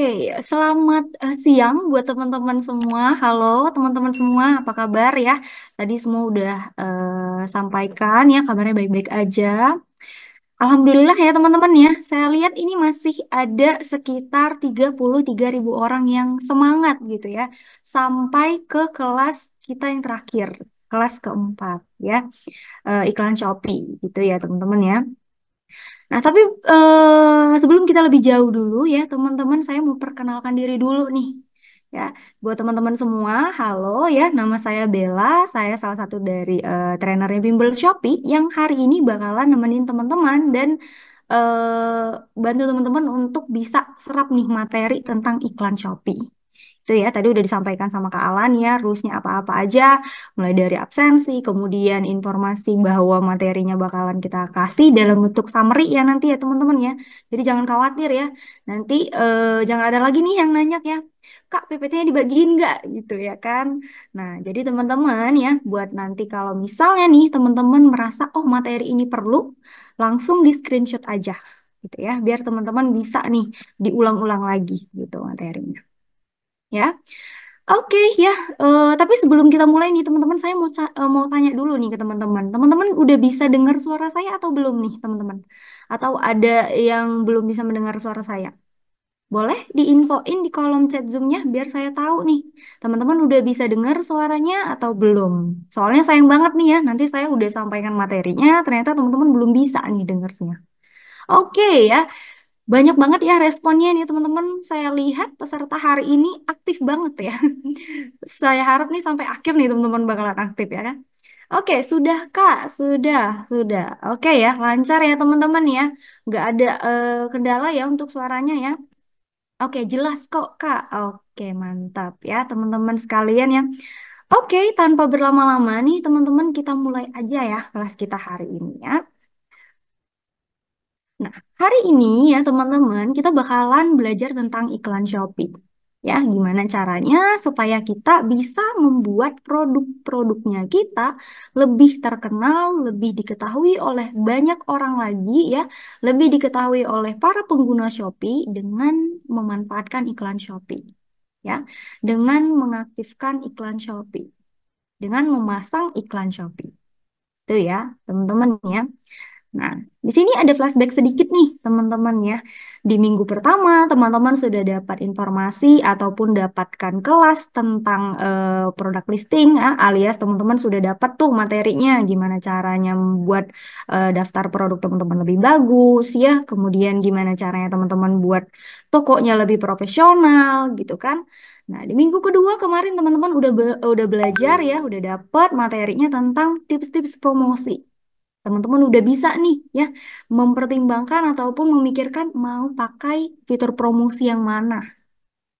Oke, selamat eh, siang buat teman-teman semua. Halo teman-teman semua, apa kabar ya? Tadi semua udah eh, sampaikan ya, kabarnya baik-baik aja. Alhamdulillah ya teman-teman ya. Saya lihat ini masih ada sekitar 33 ribu orang yang semangat gitu ya. Sampai ke kelas kita yang terakhir, kelas keempat ya. Eh, iklan Shopee gitu ya teman-teman ya. Nah, tapi uh, sebelum kita lebih jauh dulu ya, teman-teman, saya mau perkenalkan diri dulu nih. Ya, buat teman-teman semua, halo ya, nama saya Bella, saya salah satu dari uh, trainernya Bimbel Shopee yang hari ini bakalan nemenin teman-teman dan uh, bantu teman-teman untuk bisa serap nih materi tentang iklan Shopee. Itu ya tadi udah disampaikan sama Kak Alan ya, rulesnya apa-apa aja, mulai dari absensi, kemudian informasi bahwa materinya bakalan kita kasih dalam bentuk summary ya nanti ya teman-teman ya. Jadi jangan khawatir ya, nanti eh, jangan ada lagi nih yang nanya ya, Kak PPT-nya dibagiin nggak gitu ya kan. Nah jadi teman-teman ya buat nanti kalau misalnya nih teman-teman merasa oh materi ini perlu langsung di screenshot aja gitu ya biar teman-teman bisa nih diulang-ulang lagi gitu materinya ya. Oke ya, uh, tapi sebelum kita mulai nih teman-teman, saya mau uh, mau tanya dulu nih ke teman-teman. Teman-teman udah bisa dengar suara saya atau belum nih teman-teman? Atau ada yang belum bisa mendengar suara saya? Boleh diinfoin di kolom chat zoomnya biar saya tahu nih, teman-teman udah bisa dengar suaranya atau belum? Soalnya sayang banget nih ya, nanti saya udah sampaikan materinya, ternyata teman-teman belum bisa nih dengarnya. Oke ya, banyak banget ya responnya nih teman-teman. Saya lihat peserta hari ini aktif banget ya. Saya harap nih sampai akhir nih teman-teman bakalan aktif ya kan. Oke, sudah Kak, sudah, sudah. Oke ya, lancar ya teman-teman ya. Nggak ada uh, kendala ya untuk suaranya ya. Oke, jelas kok Kak. Oke, mantap ya teman-teman sekalian ya. Oke, tanpa berlama-lama nih teman-teman kita mulai aja ya kelas kita hari ini ya. Nah, hari ini ya teman-teman, kita bakalan belajar tentang iklan Shopee. Ya, gimana caranya supaya kita bisa membuat produk-produknya kita lebih terkenal, lebih diketahui oleh banyak orang lagi ya, lebih diketahui oleh para pengguna Shopee dengan memanfaatkan iklan Shopee. Ya, dengan mengaktifkan iklan Shopee. Dengan memasang iklan Shopee. Itu ya, teman-teman ya. Nah, di sini ada flashback sedikit nih, teman-teman ya. Di minggu pertama, teman-teman sudah dapat informasi ataupun dapatkan kelas tentang uh, produk listing, uh, alias teman-teman sudah dapat tuh materinya, gimana caranya membuat uh, eh, daftar produk teman-teman lebih bagus, ya. Kemudian gimana caranya teman-teman buat tokonya lebih profesional, gitu kan. Nah, di minggu kedua kemarin teman-teman udah be udah belajar ya, udah dapat materinya tentang tips-tips promosi teman-teman udah bisa nih ya mempertimbangkan ataupun memikirkan mau pakai fitur promosi yang mana.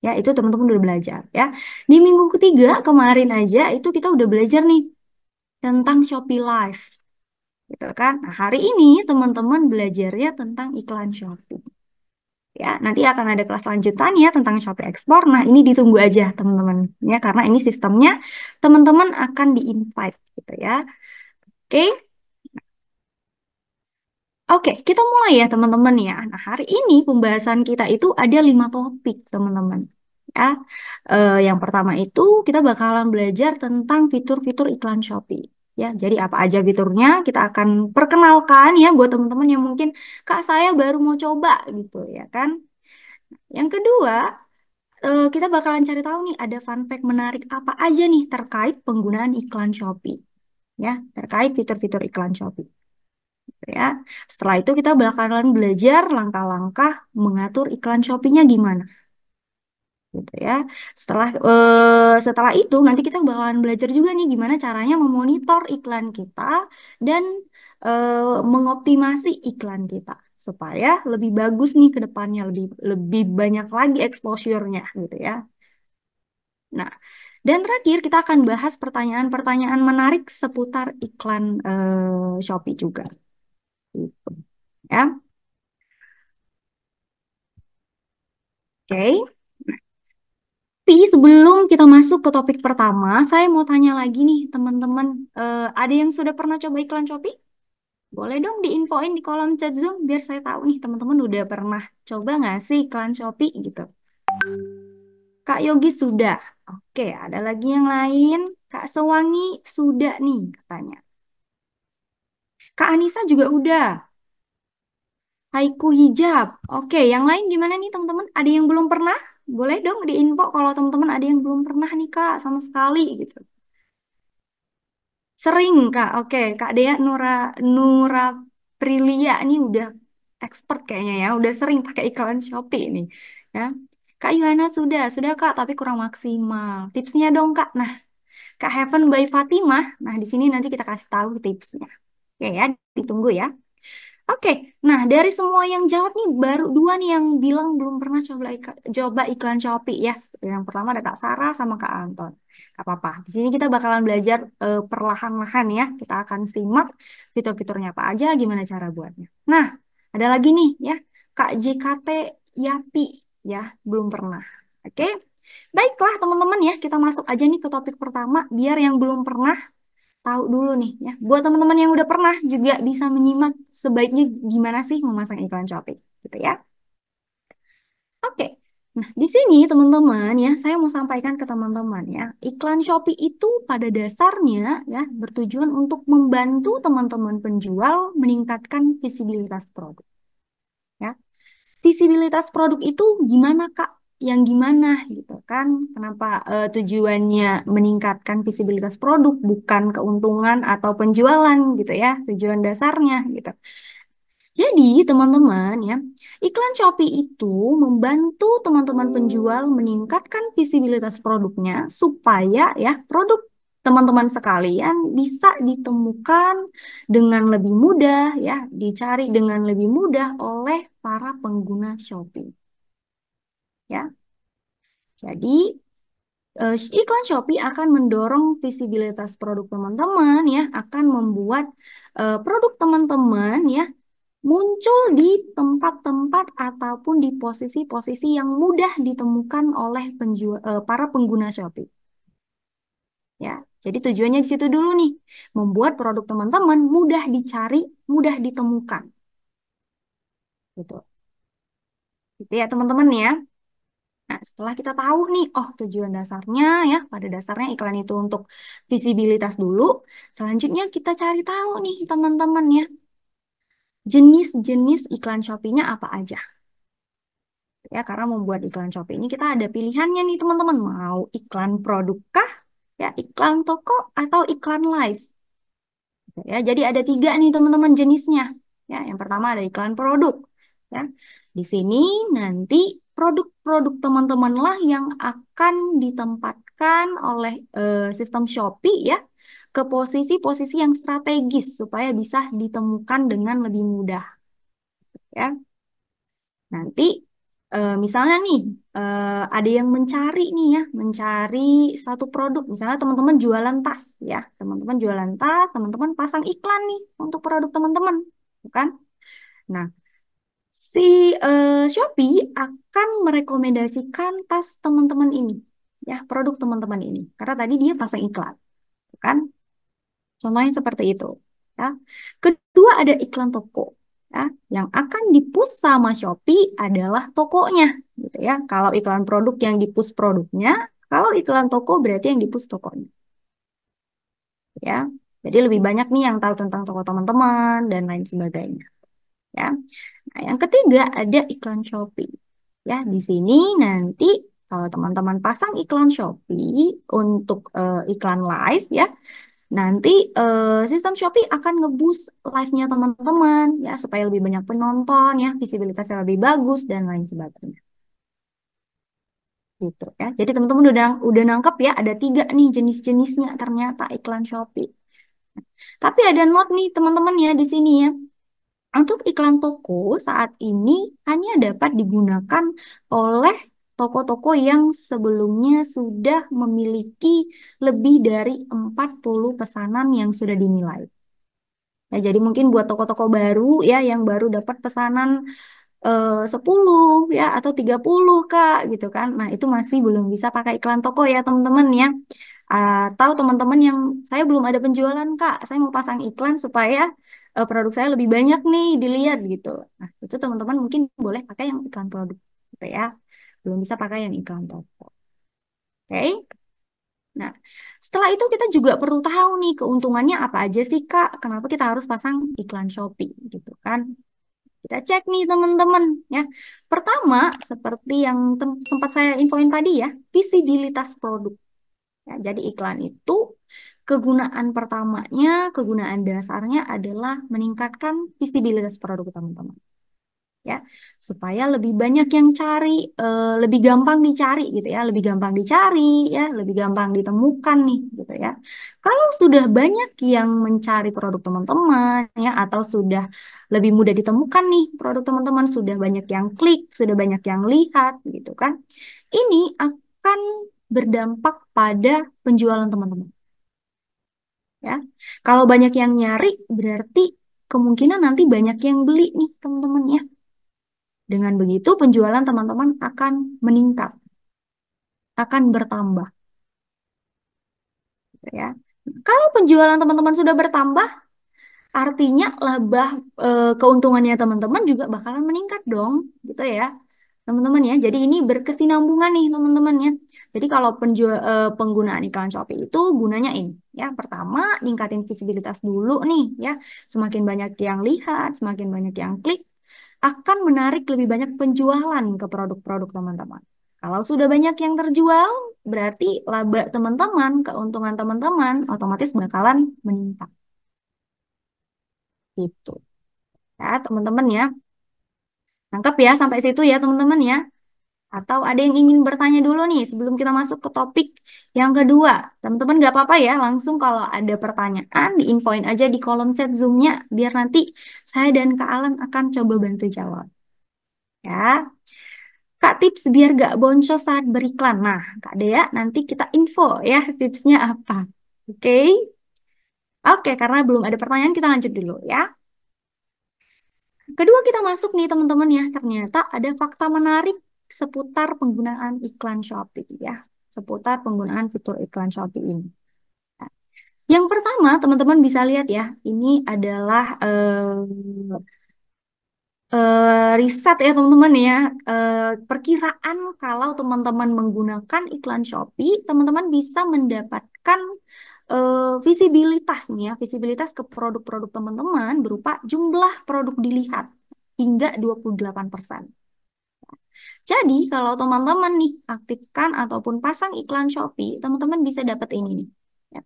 Ya, itu teman-teman udah belajar ya. Di minggu ketiga kemarin aja itu kita udah belajar nih tentang Shopee Live. Gitu kan? Nah, hari ini teman-teman belajarnya tentang iklan Shopee. Ya, nanti akan ada kelas lanjutan ya tentang Shopee Export. Nah, ini ditunggu aja teman-teman ya karena ini sistemnya teman-teman akan di-invite gitu ya. Oke. Okay. Oke, kita mulai ya teman-teman ya. Nah, hari ini pembahasan kita itu ada lima topik teman-teman. Ya, uh, yang pertama itu kita bakalan belajar tentang fitur-fitur iklan Shopee. Ya, jadi apa aja fiturnya kita akan perkenalkan ya buat teman-teman yang mungkin Kak saya baru mau coba gitu ya kan. Yang kedua, eh, kita bakalan cari tahu nih ada fun fact menarik apa aja nih terkait penggunaan iklan Shopee. Ya, terkait fitur-fitur iklan Shopee ya. Setelah itu kita bakalan belajar langkah-langkah mengatur iklan Shopee-nya gimana. Gitu ya. Setelah eh, setelah itu nanti kita bakalan belajar juga nih gimana caranya memonitor iklan kita dan eh, mengoptimasi iklan kita supaya lebih bagus nih ke depannya lebih lebih banyak lagi exposure-nya gitu ya. Nah, dan terakhir kita akan bahas pertanyaan-pertanyaan menarik seputar iklan eh, Shopee juga itu Ya. Oke. Okay. Tapi sebelum kita masuk ke topik pertama, saya mau tanya lagi nih teman-teman, uh, ada yang sudah pernah coba iklan Shopee? Boleh dong diinfoin di kolom chat Zoom biar saya tahu nih teman-teman udah pernah coba nggak sih iklan Shopee gitu. Kak Yogi sudah. Oke, ada lagi yang lain. Kak Sewangi sudah nih katanya. Kak Anissa juga udah. Haiku hijab. Oke, yang lain gimana nih teman-teman? Ada yang belum pernah? Boleh dong di diinfo kalau teman-teman ada yang belum pernah nih Kak sama sekali gitu. Sering Kak. Oke, Kak Dea Nura Nura Prilia ini udah expert kayaknya ya, udah sering pakai iklan Shopee nih. ya. Kak Yohana sudah, sudah Kak, tapi kurang maksimal. Tipsnya dong Kak. Nah, Kak Heaven by Fatimah. Nah, di sini nanti kita kasih tahu tipsnya. Oke ya, ditunggu ya. Oke, nah dari semua yang jawab nih baru dua nih yang bilang belum pernah coba iklan, coba iklan Shopee ya. Yang pertama ada Kak Sarah sama Kak Anton. Gak apa-apa. Di sini kita bakalan belajar uh, perlahan-lahan ya. Kita akan simak fitur-fiturnya apa aja, gimana cara buatnya. Nah, ada lagi nih ya, Kak JKT Yapi ya, belum pernah. Oke. Baiklah teman-teman ya, kita masuk aja nih ke topik pertama biar yang belum pernah tahu dulu nih ya. Buat teman-teman yang udah pernah juga bisa menyimak sebaiknya gimana sih memasang iklan Shopee gitu ya. Oke. Nah, di sini teman-teman ya, saya mau sampaikan ke teman-teman ya. Iklan Shopee itu pada dasarnya ya bertujuan untuk membantu teman-teman penjual meningkatkan visibilitas produk. Ya. Visibilitas produk itu gimana, Kak? yang gimana gitu kan? Kenapa uh, tujuannya meningkatkan visibilitas produk bukan keuntungan atau penjualan gitu ya, tujuan dasarnya gitu. Jadi, teman-teman ya, iklan Shopee itu membantu teman-teman penjual meningkatkan visibilitas produknya supaya ya produk teman-teman sekalian bisa ditemukan dengan lebih mudah ya, dicari dengan lebih mudah oleh para pengguna Shopee ya. Jadi eh, iklan Shopee akan mendorong visibilitas produk teman-teman ya, akan membuat uh, produk teman-teman ya muncul di tempat-tempat ataupun di posisi-posisi yang mudah ditemukan oleh penjual, uh, eh, para pengguna Shopee. Ya, jadi tujuannya di situ dulu nih, membuat produk teman-teman mudah dicari, mudah ditemukan. Gitu. Gitu ya teman-teman ya. Nah, setelah kita tahu nih, oh tujuan dasarnya ya, pada dasarnya iklan itu untuk visibilitas dulu. Selanjutnya kita cari tahu nih teman-teman ya, jenis-jenis iklan Shopee-nya apa aja. Ya, karena membuat iklan Shopee ini kita ada pilihannya nih teman-teman, mau iklan produk kah, ya iklan toko atau iklan live. Ya, jadi ada tiga nih teman-teman jenisnya. Ya, yang pertama ada iklan produk. Ya, di sini nanti produk-produk teman-teman lah yang akan ditempatkan oleh uh, sistem Shopee ya ke posisi-posisi yang strategis supaya bisa ditemukan dengan lebih mudah. Ya. Nanti uh, misalnya nih uh, ada yang mencari nih ya, mencari satu produk. Misalnya teman-teman jualan tas ya. Teman-teman jualan tas, teman-teman pasang iklan nih untuk produk teman-teman, bukan? Ya nah, si uh, Shopee akan merekomendasikan tas teman-teman ini, ya produk teman-teman ini, karena tadi dia pasang iklan, ya kan? Contohnya seperti itu. Ya. Kedua ada iklan toko, ya. Yang akan dipus sama Shopee adalah tokonya, gitu ya. Kalau iklan produk yang dipus produknya, kalau iklan toko berarti yang dipus tokonya, ya. Jadi lebih banyak nih yang tahu tentang toko teman-teman dan lain sebagainya ya. Nah, yang ketiga ada iklan Shopee. Ya, di sini nanti kalau teman-teman pasang iklan Shopee untuk uh, iklan live ya, nanti uh, sistem Shopee akan ngeboost live-nya teman-teman ya supaya lebih banyak penonton ya, visibilitasnya lebih bagus dan lain sebagainya. Gitu ya. Jadi teman-teman udah udah nangkep ya ada tiga nih jenis-jenisnya ternyata iklan Shopee. Tapi ada note nih teman-teman ya di sini ya untuk iklan toko saat ini hanya dapat digunakan oleh toko-toko yang sebelumnya sudah memiliki lebih dari 40 pesanan yang sudah dinilai. Ya, jadi mungkin buat toko-toko baru ya yang baru dapat pesanan eh, 10 ya atau 30 Kak gitu kan. Nah, itu masih belum bisa pakai iklan toko ya teman-teman ya. Atau teman-teman yang saya belum ada penjualan Kak, saya mau pasang iklan supaya uh, produk saya lebih banyak nih dilihat gitu. Nah, itu teman-teman mungkin boleh pakai yang iklan produk gitu ya. Belum bisa pakai yang iklan toko. Oke. Okay? Nah, setelah itu kita juga perlu tahu nih keuntungannya apa aja sih Kak? Kenapa kita harus pasang iklan Shopee gitu kan? Kita cek nih teman-teman ya. Pertama, seperti yang sempat saya infoin tadi ya, visibilitas produk. Ya, jadi iklan itu kegunaan pertamanya, kegunaan dasarnya adalah meningkatkan visibilitas produk teman-teman. Ya, supaya lebih banyak yang cari, uh, lebih gampang dicari gitu ya, lebih gampang dicari ya, lebih gampang ditemukan nih gitu ya. Kalau sudah banyak yang mencari produk teman-teman ya atau sudah lebih mudah ditemukan nih produk teman-teman, sudah banyak yang klik, sudah banyak yang lihat gitu kan. Ini akan berdampak pada penjualan teman-teman ya. Kalau banyak yang nyari berarti kemungkinan nanti banyak yang beli nih teman-teman ya. Dengan begitu penjualan teman-teman akan meningkat. Akan bertambah. Gitu ya. Kalau penjualan teman-teman sudah bertambah, artinya laba e, eh, keuntungannya teman-teman juga bakalan meningkat dong, gitu ya teman-teman ya. Jadi ini berkesinambungan nih teman-teman ya. Jadi kalau penjual, eh, penggunaan iklan Shopee itu gunanya ini ya. Pertama, ningkatin visibilitas dulu nih ya. Semakin banyak yang lihat, semakin banyak yang klik akan menarik lebih banyak penjualan ke produk-produk teman-teman. Kalau sudah banyak yang terjual, berarti laba teman-teman, keuntungan teman-teman otomatis bakalan meningkat. Gitu. Ya, teman-teman ya. Nangkap ya sampai situ ya teman-teman ya. Atau ada yang ingin bertanya dulu nih sebelum kita masuk ke topik yang kedua. Teman-teman nggak apa-apa ya, langsung kalau ada pertanyaan di infoin aja di kolom chat zoomnya, biar nanti saya dan Kak Alan akan coba bantu jawab. Ya. Kak tips biar gak boncos saat beriklan. Nah, Kak Dea nanti kita info ya tipsnya apa. Oke. Okay? Oke, okay, karena belum ada pertanyaan kita lanjut dulu ya. Kedua kita masuk nih teman-teman ya, ternyata ada fakta menarik seputar penggunaan iklan Shopee ya, seputar penggunaan fitur iklan Shopee ini. yang pertama teman-teman bisa lihat ya, ini adalah uh, uh, riset ya teman-teman ya, uh, perkiraan kalau teman-teman menggunakan iklan Shopee, teman-teman bisa mendapatkan uh, visibilitasnya, visibilitas ke produk-produk teman-teman berupa jumlah produk dilihat hingga 28%. Jadi kalau teman-teman nih aktifkan ataupun pasang iklan Shopee, teman-teman bisa dapat ini nih. Ya.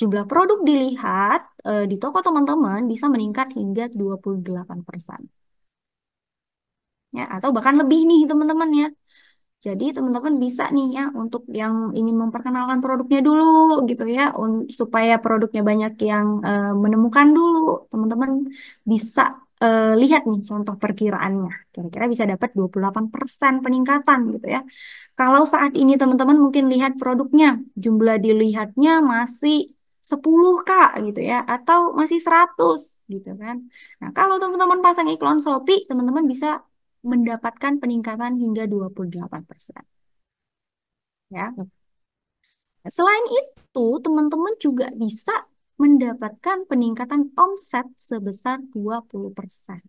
Jumlah produk dilihat e, di toko teman-teman bisa meningkat hingga 28%. Ya, atau bahkan lebih nih teman-teman ya. Jadi teman-teman bisa nih ya untuk yang ingin memperkenalkan produknya dulu gitu ya supaya produknya banyak yang uh, menemukan dulu. Teman-teman bisa uh, lihat nih contoh perkiraannya. Kira-kira bisa dapat 28% peningkatan gitu ya. Kalau saat ini teman-teman mungkin lihat produknya, jumlah dilihatnya masih 10 Kak gitu ya atau masih 100 gitu kan. Nah, kalau teman-teman pasang iklan Shopee, teman-teman bisa mendapatkan peningkatan hingga 28%. Ya. Selain itu, teman-teman juga bisa mendapatkan peningkatan omset sebesar 20%.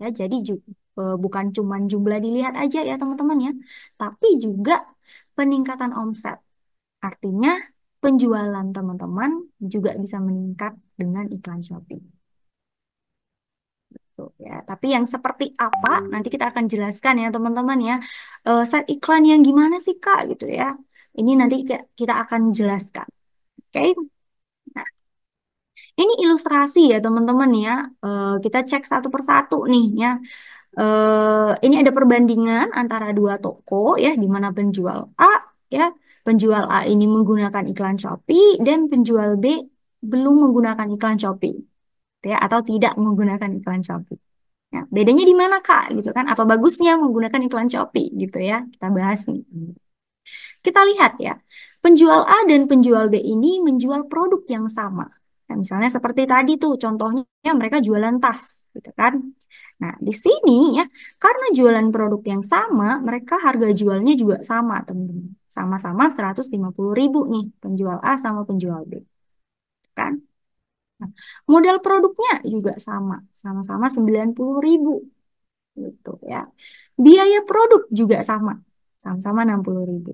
Ya, jadi e, bukan cuma jumlah dilihat aja ya teman-teman ya, tapi juga peningkatan omset. Artinya penjualan teman-teman juga bisa meningkat dengan iklan Shopee. Gitu, ya. Tapi yang seperti apa nanti kita akan jelaskan ya teman-teman ya. Uh, eh, set iklan yang gimana sih Kak gitu ya. Ini nanti kita akan jelaskan. Oke. Okay? Nah, ini ilustrasi ya teman-teman ya. Uh, kita cek satu persatu nih ya. Uh, ini ada perbandingan antara dua toko ya di mana penjual A ya penjual A ini menggunakan iklan Shopee dan penjual B belum menggunakan iklan Shopee gitu ya atau tidak menggunakan iklan Shopee. Ya, bedanya di mana Kak gitu kan atau bagusnya menggunakan iklan Shopee gitu ya. Kita bahas nih. Kita lihat ya. Penjual A dan penjual B ini menjual produk yang sama. Nah, misalnya seperti tadi tuh contohnya mereka jualan tas gitu kan. Nah, di sini ya, karena jualan produk yang sama, mereka harga jualnya juga sama, teman-teman. Sama-sama 150.000 nih penjual A sama penjual B. Kan? Nah, modal produknya juga sama, sama-sama 90 ribu gitu ya. Biaya produk juga sama, sama-sama 60 ribu.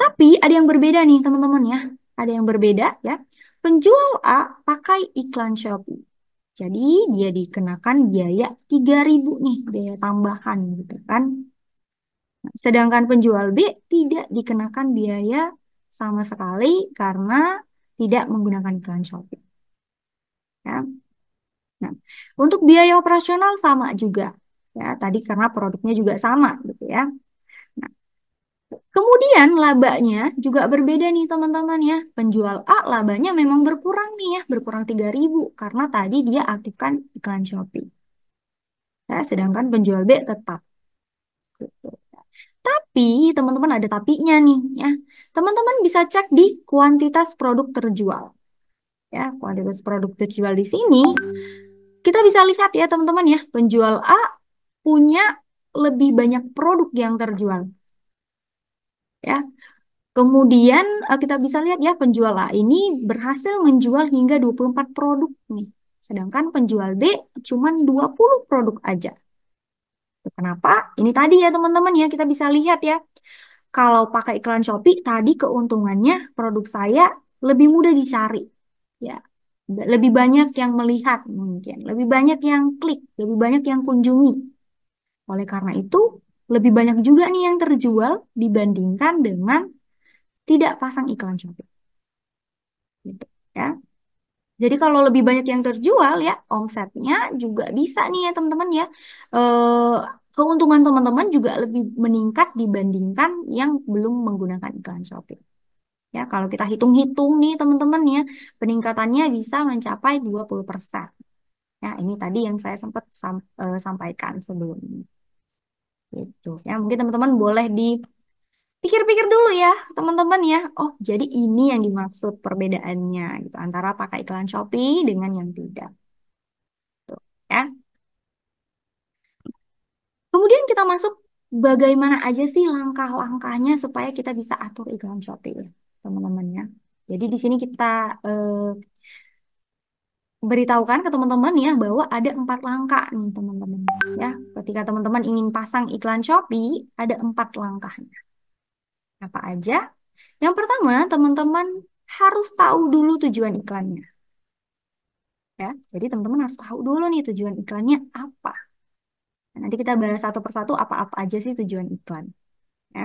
Tapi ada yang berbeda nih teman-teman ya, ada yang berbeda ya. Penjual A pakai iklan Shopee. Jadi dia dikenakan biaya 3000 nih, biaya tambahan gitu kan. Nah, sedangkan penjual B tidak dikenakan biaya sama sekali karena tidak menggunakan iklan Shopee. Ya. Nah, untuk biaya operasional sama juga. Ya, tadi karena produknya juga sama gitu ya. Nah, kemudian labanya juga berbeda nih teman-teman ya. Penjual A labanya memang berkurang nih ya, berkurang 3000 karena tadi dia aktifkan iklan Shopee. Ya, sedangkan penjual B tetap. Gitu. Tapi, teman-teman ada tapinya nih ya. Teman-teman bisa cek di kuantitas produk terjual. Ya, kuantitas produk terjual di sini kita bisa lihat ya teman-teman ya, penjual A punya lebih banyak produk yang terjual. Ya. Kemudian eh, kita bisa lihat ya penjual A ini berhasil menjual hingga 24 produk nih. Sedangkan penjual B cuman 20 produk aja. Kenapa? Ini tadi ya teman-teman ya kita bisa lihat ya. Kalau pakai iklan Shopee tadi keuntungannya produk saya lebih mudah dicari. Ya. Lebih banyak yang melihat mungkin, lebih banyak yang klik, lebih banyak yang kunjungi. Oleh karena itu, lebih banyak juga nih yang terjual dibandingkan dengan tidak pasang iklan Shopee. Gitu ya. Jadi kalau lebih banyak yang terjual ya omsetnya juga bisa nih ya teman-teman ya. Eh, keuntungan teman-teman juga lebih meningkat dibandingkan yang belum menggunakan iklan shopping Ya, kalau kita hitung-hitung nih teman-teman ya, peningkatannya bisa mencapai 20%. Ya, ini tadi yang saya sempat sam eh, sampaikan sebelumnya. Gitu. Ya, mungkin teman-teman boleh di pikir-pikir dulu ya teman-teman ya oh jadi ini yang dimaksud perbedaannya gitu antara pakai iklan Shopee dengan yang tidak Tuh, ya kemudian kita masuk bagaimana aja sih langkah-langkahnya supaya kita bisa atur iklan Shopee ya teman-teman ya jadi di sini kita eh, beritahukan ke teman-teman ya bahwa ada empat langkah nih teman-teman ya ketika teman-teman ingin pasang iklan Shopee ada empat langkahnya apa aja? Yang pertama, teman-teman harus tahu dulu tujuan iklannya. Ya, jadi teman-teman harus tahu dulu nih tujuan iklannya apa. Nah, nanti kita bahas satu persatu apa-apa aja sih tujuan iklan. Ya.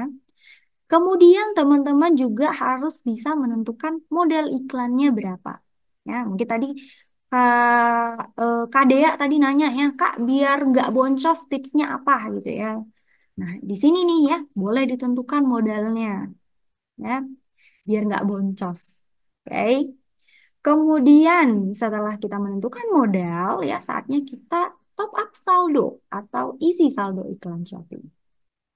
Kemudian teman-teman juga harus bisa menentukan model iklannya berapa. Ya, mungkin tadi uh, uh, Kak Dea tadi nanya ya, Kak biar nggak boncos tipsnya apa gitu ya. Nah, di sini nih ya, boleh ditentukan modalnya. Ya, biar nggak boncos. Oke. Okay? Kemudian setelah kita menentukan modal, ya saatnya kita top up saldo atau isi saldo iklan Shopee.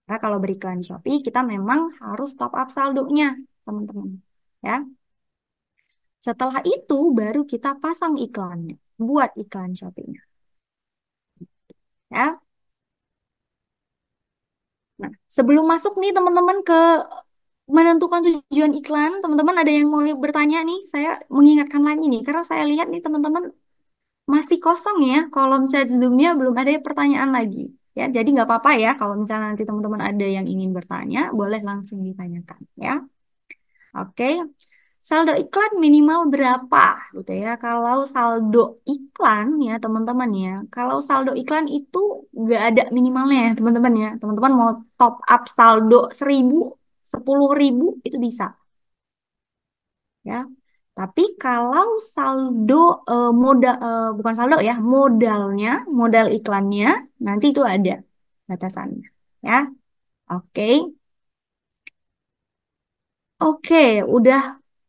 Nah, kalau beriklan Shopee, kita memang harus top up saldonya, teman-teman. Ya. Setelah itu, baru kita pasang iklannya. Buat iklan Shopee-nya. Ya. Nah, sebelum masuk nih teman-teman ke menentukan tujuan iklan, teman-teman ada yang mau bertanya nih, saya mengingatkan lagi nih, karena saya lihat nih teman-teman masih kosong ya, kolom chat zoom belum ada pertanyaan lagi. Ya, jadi nggak apa-apa ya kalau misalnya nanti teman-teman ada yang ingin bertanya, boleh langsung ditanyakan ya. Oke, okay saldo iklan minimal berapa gitu ya. Kalau saldo iklan ya teman-teman ya, kalau saldo iklan itu nggak ada minimalnya ya teman-teman ya. Teman-teman mau top up saldo seribu, sepuluh ribu itu bisa. Ya, tapi kalau saldo uh, eh, modal uh, eh, bukan saldo ya, modalnya, modal iklannya nanti itu ada batasannya ya. Oke. Okay. Oke, okay, udah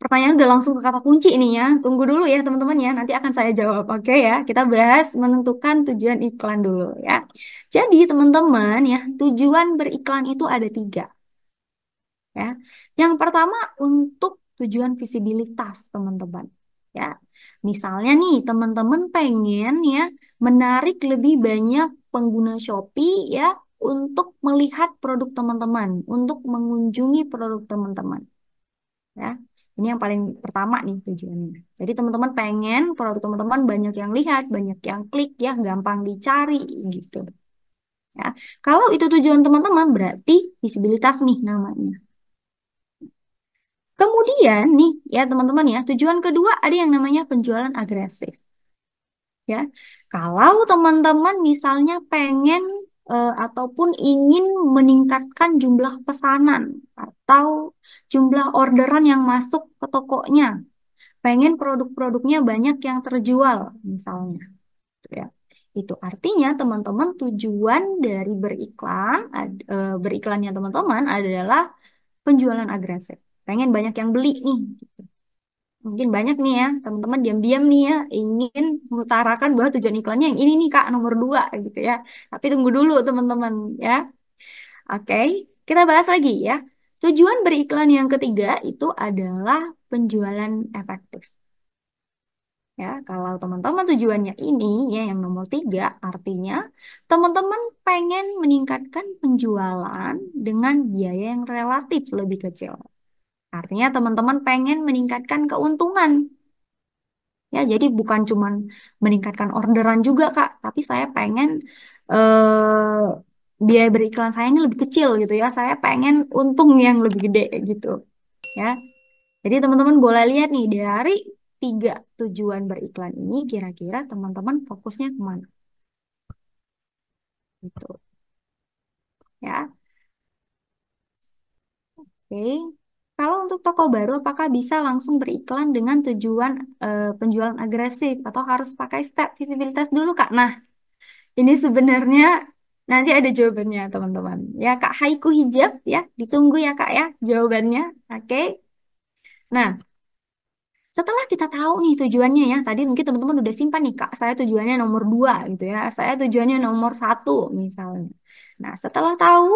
Pertanyaan udah langsung ke kata kunci ini ya. Tunggu dulu ya teman-teman ya, nanti akan saya jawab. Oke ya, kita bahas menentukan tujuan iklan dulu ya. Jadi teman-teman ya, tujuan beriklan itu ada tiga. Ya. Yang pertama untuk tujuan visibilitas teman-teman. Ya. Misalnya nih teman-teman pengen ya menarik lebih banyak pengguna Shopee ya untuk melihat produk teman-teman, untuk mengunjungi produk teman-teman. Ya. Ini yang paling pertama nih tujuannya. Jadi teman-teman pengen produk teman-teman banyak yang lihat, banyak yang klik ya, gampang dicari gitu. Ya. Kalau itu tujuan teman-teman berarti visibilitas nih namanya. Kemudian nih ya teman-teman ya, tujuan kedua ada yang namanya penjualan agresif. Ya. Kalau teman-teman misalnya pengen uh, ataupun ingin meningkatkan jumlah pesanan atau jumlah orderan yang masuk ke tokonya. Pengen produk-produknya banyak yang terjual misalnya. itu ya. Itu artinya teman-teman tujuan dari beriklan ad, e, beriklannya teman-teman adalah penjualan agresif. Pengen banyak yang beli nih gitu mungkin banyak nih ya teman-teman diam-diam nih ya ingin mengutarakan bahwa tujuan iklannya yang ini nih kak nomor dua gitu ya tapi tunggu dulu teman-teman ya oke kita bahas lagi ya tujuan beriklan yang ketiga itu adalah penjualan efektif ya kalau teman-teman tujuannya ini ya yang nomor tiga artinya teman-teman pengen meningkatkan penjualan dengan biaya yang relatif lebih kecil Artinya teman-teman pengen meningkatkan keuntungan. Ya, jadi bukan cuma meningkatkan orderan juga, Kak, tapi saya pengen eh, biaya beriklan saya ini lebih kecil gitu ya. Saya pengen untung yang lebih gede gitu. Ya. Jadi teman-teman boleh lihat nih dari tiga tujuan beriklan ini kira-kira teman-teman fokusnya kemana? Gitu. Ya. Oke. Okay. Kalau untuk toko baru, apakah bisa langsung beriklan dengan tujuan eh, penjualan agresif atau harus pakai step visibilitas dulu, Kak? Nah, ini sebenarnya nanti ada jawabannya, teman-teman. Ya, Kak Haiku Hijab, ya, ditunggu ya, Kak, ya, jawabannya. Oke. Nah, setelah kita tahu nih tujuannya ya, tadi mungkin teman-teman udah simpan nih kak, saya tujuannya nomor dua gitu ya, saya tujuannya nomor satu misalnya. Nah setelah tahu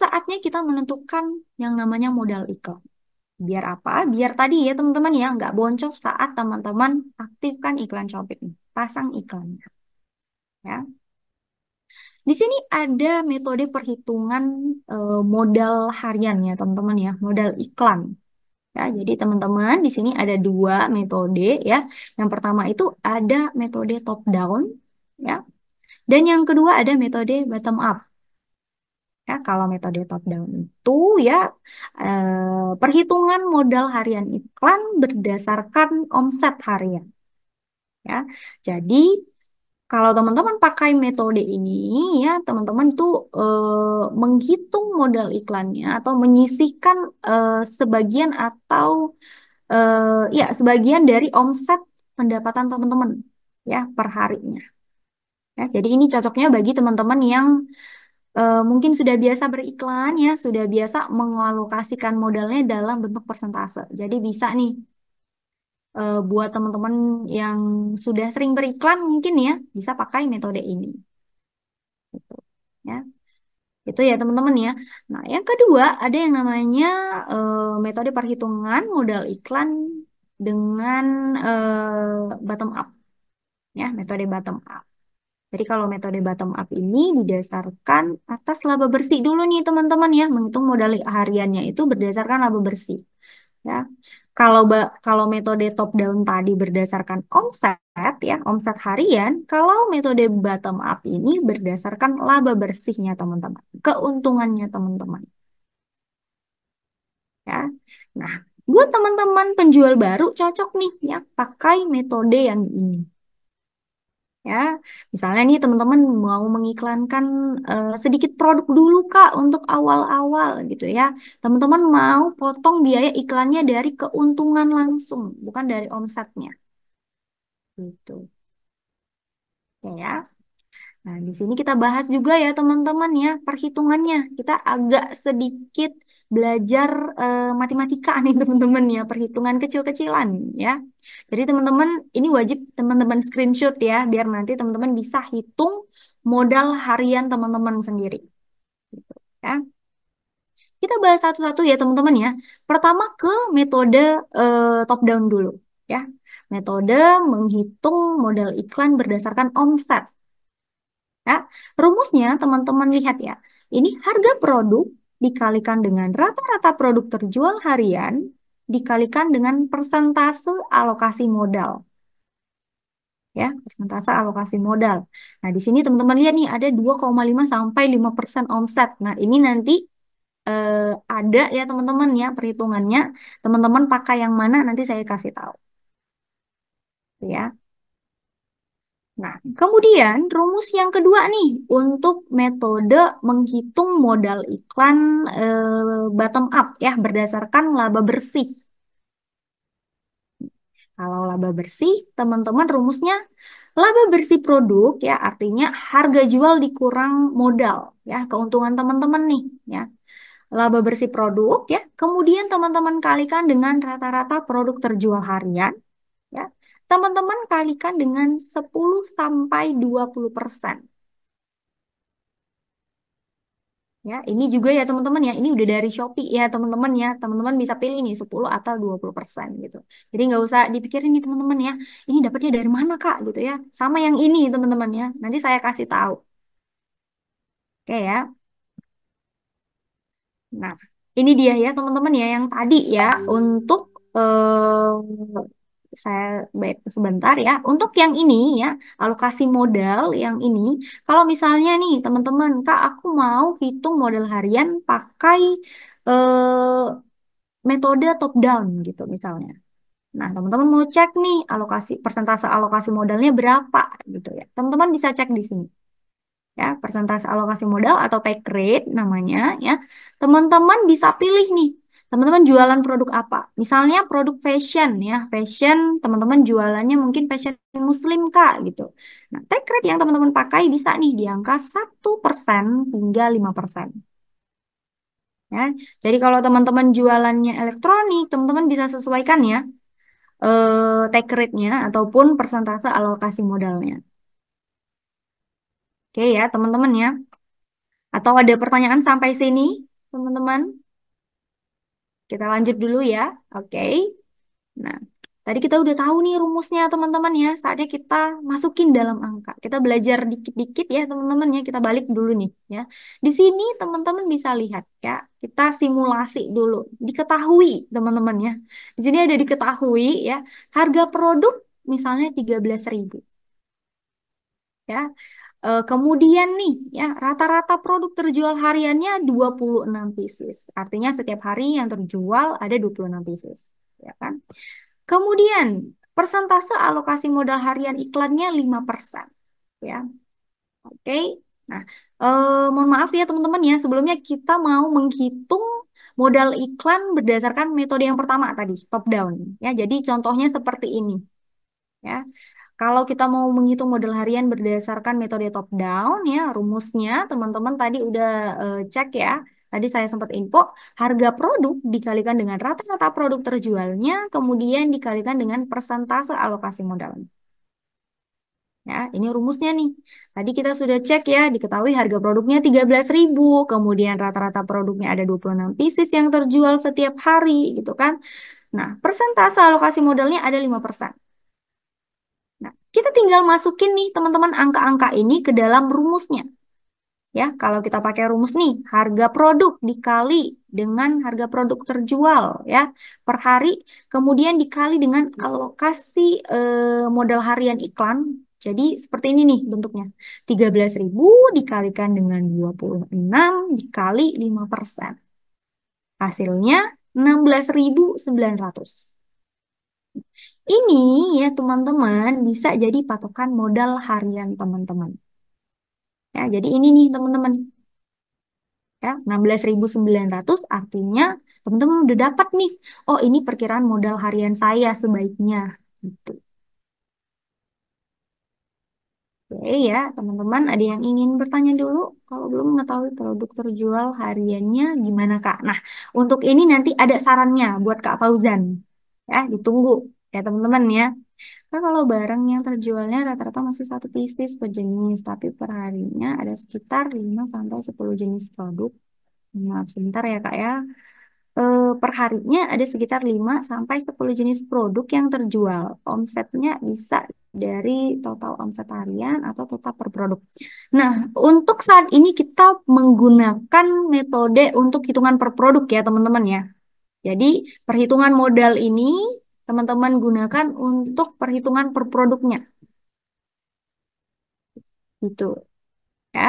saatnya kita menentukan yang namanya modal iklan. Biar apa? Biar tadi ya teman-teman ya, nggak boncos saat teman-teman aktifkan iklan Shopee. Pasang iklannya. Ya. Di sini ada metode perhitungan e, modal harian ya teman-teman ya, modal iklan. Ya, jadi teman-teman di sini ada dua metode ya. Yang pertama itu ada metode top down ya. Dan yang kedua ada metode bottom up Ya, kalau metode top down itu ya eh, perhitungan modal harian iklan berdasarkan omset harian. Ya, jadi kalau teman-teman pakai metode ini ya teman-teman tuh eh, menghitung modal iklannya atau menyisihkan eh, sebagian atau eh, ya sebagian dari omset pendapatan teman-teman ya per harinya. Ya, jadi ini cocoknya bagi teman-teman yang Eh, mungkin sudah biasa beriklan ya, sudah biasa mengalokasikan modalnya dalam bentuk persentase. Jadi bisa nih eh, buat teman-teman yang sudah sering beriklan mungkin ya bisa pakai metode ini. Gitu, ya. Itu ya teman-teman ya. Nah, yang kedua ada yang namanya eh, metode perhitungan modal iklan dengan bottom up. Ya, metode bottom up. Jadi kalau metode bottom up ini didasarkan atas laba bersih dulu nih teman-teman ya, menghitung modal hariannya itu berdasarkan laba bersih. Ya. Kalau kalau metode top down tadi berdasarkan omset ya, omset harian, kalau metode bottom up ini berdasarkan laba bersihnya teman-teman, keuntungannya teman-teman. Ya. Nah, buat teman-teman penjual baru cocok nih ya pakai metode yang ini ya. Misalnya nih teman-teman mau mengiklankan uh, sedikit produk dulu Kak untuk awal-awal gitu ya. Teman-teman mau potong biaya iklannya dari keuntungan langsung, bukan dari omsetnya. Gitu. ya. ya. Nah, di sini kita bahas juga ya teman-teman ya perhitungannya. Kita agak sedikit belajar uh, matematika nih teman-teman ya, perhitungan kecil-kecilan ya. Jadi teman-teman ini wajib teman-teman screenshot ya biar nanti teman-teman bisa hitung modal harian teman-teman sendiri. Gitu, ya. Kita bahas satu-satu ya teman-teman ya. Pertama ke metode uh, top down dulu ya. Metode menghitung modal iklan berdasarkan omset. Ya, rumusnya teman-teman lihat ya. Ini harga produk dikalikan dengan rata-rata produk terjual harian, dikalikan dengan persentase alokasi modal. Ya, persentase alokasi modal. Nah, di sini teman-teman lihat nih ada 2,5 sampai 5% omset. Nah, ini nanti eh, ada ya teman-teman ya perhitungannya. Teman-teman pakai yang mana nanti saya kasih tahu. Ya. Nah, kemudian rumus yang kedua nih untuk metode menghitung modal iklan e, bottom up ya berdasarkan laba bersih. Kalau laba bersih, teman-teman rumusnya laba bersih produk ya artinya harga jual dikurang modal ya keuntungan teman-teman nih ya. Laba bersih produk ya, kemudian teman-teman kalikan dengan rata-rata produk terjual harian teman-teman kalikan dengan 10 sampai 20 persen. Ya, ini juga ya teman-teman ya, ini udah dari Shopee ya teman-teman ya, teman-teman bisa pilih nih 10 atau 20 persen gitu. Jadi nggak usah dipikirin nih teman-teman ya, ini dapatnya dari mana kak gitu ya, sama yang ini teman-teman ya, nanti saya kasih tahu. Oke ya. Nah, ini dia ya teman-teman ya yang tadi ya untuk eh, saya baik sebentar ya. Untuk yang ini ya, alokasi modal yang ini, kalau misalnya nih teman-teman, Kak, aku mau hitung modal harian pakai eh, metode top down gitu misalnya. Nah, teman-teman mau cek nih alokasi persentase alokasi modalnya berapa gitu ya. Teman-teman bisa cek di sini. Ya, persentase alokasi modal atau take rate namanya ya. Teman-teman bisa pilih nih teman-teman jualan produk apa? Misalnya produk fashion ya, fashion teman-teman jualannya mungkin fashion muslim kak gitu. Nah, take rate yang teman-teman pakai bisa nih di angka 1% hingga 5%. Ya, jadi kalau teman-teman jualannya elektronik, teman-teman bisa sesuaikan ya eh, take rate-nya ataupun persentase alokasi modalnya. Oke ya, teman-teman ya. Atau ada pertanyaan sampai sini, teman-teman? Kita lanjut dulu ya. Oke. Okay. Nah, tadi kita udah tahu nih rumusnya teman-teman ya. Saatnya kita masukin dalam angka. Kita belajar dikit-dikit ya teman-teman ya. Kita balik dulu nih ya. Di sini teman-teman bisa lihat ya. Kita simulasi dulu. Diketahui teman-teman ya. Di sini ada diketahui ya. Harga produk misalnya 13.000. Ya. Uh, kemudian nih ya rata-rata produk terjual hariannya 26 pieces. Artinya setiap hari yang terjual ada 26 pieces, ya kan? Kemudian persentase alokasi modal harian iklannya 5%, ya. Oke. Okay. Nah, eh, mohon maaf ya teman-teman ya, sebelumnya kita mau menghitung modal iklan berdasarkan metode yang pertama tadi, top down ya. Jadi contohnya seperti ini. Ya. Kalau kita mau menghitung model harian berdasarkan metode top down ya, rumusnya teman-teman tadi udah uh, cek ya. Tadi saya sempat info, harga produk dikalikan dengan rata-rata produk terjualnya, kemudian dikalikan dengan persentase alokasi modalnya. Ya, ini rumusnya nih. Tadi kita sudah cek ya, diketahui harga produknya 13.000, kemudian rata-rata produknya ada 26 pieces yang terjual setiap hari gitu kan. Nah, persentase alokasi modalnya ada 5%. Kita tinggal masukin nih teman-teman angka-angka ini ke dalam rumusnya. Ya, kalau kita pakai rumus nih, harga produk dikali dengan harga produk terjual ya per hari, kemudian dikali dengan alokasi eh, modal harian iklan jadi seperti ini nih bentuknya. 13.000 dikalikan dengan 26 dikali 5%. Hasilnya 16.900. Ini ya teman-teman bisa jadi patokan modal harian teman-teman. Ya, jadi ini nih teman-teman. Ya, 16.900 artinya teman-teman udah dapat nih. Oh, ini perkiraan modal harian saya sebaiknya gitu. Oke ya, teman-teman ada yang ingin bertanya dulu? Kalau belum mengetahui produk terjual hariannya gimana Kak? Nah, untuk ini nanti ada sarannya buat Kak Fauzan. Ya, ditunggu ya teman-teman ya. Nah, kalau barang yang terjualnya rata-rata masih satu pieces per jenis, tapi perharinya ada sekitar 5-10 jenis produk. Maaf sebentar ya kak ya. e, eh, perharinya ada sekitar 5-10 jenis produk yang terjual. Omsetnya bisa dari total omset harian atau total per produk. Nah, untuk saat ini kita menggunakan metode untuk hitungan per produk ya teman-teman ya. Jadi, perhitungan modal ini teman-teman gunakan untuk perhitungan per produknya. Gitu. Ya.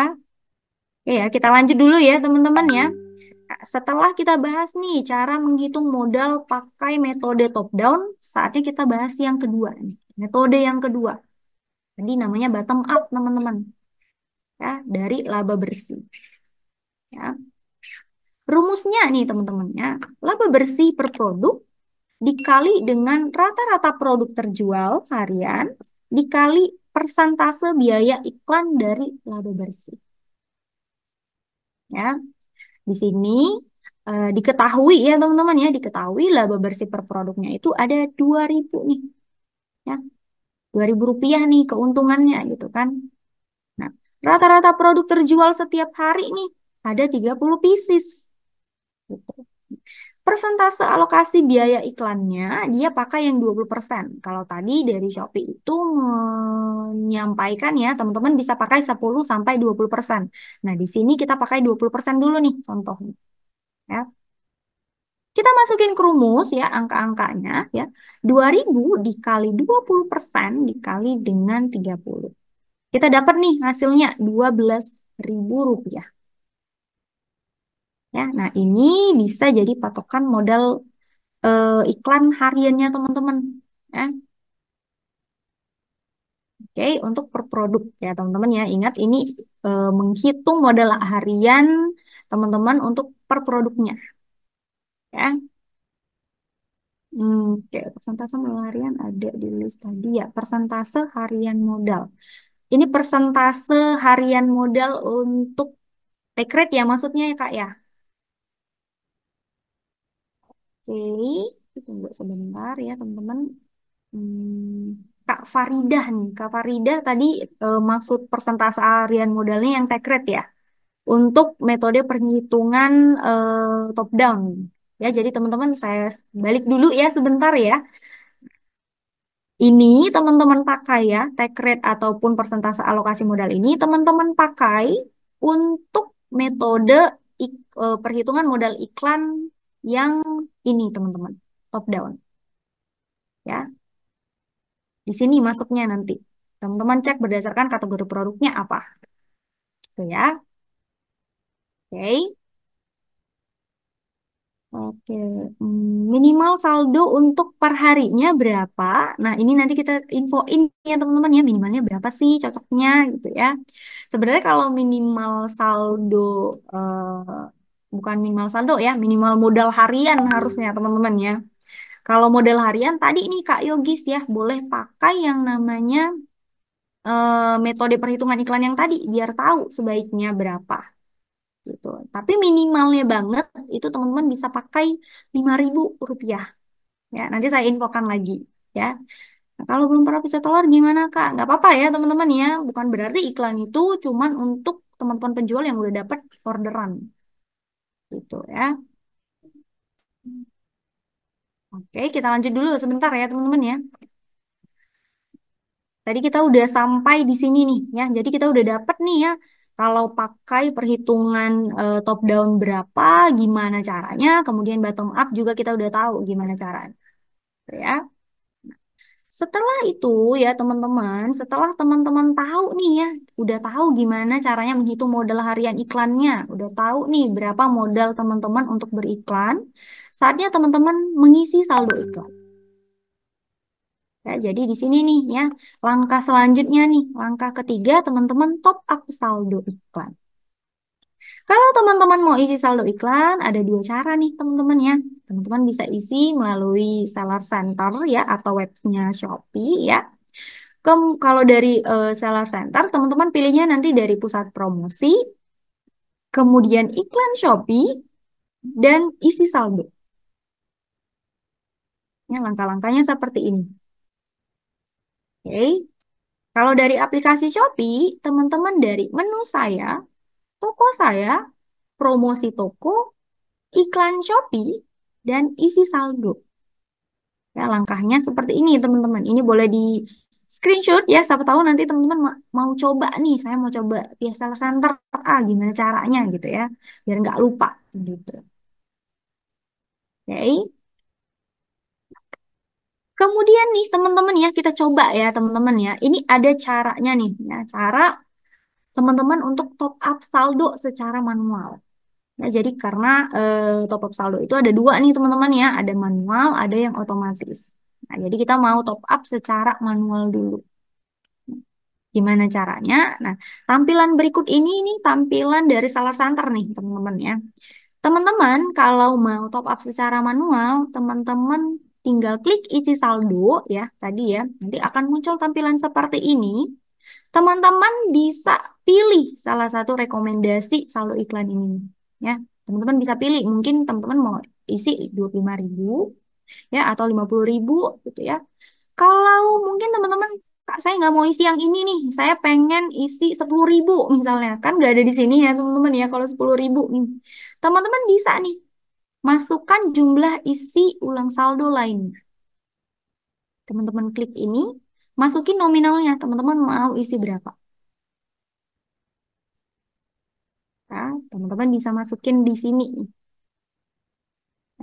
Oke ya, kita lanjut dulu ya teman-teman ya. Nah, setelah kita bahas nih cara menghitung modal pakai metode top down, saatnya kita bahas yang kedua nih. Metode yang kedua. jadi namanya bottom up, teman-teman. Ya, dari laba bersih. Ya. Rumusnya nih, teman-temannya. Laba bersih per produk dikali dengan rata-rata produk terjual harian dikali persentase biaya iklan dari laba bersih. Ya. Di sini e, diketahui ya teman-teman ya, diketahui laba bersih per produknya itu ada 2000 nih. Ya. 2000 rupiah nih keuntungannya gitu kan. Nah, rata-rata produk terjual setiap hari nih ada 30 pieces. Gitu persentase alokasi biaya iklannya dia pakai yang 20%. Kalau tadi dari Shopee itu menyampaikan ya teman-teman bisa pakai 10 sampai 20%. Nah, di sini kita pakai 20% dulu nih contohnya. Ya. Kita masukin ke rumus ya angka-angkanya ya. 2000 dikali 20% dikali dengan 30. Kita dapat nih hasilnya 12.000 rupiah. Ya, nah ini bisa jadi patokan modal eh, iklan hariannya teman-teman. Ya. Oke, untuk per produk ya teman-teman ya. Ingat ini e, menghitung modal harian teman-teman untuk per produknya. Ya. Hmm, oke, persentase modal harian ada di list tadi ya. Persentase harian modal. Ini persentase harian modal untuk take rate ya maksudnya ya Kak ya. Oke, tunggu sebentar ya teman-teman. Hmm, Kak Faridah nih, Kak Farida tadi eh, maksud persentase harian modalnya yang take rate ya, untuk metode perhitungan eh, top down. Ya, jadi teman-teman saya balik dulu ya sebentar ya. Ini teman-teman pakai ya, take rate ataupun persentase alokasi modal ini teman-teman pakai untuk metode ik, eh, perhitungan modal iklan yang ini teman-teman, top down. Ya. Di sini masuknya nanti. Teman-teman cek berdasarkan kategori produknya apa. Gitu ya. Oke. Okay. Oke, minimal saldo untuk perharinya berapa? Nah, ini nanti kita infoin ya teman-teman ya, minimalnya berapa sih cocoknya gitu ya. Sebenarnya kalau minimal saldo uh, bukan minimal saldo ya, minimal modal harian hmm. harusnya teman-teman ya. Kalau modal harian tadi nih Kak Yogis ya, boleh pakai yang namanya uh, metode perhitungan iklan yang tadi biar tahu sebaiknya berapa gitu. Tapi minimalnya banget itu teman-teman bisa pakai rp 5.000 Ya, nanti saya infokan lagi ya. Nah, kalau belum pernah pecah telur gimana Kak? Nggak apa-apa ya teman-teman ya. Bukan berarti iklan itu cuman untuk teman-teman penjual yang udah dapat orderan gitu ya. Oke, kita lanjut dulu sebentar ya teman-teman ya. Tadi kita udah sampai di sini nih ya. Jadi kita udah dapet nih ya kalau pakai perhitungan uh, top down berapa, gimana caranya, kemudian bottom up juga kita udah tahu gimana caranya. ya. Setelah itu ya teman-teman, setelah teman-teman tahu nih ya, udah tahu gimana caranya menghitung modal harian iklannya, udah tahu nih berapa modal teman-teman untuk beriklan, saatnya teman-teman mengisi saldo iklan. Ya, jadi di sini nih ya, langkah selanjutnya nih, langkah ketiga teman-teman top up saldo iklan. Kalau teman-teman mau isi saldo iklan, ada dua cara nih teman-teman ya. Teman-teman bisa isi melalui seller center ya atau webnya Shopee ya. Kem, kalau dari uh, seller center, teman-teman pilihnya nanti dari pusat promosi, kemudian iklan Shopee, dan isi saldo. Ya, langkah-langkahnya seperti ini. Oke. Okay. Kalau dari aplikasi Shopee, teman-teman dari menu saya, toko saya, promosi toko, iklan Shopee, dan isi saldo. Ya, langkahnya seperti ini, teman-teman. Ini boleh di screenshot ya, siapa tahu nanti teman-teman mau coba nih, saya mau coba via sales center, ah, gimana caranya gitu ya, biar nggak lupa gitu. Oke. Okay. Kemudian nih teman-teman ya kita coba ya teman-teman ya. Ini ada caranya nih ya, cara teman-teman untuk top up saldo secara manual. Nah, jadi karena eh, top up saldo itu ada dua nih teman-teman ya, ada manual, ada yang otomatis. Nah, jadi kita mau top up secara manual dulu. Gimana caranya? Nah, tampilan berikut ini ini tampilan dari Seller Center nih teman-teman ya. Teman-teman kalau mau top up secara manual, teman-teman tinggal klik isi saldo ya tadi ya. Nanti akan muncul tampilan seperti ini. Teman-teman bisa pilih salah satu rekomendasi saldo iklan ini. Ya, teman-teman bisa pilih. Mungkin teman-teman mau isi 25.000 ya atau 50.000 gitu ya. Kalau mungkin teman-teman Kak, saya nggak mau isi yang ini nih. Saya pengen isi 10.000 misalnya. Kan nggak ada di sini ya, teman-teman ya kalau 10.000 nih. Teman-teman bisa nih masukkan jumlah isi ulang saldo lain Teman-teman klik ini, masukin nominalnya. Teman-teman mau isi berapa? teman-teman bisa masukin di sini.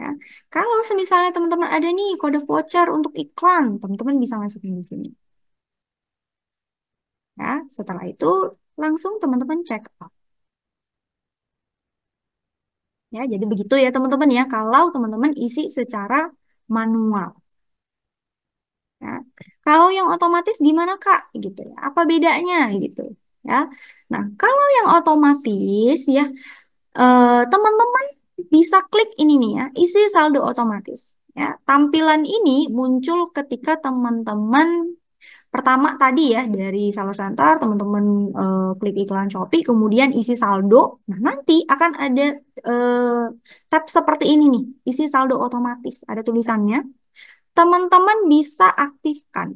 Ya. Kalau misalnya teman-teman ada nih kode voucher untuk iklan, teman-teman bisa masukin di sini. Ya, setelah itu langsung teman-teman check out. Ya, jadi begitu ya teman-teman ya kalau teman-teman isi secara manual. Ya. Kalau yang otomatis gimana Kak? gitu ya. Apa bedanya gitu ya. Nah, kalau yang otomatis ya eh, teman-teman eh, bisa klik ini nih ya, isi saldo otomatis ya. Tampilan ini muncul ketika teman-teman pertama tadi ya dari Seller Center teman-teman eh, klik iklan Shopee kemudian isi saldo. Nah, nanti akan ada eh, tab seperti ini nih, isi saldo otomatis. Ada tulisannya. Teman-teman bisa aktifkan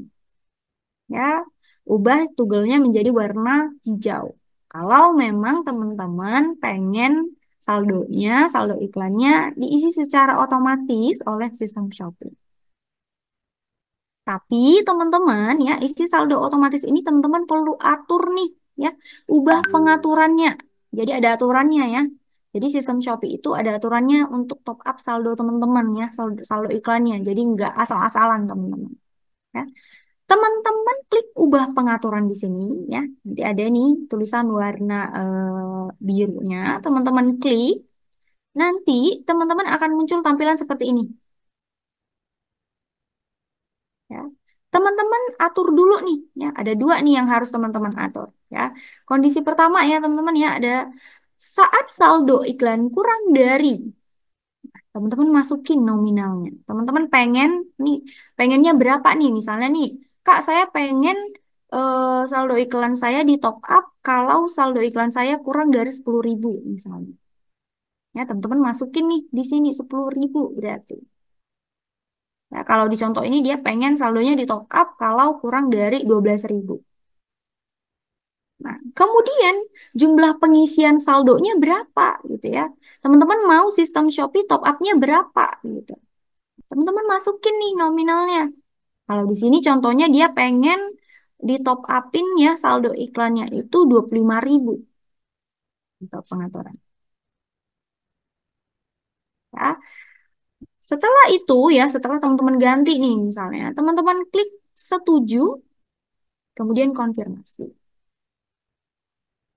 ya ubah tugelnya menjadi warna hijau. Kalau memang teman-teman pengen saldonya, saldo iklannya diisi secara otomatis oleh sistem Shopee. Tapi teman-teman ya, isi saldo otomatis ini teman-teman perlu atur nih ya, ubah pengaturannya. Jadi ada aturannya ya. Jadi sistem Shopee itu ada aturannya untuk top up saldo teman-teman ya, saldo, saldo iklannya. Jadi nggak asal-asalan teman-teman. Ya. Teman-teman klik ubah pengaturan di sini ya. Nanti ada nih tulisan warna uh, birunya. Teman-teman klik. Nanti teman-teman akan muncul tampilan seperti ini. Ya. Teman-teman atur dulu nih ya. Ada dua nih yang harus teman-teman atur ya. Kondisi pertama ya teman-teman ya ada saat saldo iklan kurang dari nah, teman-teman masukin nominalnya. Teman-teman pengen nih, pengennya berapa nih? Misalnya nih Kak, saya pengen uh, saldo iklan saya di top up kalau saldo iklan saya kurang dari 10.000 ribu misalnya. Ya, teman-teman masukin nih di sini 10.000 ribu berarti. ya kalau di contoh ini dia pengen saldonya di top up kalau kurang dari 12.000 ribu. Nah, kemudian jumlah pengisian saldonya berapa gitu ya. Teman-teman mau sistem Shopee top up-nya berapa gitu. Teman-teman masukin nih nominalnya. Kalau di sini contohnya dia pengen di top upin ya saldo iklannya itu 25.000 untuk gitu pengaturan. Ya. Setelah itu ya, setelah teman-teman ganti nih misalnya, teman-teman klik setuju, kemudian konfirmasi.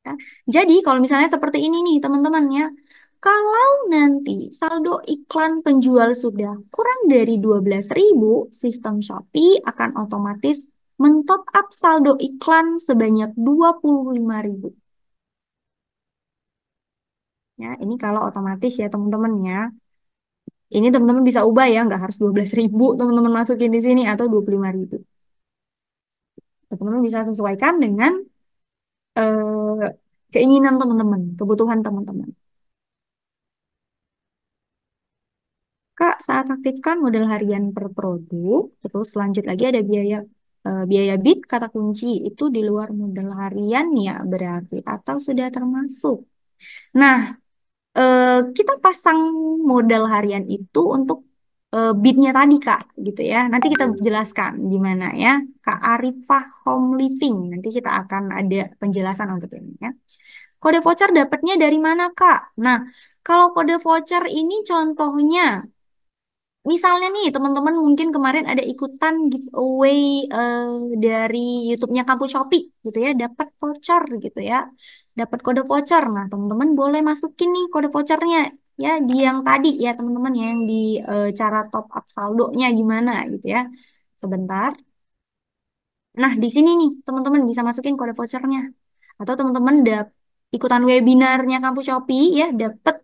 Ya. Jadi kalau misalnya seperti ini nih teman-teman ya, kalau nanti saldo iklan penjual sudah kurang dari 12.000, sistem Shopee akan otomatis mentop up saldo iklan sebanyak 25.000. Ya, ini kalau otomatis ya teman-teman ya. Ini teman-teman bisa ubah ya, nggak harus 12.000 teman-teman masukin di sini atau 25.000. Teman-teman bisa sesuaikan dengan uh, keinginan teman-teman, kebutuhan teman-teman. Kak, saat aktifkan model harian per produk, terus lanjut lagi ada biaya uh, biaya bit kata kunci itu di luar model harian ya berarti atau sudah termasuk. Nah, uh, kita pasang model harian itu untuk uh, eh, bitnya tadi Kak gitu ya. Nanti kita jelaskan gimana ya Kak Arifah Home Living. Nanti kita akan ada penjelasan untuk ini ya. Kode voucher dapatnya dari mana Kak? Nah, kalau kode voucher ini contohnya misalnya nih teman-teman mungkin kemarin ada ikutan giveaway uh, dari YouTube-nya Kampus Shopee gitu ya, dapat voucher gitu ya, dapat kode voucher. Nah teman-teman boleh masukin nih kode vouchernya ya di yang tadi ya teman-teman ya, yang di uh, cara top up saldonya gimana gitu ya. Sebentar. Nah di sini nih teman-teman bisa masukin kode vouchernya atau teman-teman ikutan webinarnya Kampus Shopee ya dapat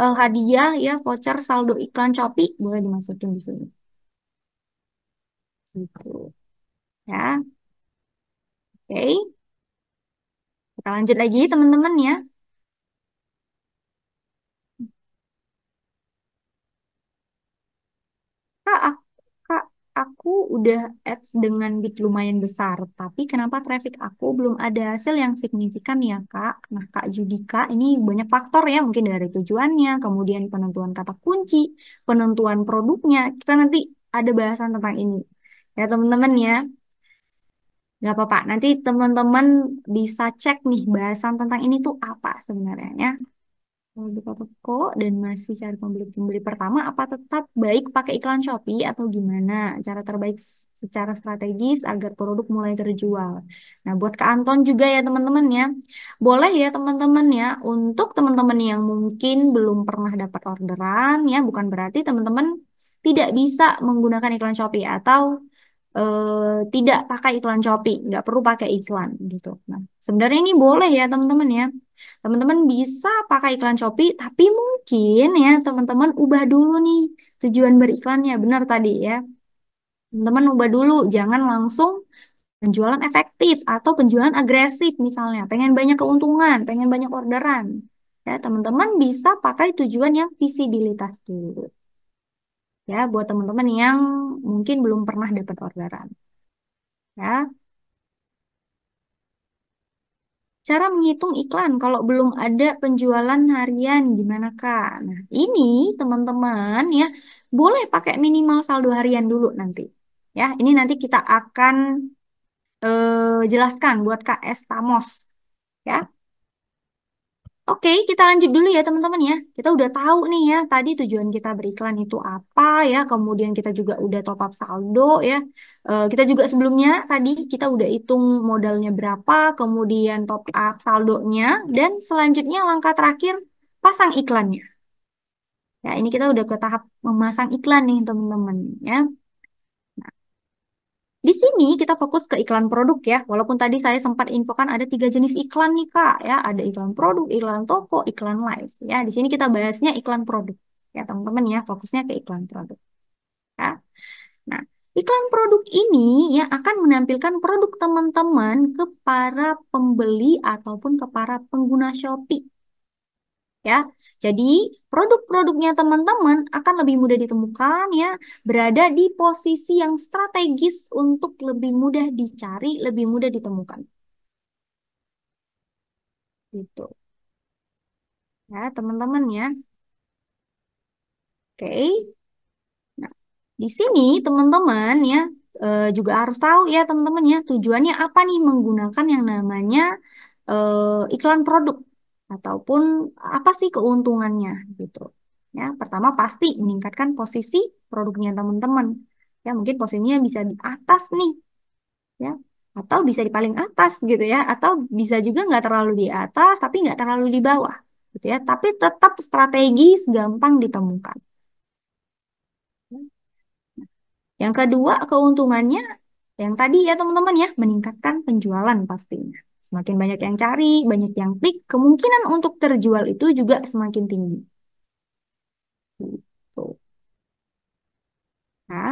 uh, hadiah ya voucher saldo iklan Shopee boleh dimasukin di sini. Gitu. Ya. Oke. Okay. Kita lanjut lagi teman-teman ya. Kak, aku udah ads dengan bid lumayan besar, tapi kenapa traffic aku belum ada hasil yang signifikan ya Kak? Nah Kak Judika, ini banyak faktor ya mungkin dari tujuannya, kemudian penentuan kata kunci, penentuan produknya, kita nanti ada bahasan tentang ini. Ya teman-teman ya, nggak apa-apa. Nanti teman-teman bisa cek nih bahasan tentang ini tuh apa sebenarnya ya. Kalau buka toko dan masih cari pembeli-pembeli pertama, apa tetap baik pakai iklan Shopee atau gimana? Cara terbaik secara strategis agar produk mulai terjual. Nah, buat ke Anton juga ya teman-teman ya. Boleh ya teman-teman ya, untuk teman-teman yang mungkin belum pernah dapat orderan ya, bukan berarti teman-teman tidak bisa menggunakan iklan Shopee atau Eh, tidak pakai iklan Shopee, nggak perlu pakai iklan gitu. Nah, sebenarnya ini boleh ya teman-teman ya. Teman-teman bisa pakai iklan Shopee, tapi mungkin ya teman-teman ubah dulu nih tujuan beriklannya. Benar tadi ya. Teman-teman ubah dulu, jangan langsung penjualan efektif atau penjualan agresif misalnya. Pengen banyak keuntungan, pengen banyak orderan. Ya, teman-teman bisa pakai tujuan yang visibilitas dulu ya buat teman-teman yang mungkin belum pernah dapat orderan ya cara menghitung iklan kalau belum ada penjualan harian gimana kak nah ini teman-teman ya boleh pakai minimal saldo harian dulu nanti ya ini nanti kita akan eh, jelaskan buat KS Tamos ya Oke, kita lanjut dulu ya teman-teman ya. Kita udah tahu nih ya tadi tujuan kita beriklan itu apa ya. Kemudian kita juga udah top up saldo ya. E, kita juga sebelumnya tadi kita udah hitung modalnya berapa, kemudian top up saldonya, dan selanjutnya langkah terakhir pasang iklannya. Ya, ini kita udah ke tahap memasang iklan nih teman-teman ya. Di sini kita fokus ke iklan produk ya, walaupun tadi saya sempat infokan ada tiga jenis iklan nih Kak ya, ada iklan produk, iklan toko, iklan live ya. Di sini kita bahasnya iklan produk ya teman-teman ya, fokusnya ke iklan produk. Ya. Nah, iklan produk ini ya akan menampilkan produk teman-teman ke para pembeli ataupun ke para pengguna Shopee ya. Jadi, produk-produknya teman-teman akan lebih mudah ditemukan ya, berada di posisi yang strategis untuk lebih mudah dicari, lebih mudah ditemukan. Gitu. Ya, teman-teman ya. Oke. Nah, di sini teman-teman ya eh, juga harus tahu ya teman-teman ya tujuannya apa nih menggunakan yang namanya eh, iklan produk ataupun e, apa sih keuntungannya gitu. Ya, pertama pasti meningkatkan posisi produknya teman-teman. Ya, mungkin posisinya bisa di atas nih. Ya, atau bisa di paling atas gitu ya, atau bisa juga nggak terlalu di atas tapi nggak terlalu di bawah gitu ya, tapi tetap strategis gampang ditemukan. Ya. Yang kedua keuntungannya yang tadi ya teman-teman ya meningkatkan penjualan pastinya. Semakin banyak yang cari, banyak yang klik, kemungkinan untuk terjual itu juga semakin tinggi. Gitu. Nah,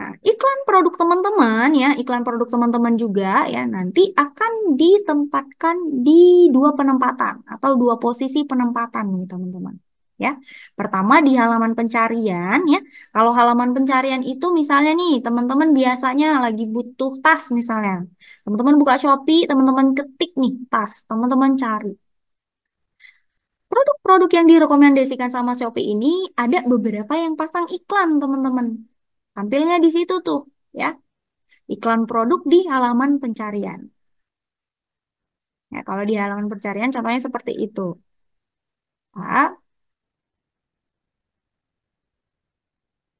Nah, iklan produk teman-teman ya, iklan produk teman-teman juga ya nanti akan ditempatkan di dua penempatan atau dua posisi penempatan nih teman-teman ya. Pertama di halaman pencarian ya. Kalau halaman pencarian itu misalnya nih teman-teman biasanya lagi butuh tas misalnya. Teman-teman buka Shopee, teman-teman ketik nih tas, teman-teman cari. Produk-produk yang direkomendasikan sama Shopee ini ada beberapa yang pasang iklan, teman-teman. Tampilnya di situ tuh, ya. Iklan produk di halaman pencarian. Ya, kalau di halaman pencarian contohnya seperti itu. Nah,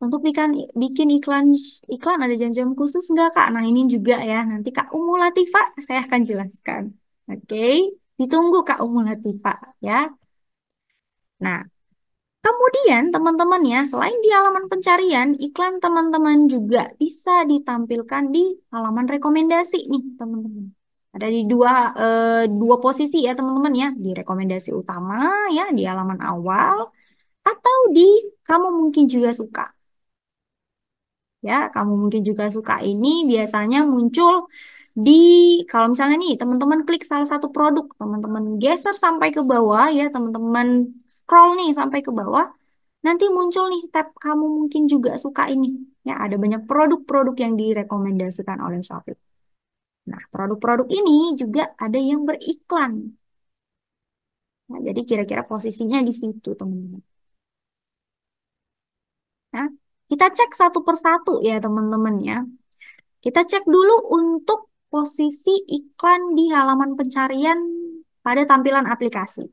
Untuk bikin bikin iklan iklan ada jam-jam khusus nggak Kak? Nah ini juga ya nanti Kak umulatif Latifa saya akan jelaskan. Oke, ditunggu Kak umulatif Latifa ya. Nah, kemudian teman-teman ya selain di halaman pencarian, iklan teman-teman juga bisa ditampilkan di halaman rekomendasi nih teman-teman. Ada di dua eh, dua posisi ya teman-teman ya di rekomendasi utama ya di halaman awal atau di kamu mungkin juga suka ya kamu mungkin juga suka ini biasanya muncul di kalau misalnya nih teman-teman klik salah satu produk, teman-teman geser sampai ke bawah ya, teman-teman scroll nih sampai ke bawah, nanti muncul nih tab kamu mungkin juga suka ini. Ya, ada banyak produk-produk yang direkomendasikan oleh Shopee. Nah, produk-produk ini juga ada yang beriklan. Nah, jadi kira-kira posisinya di situ, teman-teman. Nah, kita cek satu persatu ya teman-teman ya. Kita cek dulu untuk posisi iklan di halaman pencarian pada tampilan aplikasi.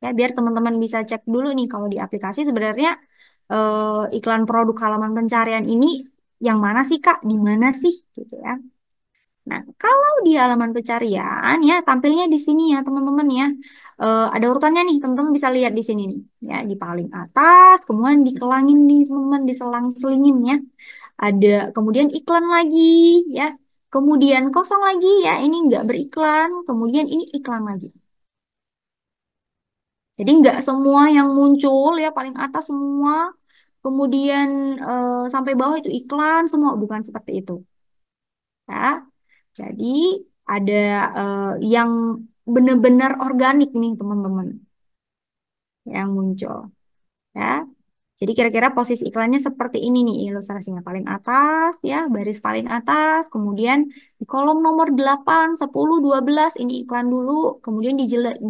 Ya, biar teman-teman bisa cek dulu nih kalau di aplikasi sebenarnya eh, iklan produk halaman pencarian ini yang mana sih Kak? Di mana sih gitu ya. Nah, kalau di halaman pencarian ya tampilnya di sini ya teman-teman ya uh, ada urutannya nih teman-teman bisa lihat di sini nih ya di paling atas kemudian dikelangin nih teman-teman diselang-selingin ya ada kemudian iklan lagi ya kemudian kosong lagi ya ini nggak beriklan kemudian ini iklan lagi jadi nggak semua yang muncul ya paling atas semua kemudian uh, sampai bawah itu iklan semua bukan seperti itu ya jadi ada uh, yang benar-benar organik nih teman-teman yang muncul ya jadi kira-kira posisi iklannya seperti ini nih ilustrasinya paling atas ya baris paling atas kemudian di kolom nomor 8 10 12 ini iklan dulu kemudian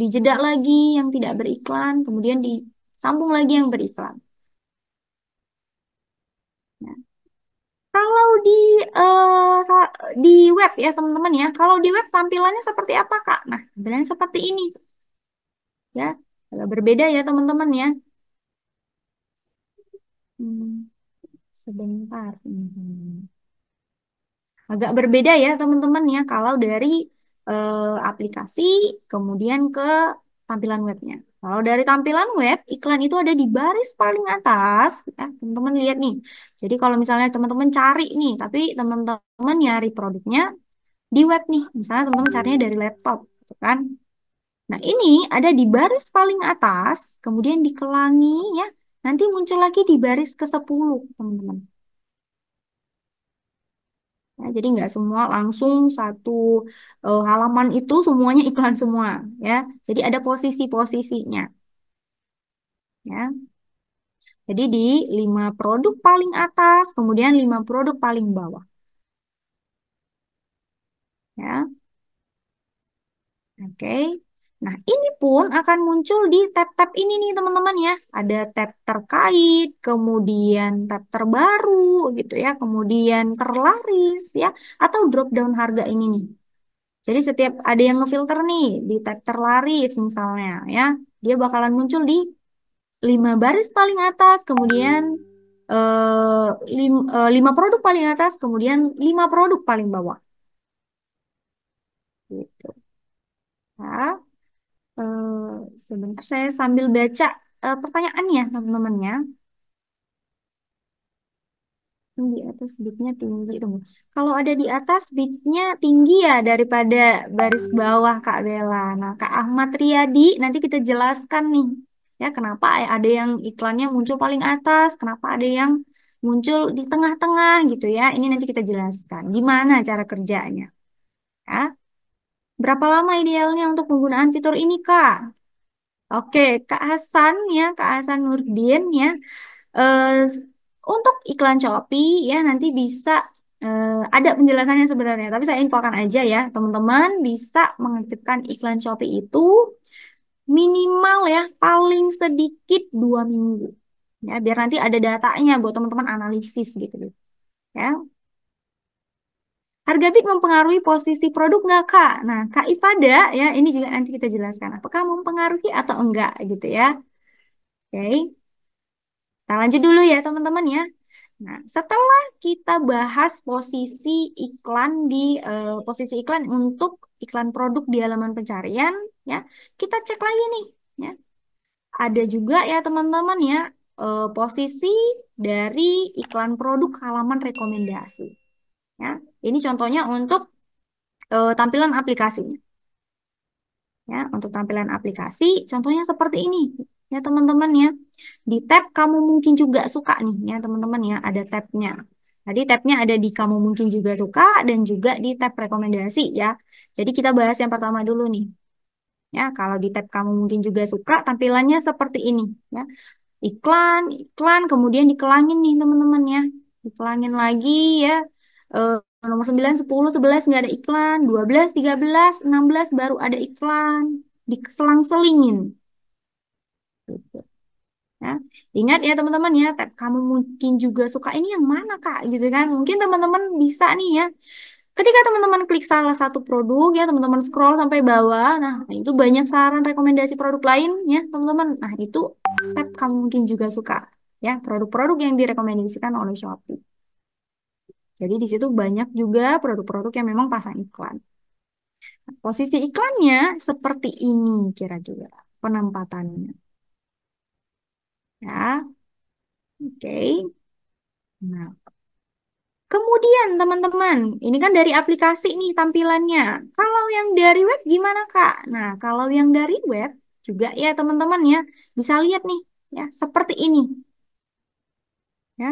dijeda, lagi yang tidak beriklan kemudian disambung lagi yang beriklan Kalau di uh, di web ya teman-teman ya, kalau di web tampilannya seperti apa Kak? Nah, tampilannya seperti ini. Ya, agak berbeda ya teman-teman ya. Hmm, sebentar. Hmm. Agak berbeda ya teman-teman ya kalau dari uh, aplikasi kemudian ke tampilan webnya. Kalau dari tampilan web, iklan itu ada di baris paling atas. Ya, teman-teman lihat nih. Jadi kalau misalnya teman-teman cari nih, tapi teman-teman nyari produknya di web nih. Misalnya teman-teman carinya dari laptop, gitu kan? Nah, ini ada di baris paling atas, kemudian dikelangi ya. Nanti muncul lagi di baris ke-10, teman-teman. Ya, jadi nggak semua langsung satu uh, halaman itu semuanya iklan semua ya. Jadi ada posisi-posisinya. Ya. Jadi di lima produk paling atas, kemudian lima produk paling bawah. Ya. Oke. Okay. Nah, ini pun akan muncul di tab-tab ini nih teman-teman ya. Ada tab terkait, kemudian tab terbaru gitu ya, kemudian terlaris ya, atau drop down harga ini nih. Jadi setiap ada yang ngefilter nih di tab terlaris misalnya ya, dia bakalan muncul di lima baris paling atas, kemudian eh, lim, eh, lima produk paling atas, kemudian lima produk paling bawah. Gitu. Ya. Eh, sebentar saya sambil baca uh, pertanyaannya teman-teman Di atas bitnya tinggi dong. Kalau ada di atas bitnya tinggi ya daripada baris bawah Kak Bella. Nah Kak Ahmad Riyadi nanti kita jelaskan nih ya kenapa ada yang iklannya muncul paling atas, kenapa ada yang muncul di tengah-tengah gitu ya. Ini nanti kita jelaskan gimana cara kerjanya. Ya. Berapa lama idealnya untuk penggunaan fitur ini, Kak? Oke, Kak Hasan ya, Kak Hasan Nurdin ya. Uh, untuk iklan Shopee ya nanti bisa uh, ada penjelasannya sebenarnya, tapi saya infokan aja ya, teman-teman bisa mengaktifkan iklan Shopee itu minimal ya paling sedikit dua minggu ya biar nanti ada datanya buat teman-teman analisis gitu ya Harga bid mempengaruhi posisi produk nggak Kak? Nah, Kak Ifada ya, ini juga nanti kita jelaskan apakah mempengaruhi atau enggak gitu ya. Oke. Kita lanjut dulu ya teman-teman ya. Nah, setelah kita bahas posisi iklan di uh, posisi iklan untuk iklan produk di halaman pencarian ya, kita cek lagi nih ya. Ada juga ya teman-teman ya uh, posisi dari iklan produk halaman rekomendasi. Ya. Ini contohnya untuk uh, tampilan aplikasinya. Ya, untuk tampilan aplikasi, contohnya seperti ini. Ya, teman-teman ya. Di tab kamu mungkin juga suka nih, ya teman-teman ya, ada tabnya. Tadi tabnya ada di kamu mungkin juga suka dan juga di tab rekomendasi ya. Jadi kita bahas yang pertama dulu nih. Ya, kalau di tab kamu mungkin juga suka, tampilannya seperti ini. Ya, iklan, iklan, kemudian dikelangin nih teman-teman ya, dikelangin lagi ya, uh, Nomor 9, 10, 11 nggak ada iklan. 12, 13, 16 baru ada iklan. Diselang-selingin. Ya. Ingat ya teman-teman ya, tab kamu mungkin juga suka ini yang mana kak gitu kan. Mungkin teman-teman bisa nih ya. Ketika teman-teman klik salah satu produk ya, teman-teman scroll sampai bawah. Nah, nah itu banyak saran rekomendasi produk lain ya teman-teman. Nah, itu tab kamu mungkin juga suka ya produk-produk yang direkomendasikan oleh Shopee. Jadi di situ banyak juga produk-produk yang memang pasang iklan. Nah, posisi iklannya seperti ini kira-kira penempatannya. Ya. Oke. Okay. Nah, Kemudian teman-teman, ini kan dari aplikasi nih tampilannya. Kalau yang dari web gimana Kak? Nah, kalau yang dari web juga ya teman-teman ya, bisa lihat nih ya, seperti ini. Ya.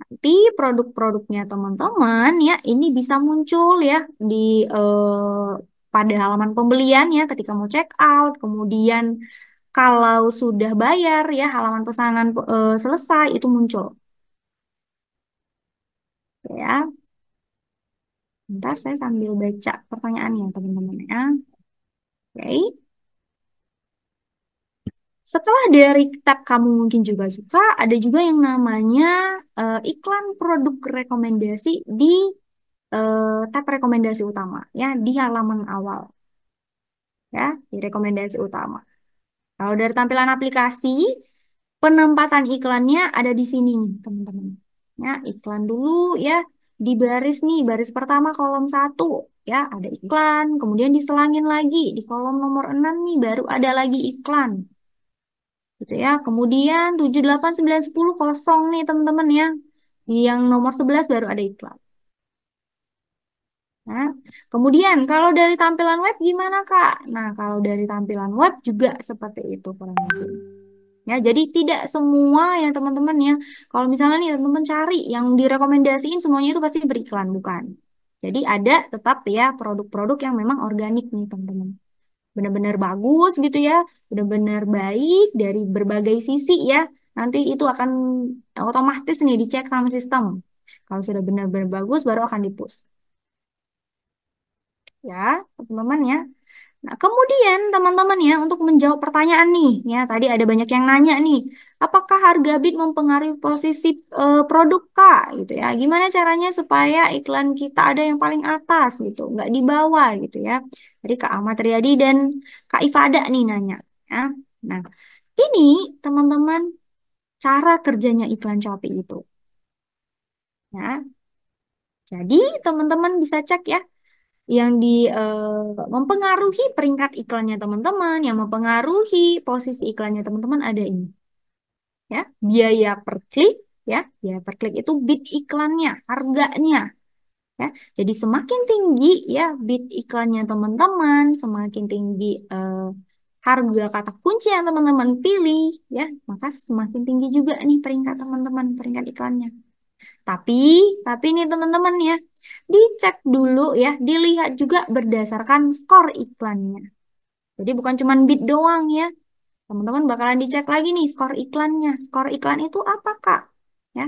Nanti produk-produknya teman-teman ya ini bisa muncul ya di eh, pada halaman pembelian ya ketika mau check out, kemudian kalau sudah bayar ya halaman pesanan eh, selesai itu muncul. Ya. ntar saya sambil baca pertanyaannya teman-teman ya. Oke. Okay. Setelah dari tab kamu mungkin juga suka, ada juga yang namanya uh, iklan produk rekomendasi di uh, tab rekomendasi utama, ya di halaman awal, ya di rekomendasi utama. Kalau dari tampilan aplikasi, penempatan iklannya ada di sini nih, teman-teman. Ya, iklan dulu ya, di baris nih, baris pertama kolom satu ya, ada iklan, kemudian diselangin lagi, di kolom nomor 6 nih baru ada lagi iklan gitu ya. Kemudian 7, 8, 9, 10 kosong nih teman-teman ya. Yang nomor 11 baru ada iklan. Nah, kemudian kalau dari tampilan web gimana Kak? Nah, kalau dari tampilan web juga seperti itu kurang lebih. Ya, jadi tidak semua ya teman-teman ya. Kalau misalnya nih teman-teman cari yang direkomendasiin semuanya itu pasti beriklan, bukan? Jadi ada tetap ya produk-produk yang memang organik nih teman-teman benar-benar bagus gitu ya, benar-benar baik dari berbagai sisi ya. Nanti itu akan otomatis nih dicek sama sistem. Kalau sudah benar-benar bagus baru akan dipush. Ya, teman-teman ya. Nah, kemudian teman-teman ya untuk menjawab pertanyaan nih, ya tadi ada banyak yang nanya nih, apakah harga bid mempengaruhi posisi e, produk Kak gitu ya. Gimana caranya supaya iklan kita ada yang paling atas gitu, nggak di bawah gitu ya. jadi Kak Ahmad Riyadi dan Kak Ifada nih nanya ya. Nah, ini teman-teman cara kerjanya iklan Shopee itu. Ya. Jadi teman-teman bisa cek ya yang di uh, mempengaruhi peringkat iklannya teman-teman, yang mempengaruhi posisi iklannya teman-teman ada ini. Ya, biaya per klik ya, biaya per klik itu bid iklannya, harganya. Ya, jadi semakin tinggi ya bid iklannya teman-teman, semakin tinggi uh, harga kata kunci yang teman-teman pilih ya, maka semakin tinggi juga nih peringkat teman-teman, peringkat iklannya. Tapi, tapi nih teman-teman ya, Dicek dulu ya, dilihat juga berdasarkan skor iklannya. Jadi bukan cuma bid doang ya. Teman-teman bakalan dicek lagi nih skor iklannya. Skor iklan itu apa, Kak? Ya.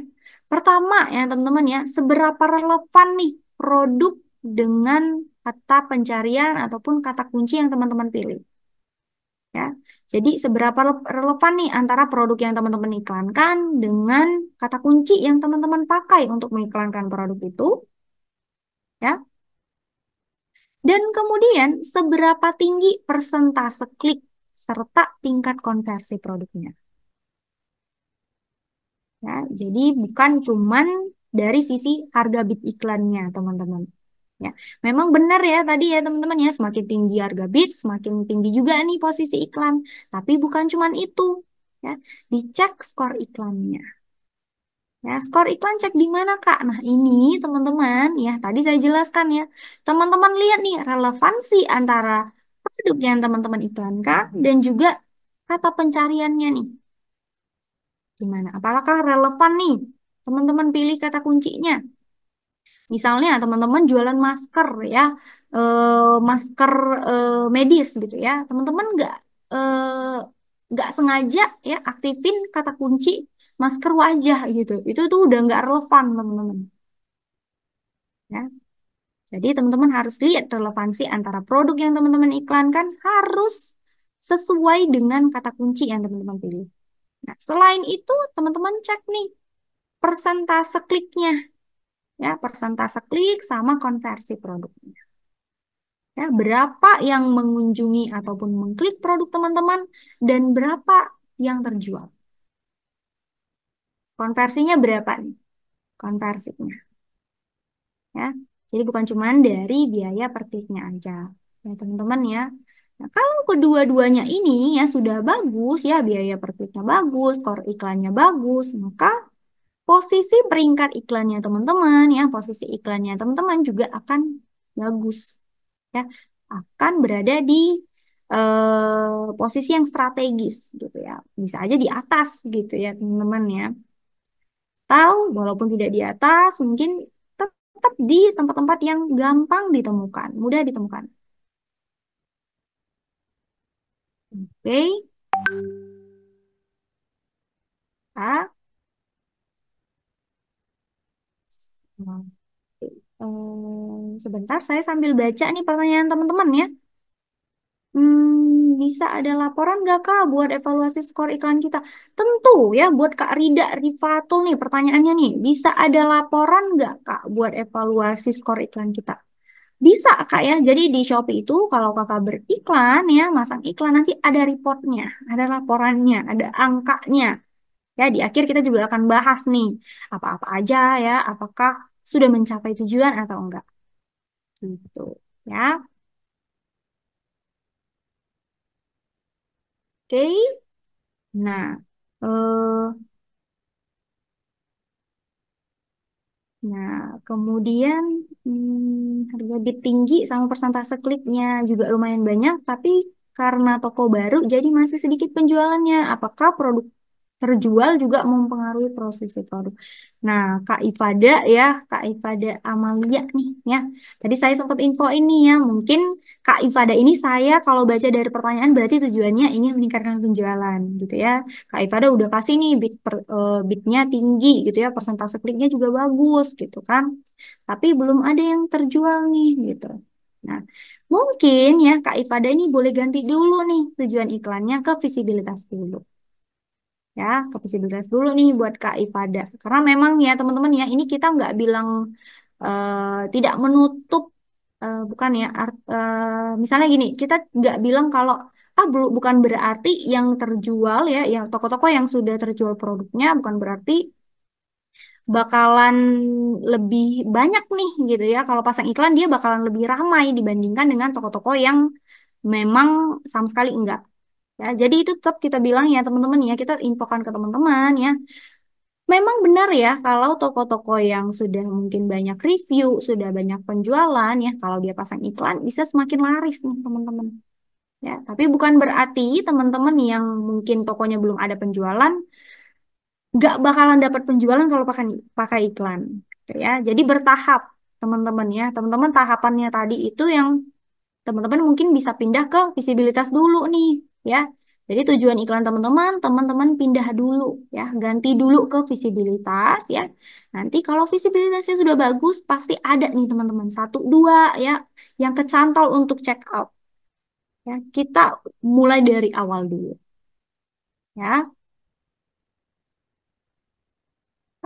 Pertama ya, teman-teman ya, seberapa relevan nih produk dengan kata pencarian ataupun kata kunci yang teman-teman pilih. Ya. Jadi seberapa relevan nih antara produk yang teman-teman iklankan dengan kata kunci yang teman-teman pakai untuk mengiklankan produk itu ya. Dan kemudian seberapa tinggi persentase klik serta tingkat konversi produknya. Ya, jadi bukan cuman dari sisi harga bid iklannya, teman-teman. Ya, memang benar ya tadi ya teman-teman ya, semakin tinggi harga bid, semakin tinggi juga nih posisi iklan. Tapi bukan cuman itu, ya. Dicek skor iklannya. Ya, skor iklan cek di mana, Kak? Nah, ini teman-teman, ya, tadi saya jelaskan ya. Teman-teman lihat nih relevansi antara produk yang teman-teman iklankan dan juga kata pencariannya nih. Gimana? Apakah relevan nih? Teman-teman pilih kata kuncinya. Misalnya teman-teman jualan masker ya, e, masker e, medis gitu ya. Teman-teman nggak -teman eh, e, sengaja ya aktifin kata kunci masker wajah gitu itu tuh udah nggak relevan teman-teman ya jadi teman-teman harus lihat relevansi antara produk yang teman-teman iklankan harus sesuai dengan kata kunci yang teman-teman pilih nah selain itu teman-teman cek nih persentase kliknya ya persentase klik sama konversi produknya ya berapa yang mengunjungi ataupun mengklik produk teman-teman dan berapa yang terjual Konversinya berapa nih? Konversinya. Ya, jadi bukan cuma dari biaya per kliknya aja. Ya, teman-teman ya. Nah, kalau kedua-duanya ini ya sudah bagus ya, biaya per kliknya bagus, skor iklannya bagus, maka posisi peringkat iklannya teman-teman ya, posisi iklannya teman-teman juga akan bagus. Ya, akan berada di eh, posisi yang strategis gitu ya. Bisa aja di atas gitu ya, teman-teman ya atau walaupun tidak di atas mungkin tetap di tempat-tempat yang gampang ditemukan, mudah ditemukan. Oke. Okay. Eh, sebentar, saya sambil baca nih pertanyaan teman-teman ya. Hmm, bisa ada laporan nggak Kak buat evaluasi skor iklan kita? Tentu ya buat Kak Rida Rifatul nih pertanyaannya nih, bisa ada laporan nggak Kak buat evaluasi skor iklan kita? Bisa Kak ya, jadi di Shopee itu kalau Kakak beriklan ya, masang iklan nanti ada reportnya, ada laporannya, ada angkanya. Ya, di akhir kita juga akan bahas nih, apa-apa aja ya, apakah sudah mencapai tujuan atau enggak. Gitu ya. Nah, uh, Nah, kemudian hmm, harga bit tinggi sama persentase kliknya juga lumayan banyak, tapi karena toko baru jadi masih sedikit penjualannya. Apakah produk terjual juga mempengaruhi proses produk. Nah, Kak Ifada ya, Kak Ifada Amalia nih ya. Tadi saya sempat info ini ya, mungkin Kak Ifada ini saya kalau baca dari pertanyaan berarti tujuannya ingin meningkatkan penjualan gitu ya. Kak Ifada udah kasih nih bid per, uh, bidnya tinggi gitu ya, persentase kliknya juga bagus gitu kan. Tapi belum ada yang terjual nih gitu. Nah, mungkin ya Kak Ifada ini boleh ganti dulu nih tujuan iklannya ke visibilitas dulu ya kapasitas dulu nih buat Kak Ipada karena memang ya teman-teman ya ini kita nggak bilang uh, tidak menutup uh, bukan ya art, uh, misalnya gini kita nggak bilang kalau ah bu, bukan berarti yang terjual ya yang toko-toko yang sudah terjual produknya bukan berarti bakalan lebih banyak nih gitu ya kalau pasang iklan dia bakalan lebih ramai dibandingkan dengan toko-toko yang memang sama sekali enggak Ya, jadi itu tetap kita bilang ya teman-teman ya, kita infokan ke teman-teman ya. Memang benar ya kalau toko-toko yang sudah mungkin banyak review, sudah banyak penjualan ya, kalau dia pasang iklan bisa semakin laris nih teman-teman. Ya, tapi bukan berarti teman-teman yang mungkin tokonya belum ada penjualan nggak bakalan dapat penjualan kalau pakai pakai iklan. Gitu ya, jadi bertahap teman-teman ya. Teman-teman tahapannya tadi itu yang teman-teman mungkin bisa pindah ke visibilitas dulu nih ya. Jadi tujuan iklan teman-teman, teman-teman pindah dulu ya, ganti dulu ke visibilitas ya. Nanti kalau visibilitasnya sudah bagus, pasti ada nih teman-teman satu dua ya yang kecantol untuk check out. Ya, kita mulai dari awal dulu. Ya.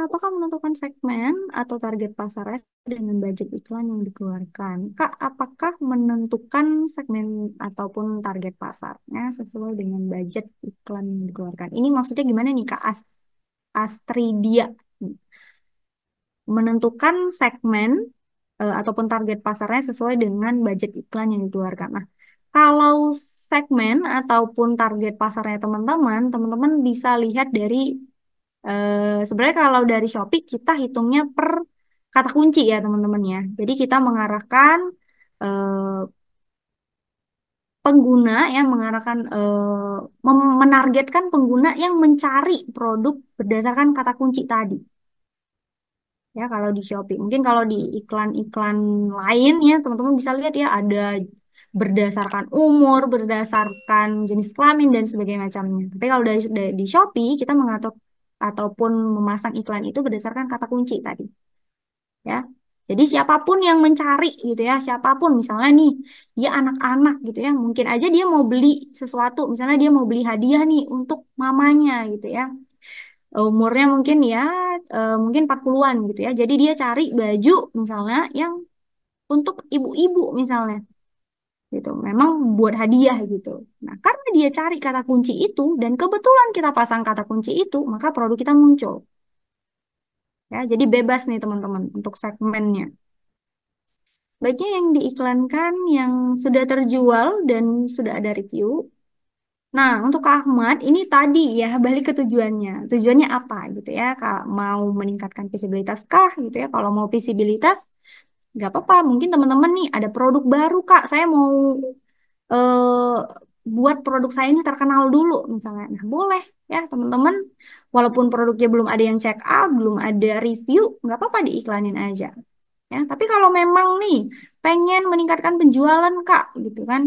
Apakah menentukan segmen atau target pasar dengan budget iklan yang dikeluarkan? Kak, apakah menentukan segmen ataupun target pasarnya sesuai dengan budget iklan yang dikeluarkan? Ini maksudnya gimana nih, Kak Ast Astridia? Menentukan segmen uh, ataupun target pasarnya sesuai dengan budget iklan yang dikeluarkan. Nah, kalau segmen ataupun target pasarnya teman-teman, teman-teman bisa lihat dari Eh, sebenarnya kalau dari Shopee kita hitungnya per kata kunci ya teman-teman ya. Jadi kita mengarahkan uh, pengguna ya, mengarahkan uh, menargetkan pengguna yang mencari produk berdasarkan kata kunci tadi. Ya, kalau di Shopee. Mungkin kalau di iklan-iklan lain ya teman-teman bisa lihat ya ada berdasarkan umur, berdasarkan jenis kelamin dan sebagainya macamnya. Tapi kalau dari, dari di Shopee kita mengatur ataupun memasang iklan itu berdasarkan kata kunci tadi. Ya. Jadi siapapun yang mencari gitu ya, siapapun misalnya nih dia anak-anak gitu ya, mungkin aja dia mau beli sesuatu, misalnya dia mau beli hadiah nih untuk mamanya gitu ya. Umurnya mungkin ya eh, mungkin 40-an gitu ya. Jadi dia cari baju misalnya yang untuk ibu-ibu misalnya gitu. Memang buat hadiah gitu. Nah, karena dia cari kata kunci itu dan kebetulan kita pasang kata kunci itu, maka produk kita muncul. Ya, jadi bebas nih teman-teman untuk segmennya. Baiknya yang diiklankan yang sudah terjual dan sudah ada review. Nah, untuk Kak Ahmad ini tadi ya balik ke tujuannya. Tujuannya apa gitu ya? Kalau mau meningkatkan visibilitas kah gitu ya? Kalau mau visibilitas nggak apa-apa mungkin teman-teman nih ada produk baru kak saya mau eh, buat produk saya ini terkenal dulu misalnya nah boleh ya teman-teman walaupun produknya belum ada yang check out belum ada review nggak apa-apa diiklanin aja ya tapi kalau memang nih pengen meningkatkan penjualan kak gitu kan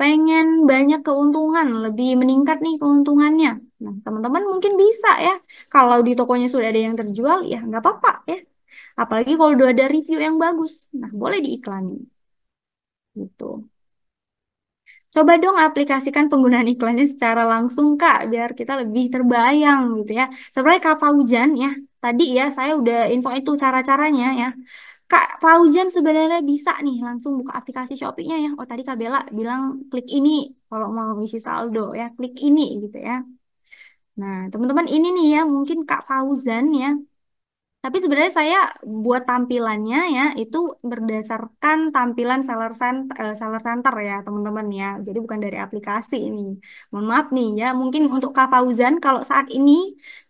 pengen banyak keuntungan lebih meningkat nih keuntungannya nah teman-teman mungkin bisa ya kalau di tokonya sudah ada yang terjual ya nggak apa-apa ya Apalagi kalau udah ada review yang bagus, nah boleh diiklanin. Gitu. Coba dong aplikasikan penggunaan iklannya secara langsung Kak, biar kita lebih terbayang gitu ya. Sebenarnya Kak Fauzan ya, tadi ya saya udah info itu cara-caranya ya. Kak Fauzan sebenarnya bisa nih langsung buka aplikasi Shopee-nya ya. Oh tadi Kak Bella bilang klik ini kalau mau isi saldo ya, klik ini gitu ya. Nah, teman-teman ini nih ya, mungkin Kak Fauzan ya, tapi sebenarnya saya buat tampilannya ya itu berdasarkan tampilan seller center, eh, seller center ya teman-teman ya. Jadi bukan dari aplikasi ini. Mohon maaf nih ya, mungkin untuk Kak Fauzan kalau saat ini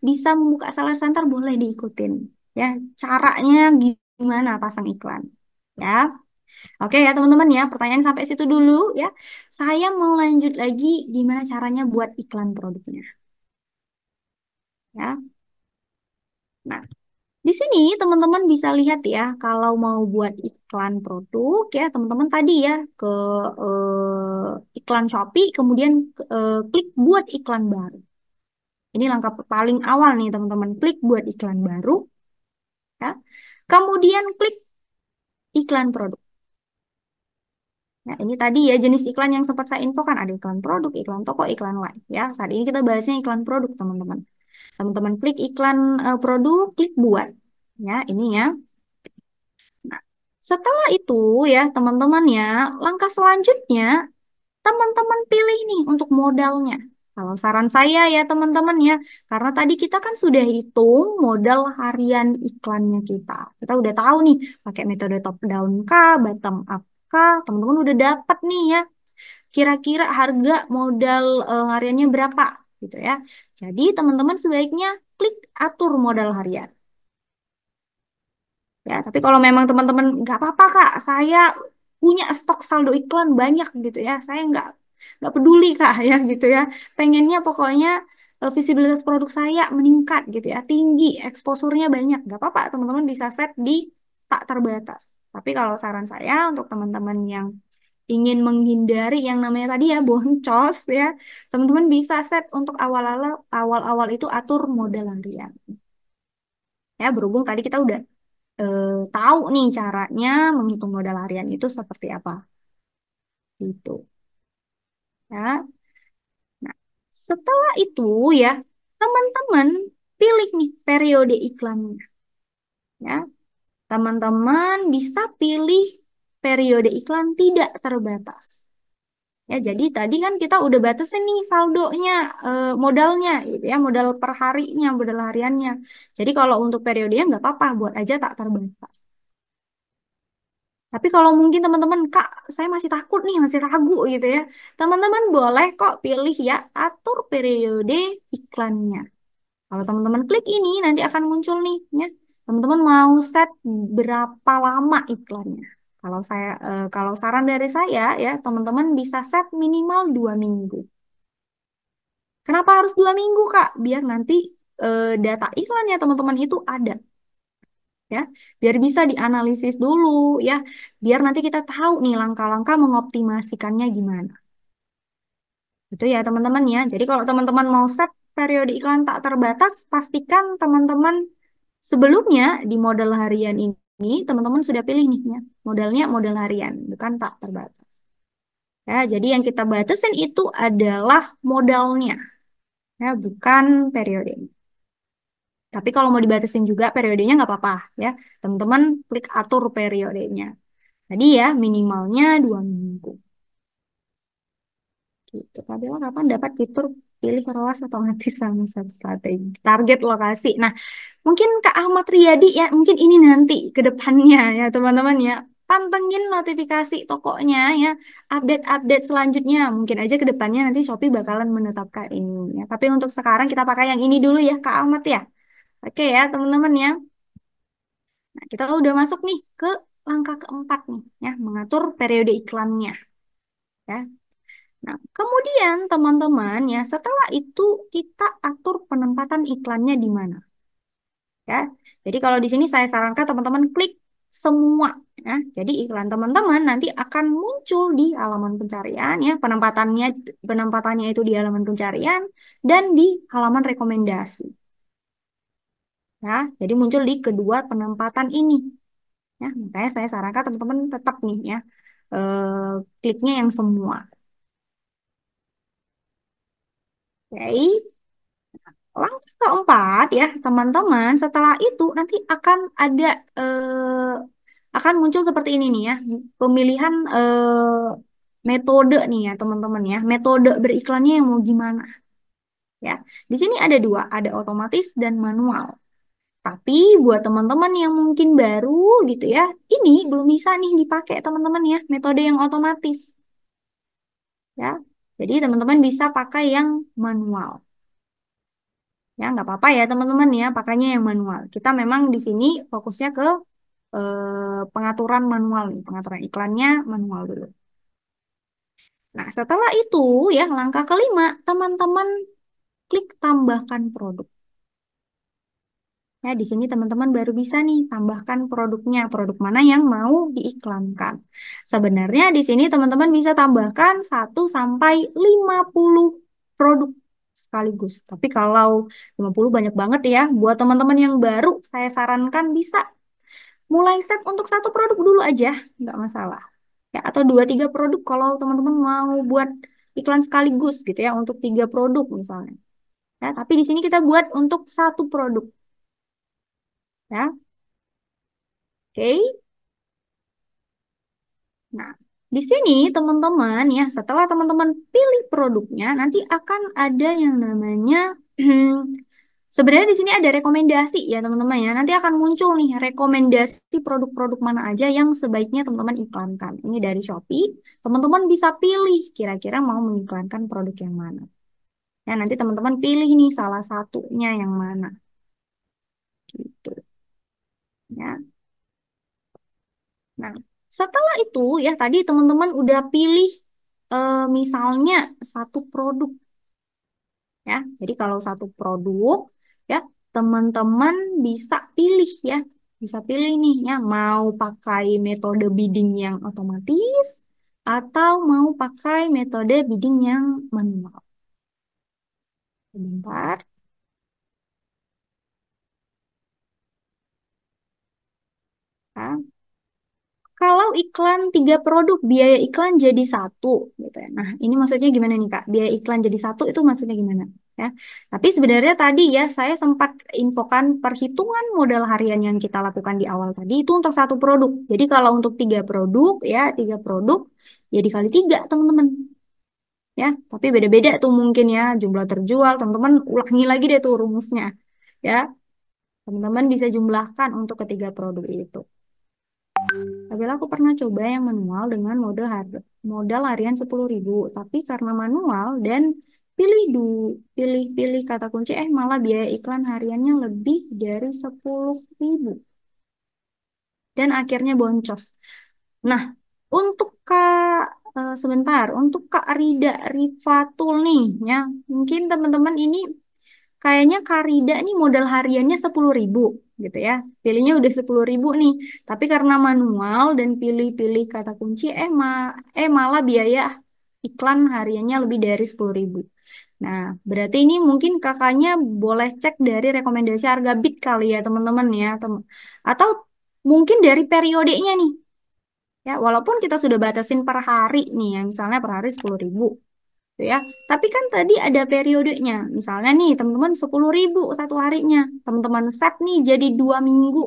bisa membuka seller center boleh diikutin ya. Caranya gimana pasang iklan ya. Oke ya teman-teman ya, pertanyaan sampai situ dulu ya. Saya mau lanjut lagi gimana caranya buat iklan produknya. Ya. Nah, di sini teman-teman bisa lihat ya kalau mau buat iklan produk ya teman-teman tadi ya ke eh, iklan Shopee kemudian eh, klik buat iklan baru. Ini langkah paling awal nih teman-teman klik buat iklan baru ya. Kemudian klik iklan produk. Nah, ini tadi ya jenis iklan yang sempat saya infokan ada iklan produk, iklan toko, iklan lain ya. Saat ini kita bahasnya iklan produk, teman-teman teman-teman klik iklan uh, produk, klik buat. Ya, ini ya. Nah, setelah itu ya teman-teman ya, langkah selanjutnya teman-teman pilih nih untuk modalnya. Kalau saran saya ya teman-teman ya, karena tadi kita kan sudah hitung modal harian iklannya kita. Kita udah tahu nih pakai metode top down k bottom up k teman-teman udah dapat nih ya. Kira-kira harga modal uh, hariannya berapa gitu ya. Jadi teman-teman sebaiknya klik atur modal harian. Ya, tapi kalau memang teman-teman nggak apa-apa kak, saya punya stok saldo iklan banyak gitu ya, saya nggak nggak peduli kak ya gitu ya. Pengennya pokoknya eh, visibilitas produk saya meningkat gitu ya, tinggi, eksposurnya banyak, nggak apa-apa teman-teman bisa set di tak terbatas. Tapi kalau saran saya untuk teman-teman yang ingin menghindari yang namanya tadi ya boncos ya, teman-teman bisa set untuk awal-awal awal-awal itu atur modal larian. Ya, berhubung tadi kita udah e, tahu nih caranya menghitung modal larian itu seperti apa. itu Ya. Nah, setelah itu ya, teman-teman pilih nih periode iklannya. Ya. Teman-teman bisa pilih periode iklan tidak terbatas. Ya, jadi tadi kan kita udah batasin nih saldonya, eh, modalnya gitu ya, modal per harinya, modal hariannya. Jadi kalau untuk periodenya nggak apa-apa, buat aja tak terbatas. Tapi kalau mungkin teman-teman, Kak, saya masih takut nih, masih ragu gitu ya. Teman-teman boleh kok pilih ya, atur periode iklannya. Kalau teman-teman klik ini, nanti akan muncul nih, ya. Teman-teman mau set berapa lama iklannya. Kalau saya uh, kalau saran dari saya ya teman-teman bisa set minimal dua minggu. Kenapa harus dua minggu kak? Biar nanti uh, data iklannya teman-teman itu ada ya biar bisa dianalisis dulu ya biar nanti kita tahu nih langkah-langkah mengoptimasikannya gimana itu ya teman-teman ya jadi kalau teman-teman mau set periode iklan tak terbatas pastikan teman-teman sebelumnya di model harian ini ini teman-teman sudah pilih nih ya. Modalnya modal harian, bukan tak terbatas. Ya, jadi yang kita batasin itu adalah modalnya. Ya, bukan periodenya. Tapi kalau mau dibatasin juga periodenya nggak apa-apa ya. Teman-teman klik atur periodenya. Tadi ya minimalnya dua minggu. Gitu. Kabila kapan dapat fitur pilih atau otomatis sama satu strategi target lokasi. Nah, mungkin Kak Ahmad Riyadi ya, mungkin ini nanti ke depannya ya teman-teman ya. Pantengin notifikasi tokonya ya, update-update selanjutnya. Mungkin aja ke depannya nanti Shopee bakalan menetapkan ini ya. Tapi untuk sekarang kita pakai yang ini dulu ya Kak Ahmad ya. Oke ya teman-teman ya. Nah, kita udah masuk nih ke langkah keempat nih ya, mengatur periode iklannya. Ya, Nah, kemudian teman-teman ya setelah itu kita atur penempatan iklannya di mana. Ya. Jadi kalau di sini saya sarankan teman-teman klik semua. ya jadi iklan teman-teman nanti akan muncul di halaman pencarian ya, penempatannya penempatannya itu di halaman pencarian dan di halaman rekomendasi. Ya, jadi muncul di kedua penempatan ini. Ya, makanya saya sarankan teman-teman tetap nih ya eh, kliknya yang semua. Oke. Langkah keempat ya, teman-teman, setelah itu nanti akan ada eh, akan muncul seperti ini nih ya, pemilihan eh, metode nih ya, teman-teman ya. Metode beriklannya yang mau gimana? Ya. Di sini ada dua, ada otomatis dan manual. Tapi buat teman-teman yang mungkin baru gitu ya, ini belum bisa nih dipakai teman-teman ya, metode yang otomatis. Ya, jadi teman-teman bisa pakai yang manual. Ya, nggak apa-apa ya teman-teman ya, pakainya yang manual. Kita memang di sini fokusnya ke eh, pengaturan manual nih, pengaturan iklannya manual dulu. Nah, setelah itu ya langkah kelima, teman-teman klik tambahkan produk. Ya, di sini teman-teman baru bisa nih tambahkan produknya, produk mana yang mau diiklankan. Sebenarnya di sini teman-teman bisa tambahkan 1 sampai 50 produk sekaligus. Tapi kalau 50 banyak banget ya, buat teman-teman yang baru saya sarankan bisa mulai set untuk satu produk dulu aja, nggak masalah. Ya, atau 2-3 produk kalau teman-teman mau buat iklan sekaligus gitu ya untuk tiga produk misalnya. Ya, tapi di sini kita buat untuk satu produk ya. Oke. Nah, di sini teman-teman ya, setelah teman-teman pilih produknya, nanti akan ada yang namanya Sebenarnya di sini ada rekomendasi ya teman-teman ya. Nanti akan muncul nih rekomendasi produk-produk mana aja yang sebaiknya teman-teman iklankan. Ini dari Shopee. Teman-teman bisa pilih kira-kira mau mengiklankan produk yang mana. Ya nanti teman-teman pilih nih salah satunya yang mana. Gitu ya. Nah, setelah itu ya tadi teman-teman udah pilih eh, misalnya satu produk. Ya, jadi kalau satu produk ya teman-teman bisa pilih ya, bisa pilih nih ya mau pakai metode bidding yang otomatis atau mau pakai metode bidding yang manual. Sebentar. Kan? kalau iklan tiga produk biaya iklan jadi satu gitu ya. Nah ini maksudnya gimana nih kak? Biaya iklan jadi satu itu maksudnya gimana? Ya, tapi sebenarnya tadi ya saya sempat infokan perhitungan modal harian yang kita lakukan di awal tadi itu untuk satu produk. Jadi kalau untuk tiga produk ya tiga produk ya dikali tiga teman-teman. Ya, tapi beda-beda tuh mungkin ya jumlah terjual teman-teman ulangi lagi deh tuh rumusnya. Ya, teman-teman bisa jumlahkan untuk ketiga produk itu. Tapi aku pernah coba yang manual dengan mode har modal harian sepuluh 10.000, tapi karena manual dan pilih du, pilih-pilih kata kunci eh malah biaya iklan hariannya lebih dari sepuluh 10.000. Dan akhirnya boncos. Nah, untuk Kak eh, sebentar, untuk Kak Rida Rifatul nih ya. Mungkin teman-teman ini kayaknya Kak Rida nih modal hariannya 10.000 gitu ya. Pilihnya udah 10 ribu nih. Tapi karena manual dan pilih-pilih kata kunci eh ma eh malah biaya iklan hariannya lebih dari 10 ribu. Nah, berarti ini mungkin kakaknya boleh cek dari rekomendasi harga bid kali ya teman-teman ya. Tem atau mungkin dari periodenya nih. Ya, walaupun kita sudah batasin per hari nih, ya, misalnya per hari 10 ribu gitu ya. Tapi kan tadi ada periodenya. Misalnya nih teman-teman sepuluh ribu satu harinya. Teman-teman set nih jadi dua minggu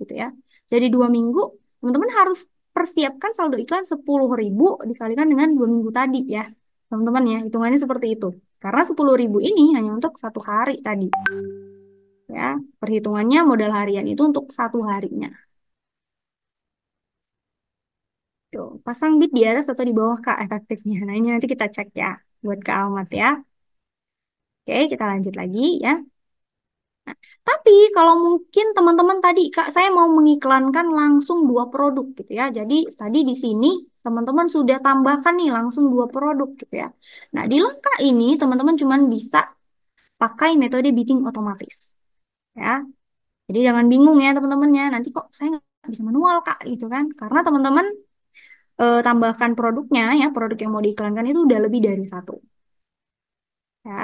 gitu ya. Jadi dua minggu teman-teman harus persiapkan saldo iklan 10.000 ribu dikalikan dengan dua minggu tadi ya. Teman-teman ya, hitungannya seperti itu. Karena sepuluh ribu ini hanya untuk satu hari tadi. Ya, perhitungannya modal harian itu untuk satu harinya. Tuh, pasang bit di atas atau di bawah kak efektifnya. Nah ini nanti kita cek ya buat Kak alamat ya. Oke, kita lanjut lagi ya. Nah, tapi kalau mungkin teman-teman tadi Kak saya mau mengiklankan langsung dua produk gitu ya. Jadi tadi di sini teman-teman sudah tambahkan nih langsung dua produk gitu ya. Nah, di langkah ini teman-teman cuma bisa pakai metode bidding otomatis. Ya. Jadi jangan bingung ya teman-teman Nanti kok saya nggak bisa manual Kak gitu kan. Karena teman-teman uh, tambahkan produknya ya produk yang mau diiklankan itu udah lebih dari satu ya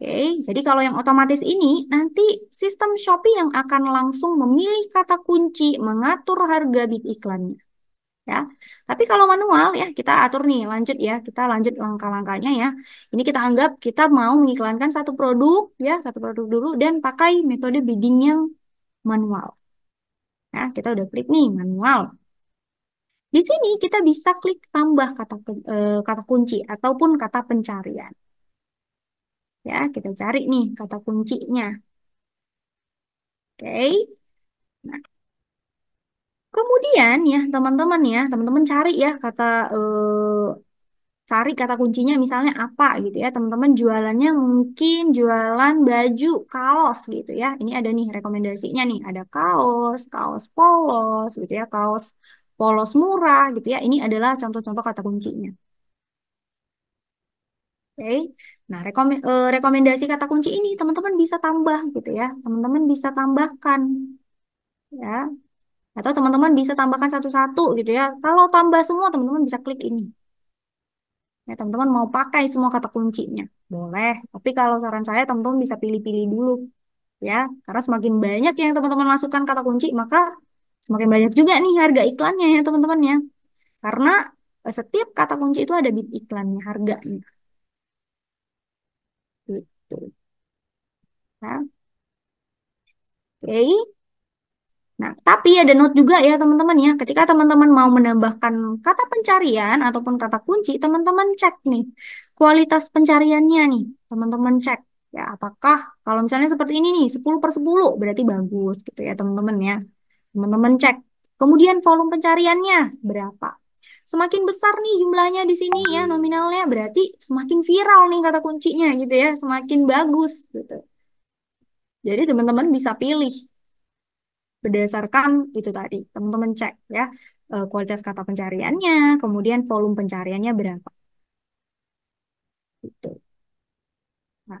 Oke, jadi kalau yang otomatis ini nanti sistem Shopee yang akan langsung memilih kata kunci mengatur harga bid iklannya. Ya. Tapi kalau manual ya kita atur nih, lanjut ya, kita lanjut langkah-langkahnya ya. Ini kita anggap kita mau mengiklankan satu produk ya, satu produk dulu dan pakai metode bidding yang manual. Ya, kita udah klik nih manual. Di sini kita bisa klik tambah kata eh, kata kunci ataupun kata pencarian. Ya, kita cari nih kata kuncinya. Oke. Nah, kemudian ya teman-teman ya, teman-teman cari ya kata eh, cari kata kuncinya misalnya apa gitu ya teman-teman jualannya mungkin jualan baju kaos gitu ya ini ada nih rekomendasinya nih ada kaos kaos polos gitu ya kaos polos murah gitu ya. Ini adalah contoh-contoh kata kuncinya. Oke. Okay. Nah, eh, rekomendasi kata kunci ini teman-teman bisa tambah gitu ya. Teman-teman bisa tambahkan ya. Atau teman-teman bisa tambahkan satu-satu gitu ya. Kalau tambah semua teman-teman bisa klik ini. Ya, teman-teman mau pakai semua kata kuncinya. Boleh, tapi kalau saran saya teman-teman bisa pilih-pilih dulu ya. Karena semakin banyak yang teman-teman masukkan kata kunci, maka Semakin banyak juga nih harga iklannya ya teman-teman ya. Karena eh, setiap kata kunci itu ada bit iklannya, harganya. Gitu. Ya. Oke. Nah, tapi ada note juga ya teman-teman ya. Ketika teman-teman mau menambahkan kata pencarian ataupun kata kunci, teman-teman cek nih kualitas pencariannya nih. Teman-teman cek ya apakah kalau misalnya seperti ini nih 10 per 10 berarti bagus gitu ya teman-teman ya. Teman-teman cek. Kemudian volume pencariannya berapa? Semakin besar nih jumlahnya di sini ya nominalnya berarti semakin viral nih kata kuncinya gitu ya, semakin bagus gitu. Jadi teman-teman bisa pilih berdasarkan itu tadi. Teman-teman cek ya e, kualitas kata pencariannya, kemudian volume pencariannya berapa. Gitu. Nah,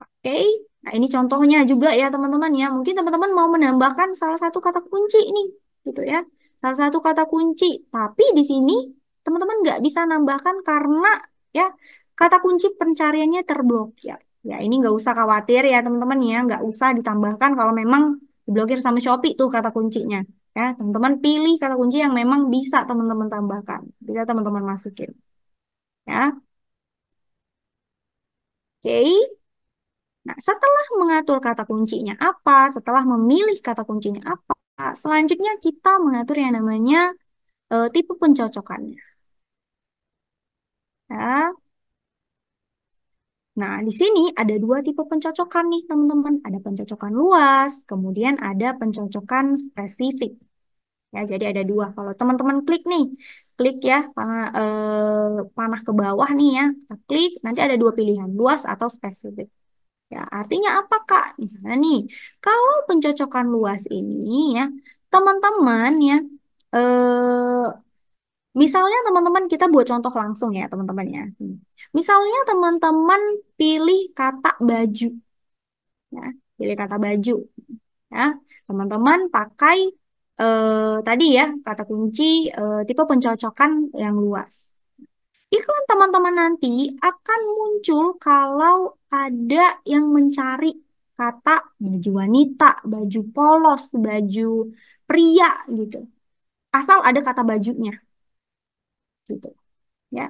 Oke, okay. Nah, ini contohnya juga ya teman-teman ya. Mungkin teman-teman mau menambahkan salah satu kata kunci nih, gitu ya. Salah satu kata kunci. Tapi di sini teman-teman nggak bisa nambahkan karena ya kata kunci pencariannya terblokir. Ya, ini nggak usah khawatir ya teman-teman ya. Nggak usah ditambahkan kalau memang diblokir sama Shopee tuh kata kuncinya. Ya, teman-teman pilih kata kunci yang memang bisa teman-teman tambahkan. Bisa teman-teman masukin. Ya. Oke. Okay. Nah, setelah mengatur kata kuncinya apa, setelah memilih kata kuncinya apa, selanjutnya kita mengatur yang namanya e, tipe pencocokannya. Ya. Nah, di sini ada dua tipe pencocokan nih, teman-teman. Ada pencocokan luas, kemudian ada pencocokan spesifik. Ya, jadi ada dua. Kalau teman-teman klik nih, klik ya panah eh, panah ke bawah nih ya, kita klik, nanti ada dua pilihan, luas atau spesifik. Ya, artinya apa, Kak? Misalnya nih, kalau pencocokan luas ini ya, teman-teman ya, eh, misalnya teman-teman kita buat contoh langsung ya, teman-teman ya. Hmm. Misalnya teman-teman pilih kata baju. Ya, pilih kata baju. Ya, teman-teman pakai eh, tadi ya, kata kunci eh, tipe pencocokan yang luas. Iklan teman-teman nanti akan muncul kalau ada yang mencari kata baju wanita, baju polos, baju pria gitu. Asal ada kata bajunya. Gitu. Ya.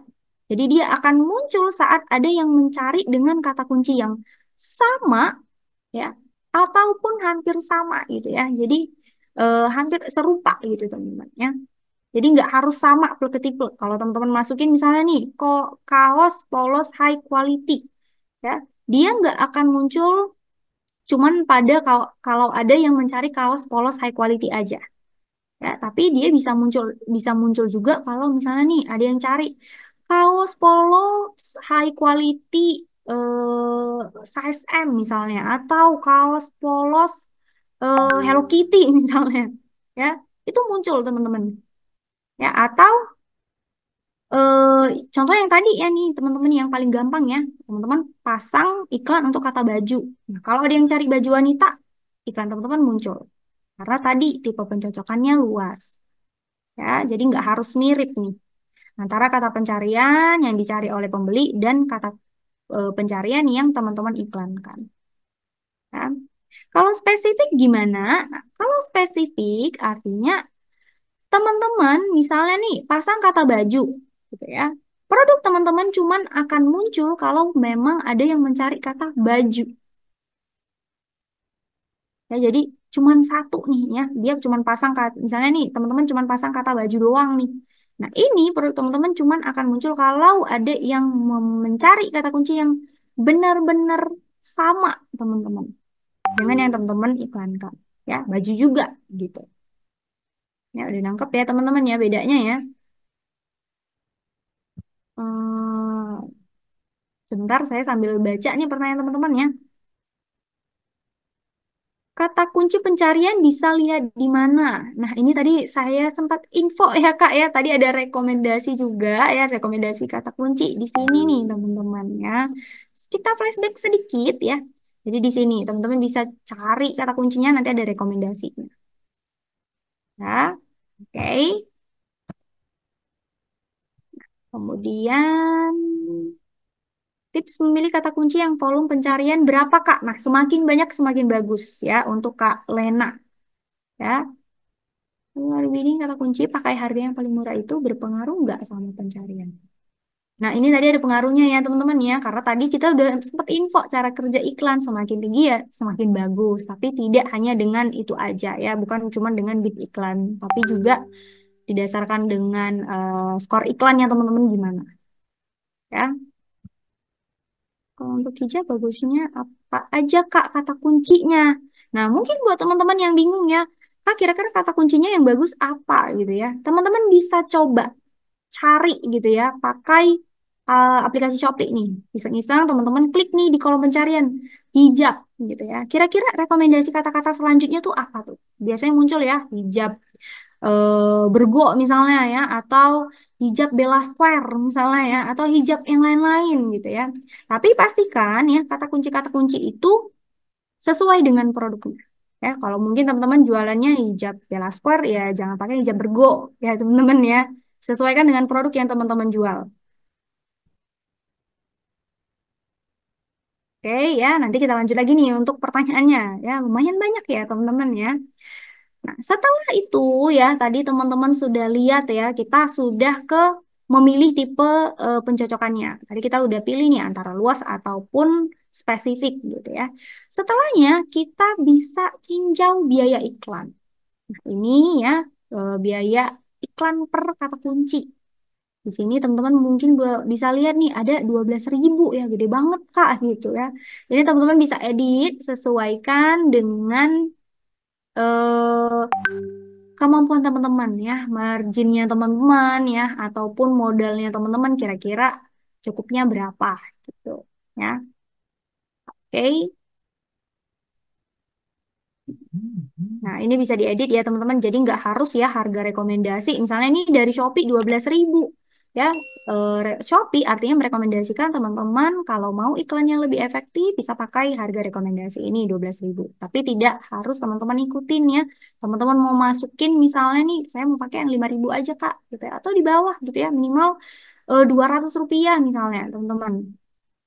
Jadi dia akan muncul saat ada yang mencari dengan kata kunci yang sama ya ataupun hampir sama gitu ya. Jadi eh, hampir serupa gitu teman-teman ya. Jadi nggak harus sama plug to tipe. Kalau teman-teman masukin misalnya nih, kok kaos polos high quality, ya dia nggak akan muncul cuman pada kalau, kalau ada yang mencari kaos polos high quality aja. Ya, tapi dia bisa muncul bisa muncul juga kalau misalnya nih ada yang cari kaos polos high quality eh, size M misalnya atau kaos polos eh, Hello Kitty misalnya. Ya, itu muncul teman-teman ya atau eh, contoh yang tadi ya nih teman-teman yang paling gampang ya teman-teman pasang iklan untuk kata baju nah, kalau ada yang cari baju wanita iklan teman-teman muncul karena tadi tipe pencocokannya luas ya jadi nggak harus mirip nih antara kata pencarian yang dicari oleh pembeli dan kata e, pencarian yang teman-teman iklankan ya. Kalau spesifik gimana? Nah, kalau spesifik artinya teman-teman misalnya nih pasang kata baju gitu ya produk teman-teman cuman akan muncul kalau memang ada yang mencari kata baju ya jadi cuman satu nih ya dia cuman pasang kata, misalnya nih teman-teman cuman pasang kata baju doang nih nah ini produk teman-teman cuman akan muncul kalau ada yang mencari kata kunci yang benar-benar sama teman-teman dengan yang teman-teman iklankan ya baju juga gitu Ya, udah nangkep ya teman-teman ya bedanya ya. Eh, sebentar saya sambil baca nih pertanyaan teman-teman ya. Kata kunci pencarian bisa lihat di mana? Nah, ini tadi saya sempat info ya, Kak ya. Tadi ada rekomendasi juga ya, rekomendasi kata kunci di sini nih, teman-teman ya. Kita flashback sedikit ya. Jadi di sini teman-teman bisa cari kata kuncinya nanti ada rekomendasinya. Ya, oke. Okay. Kemudian tips memilih kata kunci yang volume pencarian berapa Kak? Nah, semakin banyak semakin bagus ya untuk Kak Lena. Ya. Luar ini kata kunci pakai harga yang paling murah itu berpengaruh nggak sama pencarian? Nah, ini tadi ada pengaruhnya ya, teman-teman ya. Karena tadi kita udah sempat info cara kerja iklan semakin tinggi ya, semakin bagus. Tapi tidak hanya dengan itu aja ya, bukan cuma dengan bid iklan, tapi juga didasarkan dengan uh, skor iklannya teman-teman gimana. Ya. Kalau untuk hijab bagusnya apa aja Kak kata kuncinya? Nah, mungkin buat teman-teman yang bingung ya, Kak kira-kira kata kuncinya yang bagus apa gitu ya. Teman-teman bisa coba cari gitu ya, pakai uh, aplikasi Shopee nih. Iseng-iseng teman-teman klik nih di kolom pencarian hijab gitu ya. Kira-kira rekomendasi kata-kata selanjutnya tuh apa tuh? Biasanya muncul ya hijab uh, bergo misalnya ya atau hijab Bella Square misalnya ya atau hijab yang lain-lain gitu ya. Tapi pastikan ya kata kunci kata kunci itu sesuai dengan produknya. Ya, kalau mungkin teman-teman jualannya hijab Bella Square ya jangan pakai hijab bergo ya teman-teman ya. Sesuaikan dengan produk yang teman-teman jual. Oke ya, nanti kita lanjut lagi nih untuk pertanyaannya. Ya, lumayan banyak ya teman-teman ya. Nah, setelah itu ya, tadi teman-teman sudah lihat ya, kita sudah ke memilih tipe e, pencocokannya. Tadi kita udah pilih nih antara luas ataupun spesifik gitu ya. Setelahnya kita bisa tinjau biaya iklan. Nah, ini ya e, biaya iklan per kata kunci di sini teman-teman mungkin bisa lihat nih ada ribu ya, gede banget Kak gitu ya. Jadi teman-teman bisa edit sesuaikan dengan eh, kemampuan teman-teman ya, marginnya teman-teman ya, ataupun modalnya teman-teman kira-kira cukupnya berapa gitu ya. Oke. Okay. Nah, ini bisa diedit ya teman-teman. Jadi nggak harus ya harga rekomendasi. Misalnya ini dari Shopee ribu ya eh, Shopee artinya merekomendasikan teman-teman kalau mau iklan yang lebih efektif bisa pakai harga rekomendasi ini 12.000. Tapi tidak harus teman-teman ikutin ya. Teman-teman mau masukin misalnya nih saya mau pakai yang 5.000 aja Kak gitu ya atau di bawah gitu ya minimal eh, 200 rupiah misalnya teman-teman.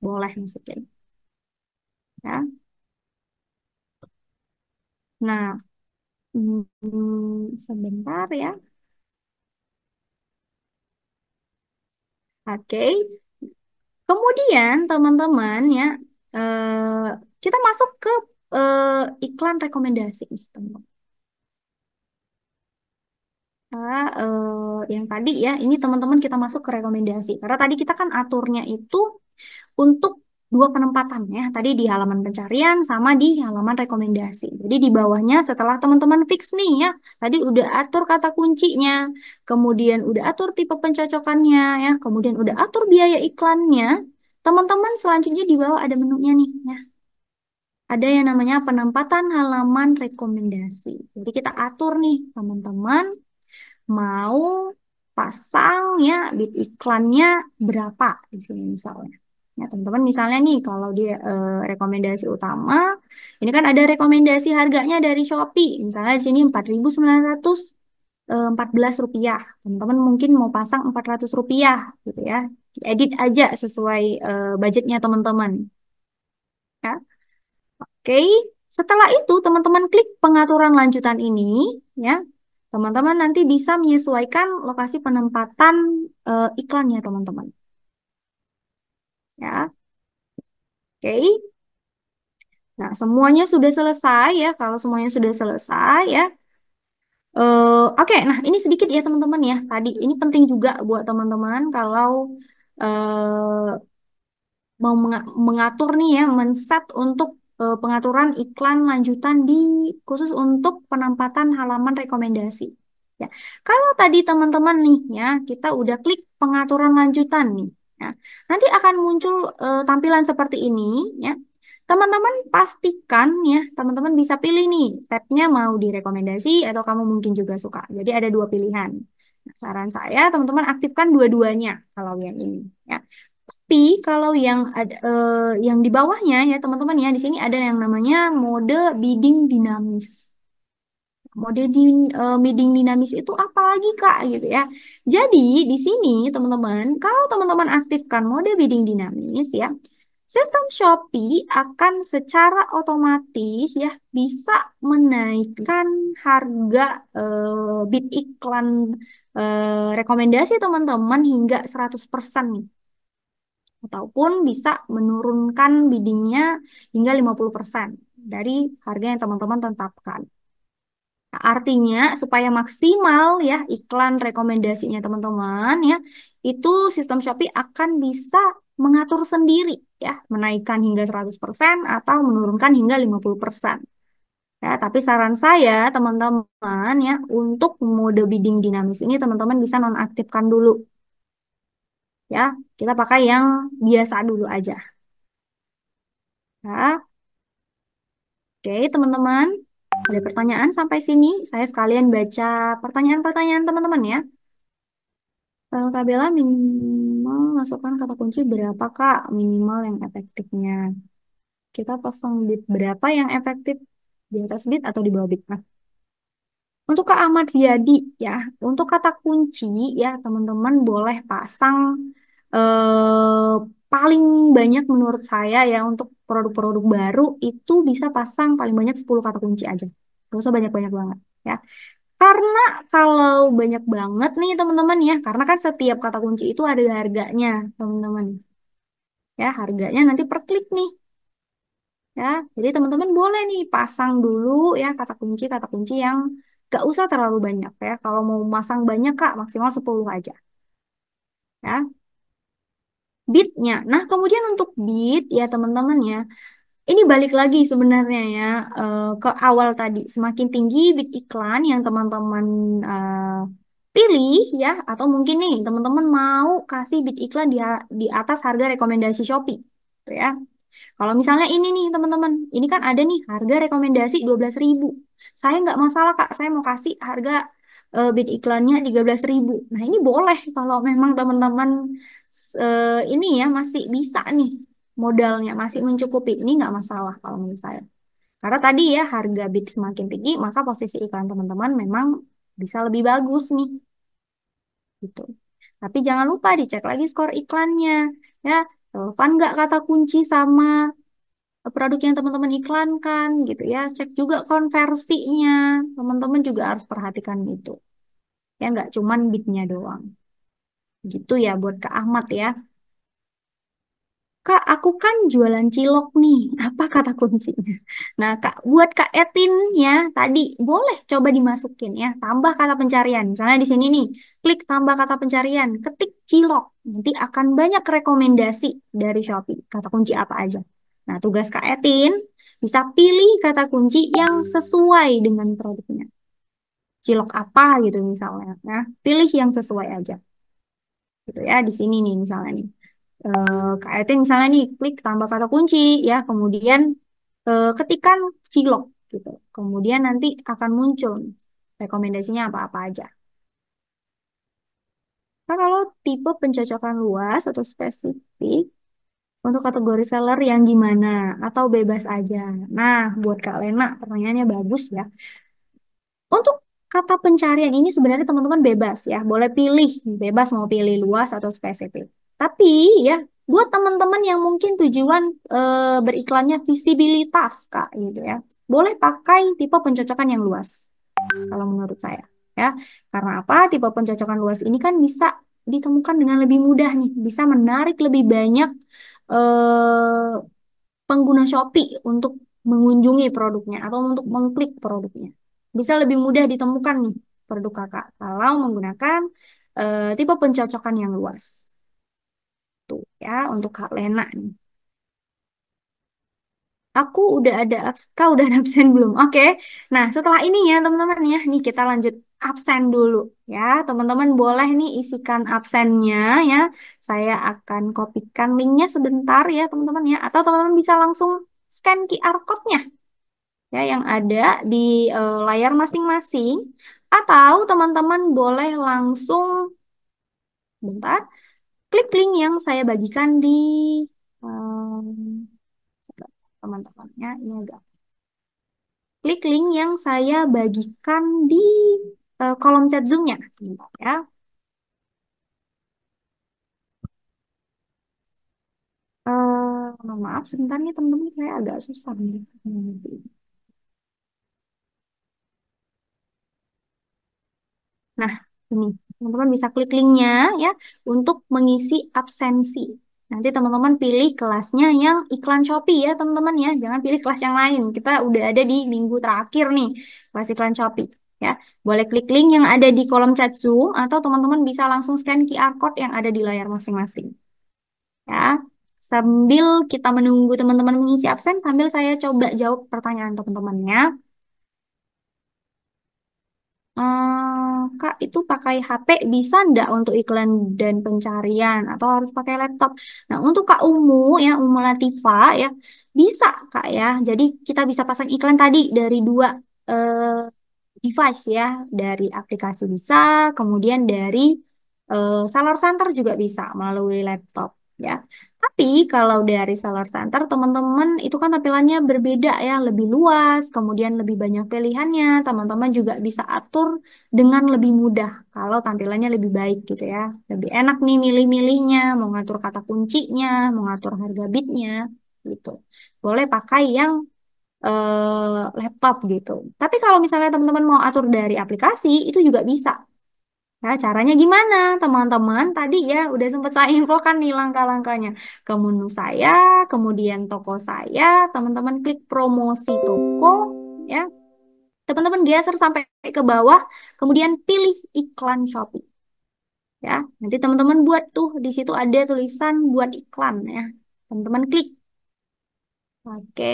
Boleh masukin. Ya. Nah, hmm, sebentar ya. Oke. Kemudian teman-teman ya eh, kita masuk ke eh, iklan rekomendasi nih teman-teman. Nah, eh, yang tadi ya ini teman-teman kita masuk ke rekomendasi karena tadi kita kan aturnya itu untuk dua penempatan ya tadi di halaman pencarian sama di halaman rekomendasi. Jadi di bawahnya setelah teman-teman fix nih ya, tadi udah atur kata kuncinya, kemudian udah atur tipe pencocokannya ya, kemudian udah atur biaya iklannya. Teman-teman selanjutnya di bawah ada menunya nih ya. Ada yang namanya penempatan halaman rekomendasi. Jadi kita atur nih teman-teman mau pasang ya bit iklannya berapa di sini misalnya. Nah, teman-teman misalnya nih kalau di e, rekomendasi utama, ini kan ada rekomendasi harganya dari Shopee. Misalnya di sini 4.914 eh, rupiah. Teman-teman mungkin mau pasang 400 rupiah gitu ya. Edit aja sesuai e, budgetnya teman-teman. Ya. Oke, setelah itu teman-teman klik pengaturan lanjutan ini ya. Teman-teman nanti bisa menyesuaikan lokasi penempatan e, iklannya teman-teman ya. Oke. Okay. Nah, semuanya sudah selesai ya. Kalau semuanya sudah selesai ya. Uh, Oke, okay. nah ini sedikit ya teman-teman ya. Tadi ini penting juga buat teman-teman kalau uh, mau mengatur nih ya, men-set untuk uh, pengaturan iklan lanjutan di khusus untuk penempatan halaman rekomendasi. Ya. Kalau tadi teman-teman nih ya, kita udah klik pengaturan lanjutan nih. Ya. Nanti akan muncul e, tampilan seperti ini ya. Teman-teman pastikan ya, teman-teman bisa pilih nih, tabnya mau direkomendasi atau kamu mungkin juga suka. Jadi ada dua pilihan. Nah, saran saya teman-teman aktifkan dua-duanya kalau yang ini ya. Tapi kalau yang ada, eh, yang di bawahnya ya teman-teman ya di sini ada yang namanya mode bidding dinamis. Mode di uh, eh, bidding dinamis itu apa lagi Kak gitu ya. Jadi di sini teman-teman, kalau teman-teman aktifkan mode bidding dinamis ya, sistem Shopee akan secara otomatis ya bisa menaikkan harga uh, bid iklan uh, rekomendasi teman-teman hingga 100% nih ataupun bisa menurunkan biddingnya hingga 50% dari harga yang teman-teman tetapkan artinya supaya maksimal ya iklan rekomendasinya teman-teman ya, itu sistem Shopee akan bisa mengatur sendiri ya, menaikkan hingga 100% atau menurunkan hingga 50%. Ya, tapi saran saya teman-teman ya untuk mode bidding dinamis ini teman-teman bisa nonaktifkan dulu. Ya, kita pakai yang biasa dulu aja. Ya. Oke, teman-teman. Ada pertanyaan sampai sini? Saya sekalian baca pertanyaan-pertanyaan teman-teman ya. Kalau eh, Kak Bella minimal masukkan kata kunci berapa Kak minimal yang efektifnya? Kita pasang bid berapa yang efektif? Di atas bid atau di bawah bid? Nah, untuk Kak Ahmad Riyadi ya, untuk kata kunci ya teman-teman boleh pasang eh, paling banyak menurut saya ya untuk produk-produk baru itu bisa pasang paling banyak 10 kata kunci aja. Gak usah banyak-banyak banget ya. Karena kalau banyak banget nih teman-teman ya, karena kan setiap kata kunci itu ada harganya teman-teman. Ya harganya nanti per klik nih. Ya, jadi teman-teman boleh nih pasang dulu ya kata kunci kata kunci yang gak usah terlalu banyak ya. Kalau mau masang banyak kak maksimal 10 aja. Ya, beatnya. Nah, kemudian untuk beat ya teman-teman ya, ini balik lagi sebenarnya ya uh, ke awal tadi. Semakin tinggi beat iklan yang teman-teman eh, pilih ya, atau mungkin nih teman-teman mau kasih beat iklan di, di atas harga rekomendasi Shopee, gitu ya. Kalau misalnya ini nih teman-teman, ini kan ada nih harga rekomendasi 12.000. Saya nggak masalah Kak, saya mau kasih harga uh, eh, bid iklannya 13.000. Nah, ini boleh kalau memang teman-teman uh, ini ya masih bisa nih modalnya masih mencukupi ini nggak masalah kalau menurut saya karena tadi ya harga bit semakin tinggi maka posisi iklan teman-teman memang bisa lebih bagus nih gitu tapi jangan lupa dicek lagi skor iklannya ya relevan nggak kata kunci sama produk yang teman-teman iklankan gitu ya cek juga konversinya teman-teman juga harus perhatikan itu ya nggak cuman bitnya doang Gitu ya buat Kak Ahmad ya. Kak, aku kan jualan cilok nih. Apa kata kuncinya? Nah, Kak, buat Kak Etin ya, tadi boleh coba dimasukin ya. Tambah kata pencarian. Misalnya di sini nih, klik tambah kata pencarian, ketik cilok. Nanti akan banyak rekomendasi dari Shopee. Kata kunci apa aja. Nah, tugas Kak Etin bisa pilih kata kunci yang sesuai dengan produknya. Cilok apa gitu misalnya. Nah, pilih yang sesuai aja gitu ya di sini nih misalnya nih uh, misalnya nih klik tambah kata kunci ya kemudian uh, ketikan cilok gitu kemudian nanti akan muncul rekomendasinya apa-apa aja nah, kalau tipe pencocokan luas atau spesifik untuk kategori seller yang gimana atau bebas aja nah buat Kak Lena pertanyaannya bagus ya untuk kata pencarian ini sebenarnya teman-teman bebas ya, boleh pilih, bebas mau pilih luas atau spesifik. Tapi ya, buat teman-teman yang mungkin tujuan e, beriklannya visibilitas kak, gitu ya, boleh pakai tipe pencocokan yang luas. Kalau menurut saya, ya, karena apa? Tipe pencocokan luas ini kan bisa ditemukan dengan lebih mudah nih, bisa menarik lebih banyak e, pengguna Shopee untuk mengunjungi produknya atau untuk mengklik produknya bisa lebih mudah ditemukan nih produk kakak kalau menggunakan uh, tipe pencocokan yang luas. Tuh ya untuk Kak Lena nih. Aku udah ada kau udah ada absen belum? Oke. Okay. Nah, setelah ini ya teman-teman ya, nih kita lanjut absen dulu ya. Teman-teman boleh nih isikan absennya ya. Saya akan kopikan linknya sebentar ya teman-teman ya atau teman-teman bisa langsung scan QR code-nya ya yang ada di uh, layar masing-masing atau teman-teman boleh langsung bentar klik link yang saya bagikan di eh, teman-temannya ini agak klik link yang saya bagikan di uh, kolom chat zoomnya Sebentar ya. Uh, maaf, sebentar nih teman-teman saya agak susah nih. Nah, ini teman-teman bisa klik linknya ya untuk mengisi absensi. Nanti teman-teman pilih kelasnya yang iklan Shopee ya teman-teman ya. Jangan pilih kelas yang lain. Kita udah ada di minggu terakhir nih kelas iklan Shopee ya. Boleh klik link yang ada di kolom chat Zoom atau teman-teman bisa langsung scan QR code yang ada di layar masing-masing. Ya. Sambil kita menunggu teman-teman mengisi absen, sambil saya coba jawab pertanyaan teman-teman ya. Eh, Kak, itu pakai HP bisa ndak untuk iklan dan pencarian atau harus pakai laptop? Nah, untuk Kak Umu ya, Umu Latifa ya, bisa Kak ya. Jadi kita bisa pasang iklan tadi dari dua eh, device ya, dari aplikasi bisa, kemudian dari eh, seller center juga bisa melalui laptop ya. Tapi kalau dari seller center, teman-teman itu kan tampilannya berbeda ya, lebih luas, kemudian lebih banyak pilihannya. Teman-teman juga bisa atur dengan lebih mudah kalau tampilannya lebih baik gitu ya. Lebih enak nih milih-milihnya, mengatur kata kuncinya, mengatur harga bitnya gitu. Boleh pakai yang eh, laptop gitu. Tapi kalau misalnya teman-teman mau atur dari aplikasi, itu juga bisa Ya, caranya gimana, teman-teman? Tadi ya udah sempat saya infokan nih langkah-langkahnya. Ke menu saya, kemudian toko saya, teman-teman klik promosi toko, ya. Teman-teman geser sampai ke bawah, kemudian pilih iklan Shopee. Ya, nanti teman-teman buat tuh di situ ada tulisan buat iklan ya. Teman-teman klik. Oke,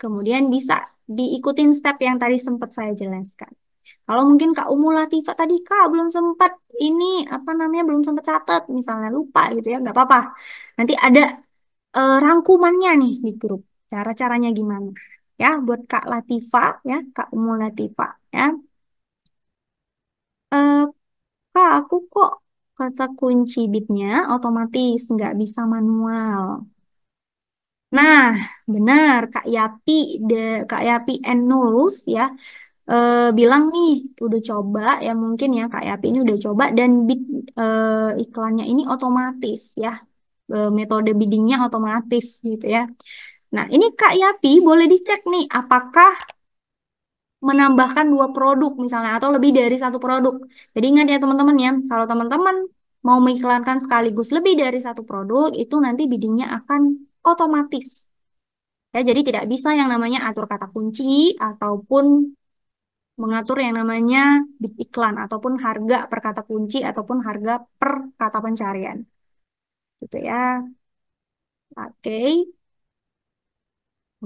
kemudian bisa diikutin step yang tadi sempat saya jelaskan. Kalau mungkin Kak Umu Latifah tadi Kak belum sempat ini apa namanya belum sempat catat misalnya lupa gitu ya nggak apa-apa. Nanti ada uh, rangkumannya nih di grup cara-caranya gimana ya buat Kak Latifah ya Kak Umu Latifah ya. Eh, Kak aku kok kata kunci bitnya otomatis nggak bisa manual. Nah, benar Kak Yapi de Kak Yapi and Nulus ya uh, bilang nih udah coba ya mungkin ya Kak Yapi ini udah coba dan bid, uh, iklannya ini otomatis ya uh, metode biddingnya otomatis gitu ya. Nah ini Kak Yapi boleh dicek nih apakah menambahkan dua produk misalnya atau lebih dari satu produk. Jadi ingat ya teman-teman ya kalau teman-teman mau mengiklankan sekaligus lebih dari satu produk itu nanti biddingnya akan otomatis. Ya, jadi tidak bisa yang namanya atur kata kunci ataupun mengatur yang namanya bid iklan ataupun harga per kata kunci ataupun harga per kata pencarian. Gitu ya. Oke. Okay.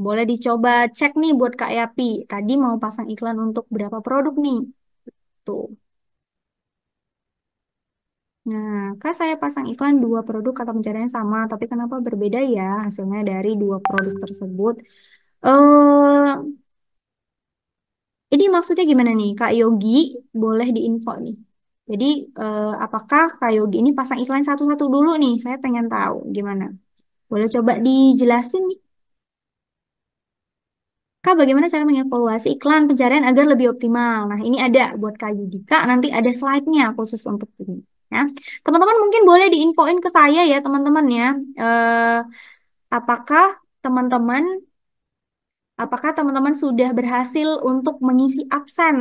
Boleh dicoba cek nih buat Kak Yapi. Tadi mau pasang iklan untuk berapa produk nih? Tuh. Nah, Kak saya pasang iklan dua produk kata pencarian sama, tapi kenapa berbeda ya hasilnya dari dua produk tersebut? uh, ini maksudnya gimana nih, Kak Yogi? Boleh diinfo nih. Jadi, eh, apakah Kak Yogi ini pasang iklan satu-satu dulu nih? Saya pengen tahu gimana. Boleh coba dijelasin nih. Kak, bagaimana cara mengevaluasi iklan pencarian agar lebih optimal? Nah, ini ada buat Kak Yogi. Kak, nanti ada slide-nya khusus untuk ini. Ya. Teman-teman mungkin boleh diinfoin ke saya ya, teman-teman ya. Eh, apakah teman-teman apakah teman-teman sudah berhasil untuk mengisi absen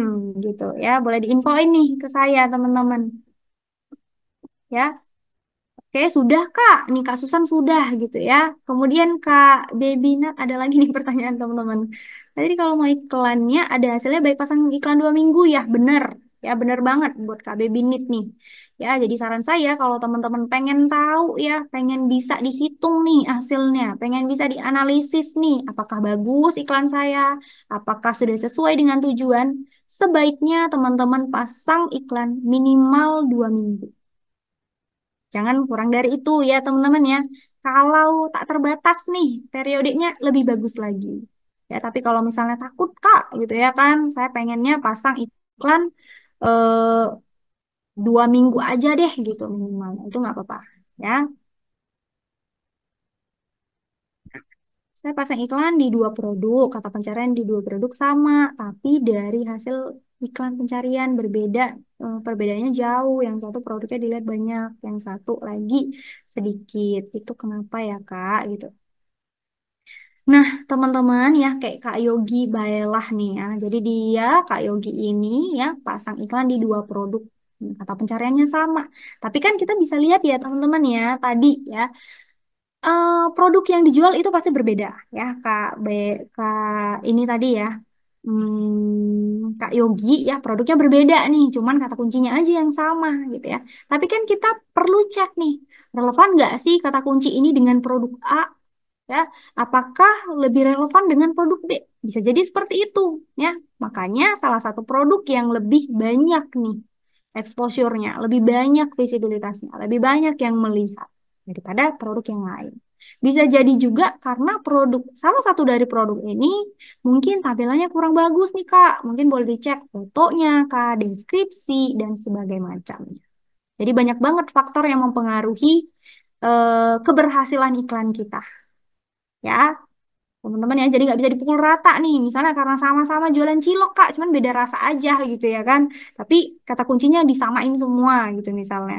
gitu ya. Boleh diinfoin nih ke saya teman-teman. Ya. Oke, sudah Kak. Nih Kak Susan sudah gitu ya. Kemudian Kak Bebina ada lagi nih pertanyaan teman-teman. Jadi kalau mau iklannya ada hasilnya baik pasang iklan dua minggu ya, benar Ya benar banget buat Kak Bebinit nih. Ya, jadi saran saya kalau teman-teman pengen tahu ya, pengen bisa dihitung nih hasilnya, pengen bisa dianalisis nih apakah bagus iklan saya, apakah sudah sesuai dengan tujuan, sebaiknya teman-teman pasang iklan minimal dua minggu. Jangan kurang dari itu ya teman-teman ya. Kalau tak terbatas nih periodenya lebih bagus lagi. Ya, tapi kalau misalnya takut Kak gitu ya kan, saya pengennya pasang iklan eh, dua minggu aja deh gitu minimal itu nggak apa-apa ya saya pasang iklan di dua produk kata pencarian di dua produk sama tapi dari hasil iklan pencarian berbeda eh, perbedaannya jauh yang satu produknya dilihat banyak yang satu lagi sedikit itu kenapa ya kak gitu Nah, teman-teman ya, kayak Kak Yogi Baelah nih ya. Jadi dia, Kak Yogi ini ya, pasang iklan di dua produk kata pencariannya sama. Tapi kan kita bisa lihat ya teman-teman ya tadi ya uh, produk yang dijual itu pasti berbeda ya kak B kak ini tadi ya hmm, kak Yogi ya produknya berbeda nih, cuman kata kuncinya aja yang sama gitu ya. Tapi kan kita perlu cek nih relevan nggak sih kata kunci ini dengan produk A ya apakah lebih relevan dengan produk B bisa jadi seperti itu ya makanya salah satu produk yang lebih banyak nih exposure-nya, lebih banyak visibilitasnya, lebih banyak yang melihat daripada produk yang lain. Bisa jadi juga karena produk salah satu dari produk ini mungkin tampilannya kurang bagus nih Kak. Mungkin boleh dicek fotonya Kak, deskripsi dan sebagainya macamnya. Jadi banyak banget faktor yang mempengaruhi uh, keberhasilan iklan kita. Ya, teman-teman ya jadi nggak bisa dipukul rata nih misalnya karena sama-sama jualan cilok kak cuman beda rasa aja gitu ya kan tapi kata kuncinya disamain semua gitu misalnya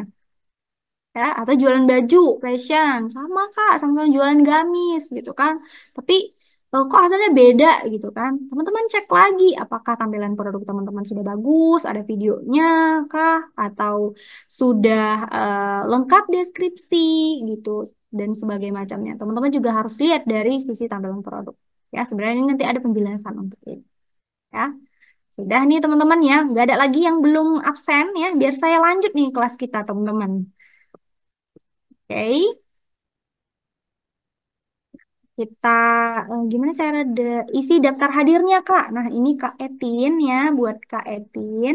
ya atau jualan baju fashion sama kak sama sama jualan gamis gitu kan tapi "Loh, kok hasilnya beda gitu kan. Teman-teman cek lagi apakah tampilan produk teman-teman sudah bagus, ada videonya kah, atau sudah uh, lengkap deskripsi gitu dan sebagainya macamnya. Teman-teman juga harus lihat dari sisi tampilan produk. Ya, sebenarnya ini nanti ada penjelasan untuk ini. Ya. Sudah nih teman-teman ya, nggak ada lagi yang belum absen ya. Biar saya lanjut nih kelas kita teman-teman. Oke. Okay kita eh, gimana cara de, isi daftar hadirnya Kak. Nah, ini Kak Etin ya, buat Kak Etin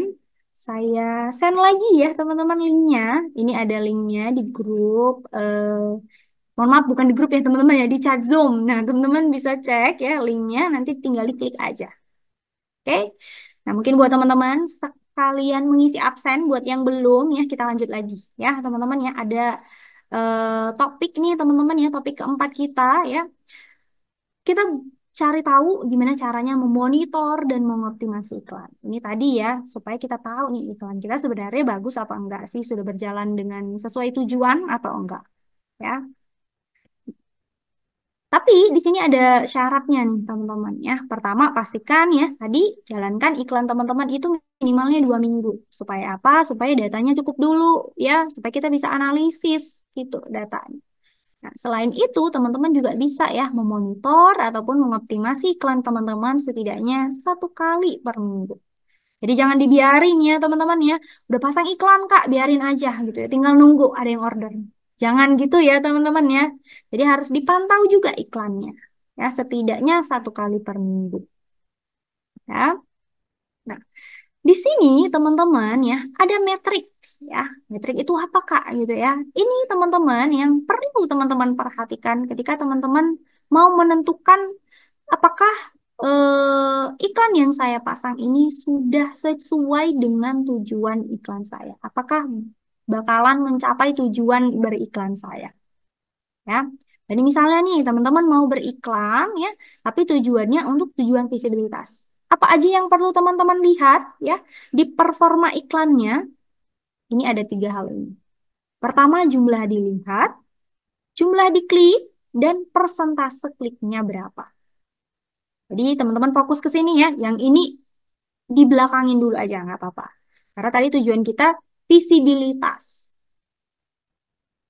saya send lagi ya teman-teman linknya. Ini ada linknya di grup. Eh, mohon maaf bukan di grup ya teman-teman ya di chat Zoom. Nah teman-teman bisa cek ya linknya nanti tinggal diklik aja. Oke. Nah mungkin buat teman-teman sekalian mengisi absen buat yang belum ya kita lanjut lagi ya teman-teman ya ada uh, topik nih teman-teman ya, topik keempat kita ya. Kita cari tahu gimana caranya memonitor dan mengoptimasi iklan. Ini tadi ya, supaya kita tahu nih iklan kita sebenarnya bagus apa enggak sih, sudah berjalan dengan sesuai tujuan atau enggak. Ya. Tapi di sini ada syaratnya nih teman-teman ya. Pertama pastikan ya tadi jalankan iklan teman-teman itu minimalnya dua minggu. Supaya apa? Supaya datanya cukup dulu ya. Supaya kita bisa analisis gitu datanya. Nah, selain itu, teman-teman juga bisa ya memonitor ataupun mengoptimasi iklan teman-teman setidaknya satu kali per minggu. Jadi jangan dibiarin ya teman-teman ya. Udah pasang iklan kak, biarin aja gitu ya. Tinggal nunggu ada yang order. Jangan gitu ya teman-teman ya. Jadi harus dipantau juga iklannya. Ya, setidaknya satu kali per minggu. Ya. Nah, di sini teman-teman ya ada metrik ya. Metrik itu apa Kak gitu ya. Ini teman-teman yang perlu teman-teman perhatikan ketika teman-teman mau menentukan apakah eh, iklan yang saya pasang ini sudah sesuai dengan tujuan iklan saya. Apakah bakalan mencapai tujuan beriklan saya. Ya. Jadi misalnya nih teman-teman mau beriklan ya, tapi tujuannya untuk tujuan visibilitas. Apa aja yang perlu teman-teman lihat ya di performa iklannya? Ini ada tiga hal ini. Pertama jumlah dilihat, jumlah diklik, dan persentase kliknya berapa. Jadi teman-teman fokus ke sini ya. Yang ini di dibelakangin dulu aja nggak apa-apa. Karena tadi tujuan kita visibilitas.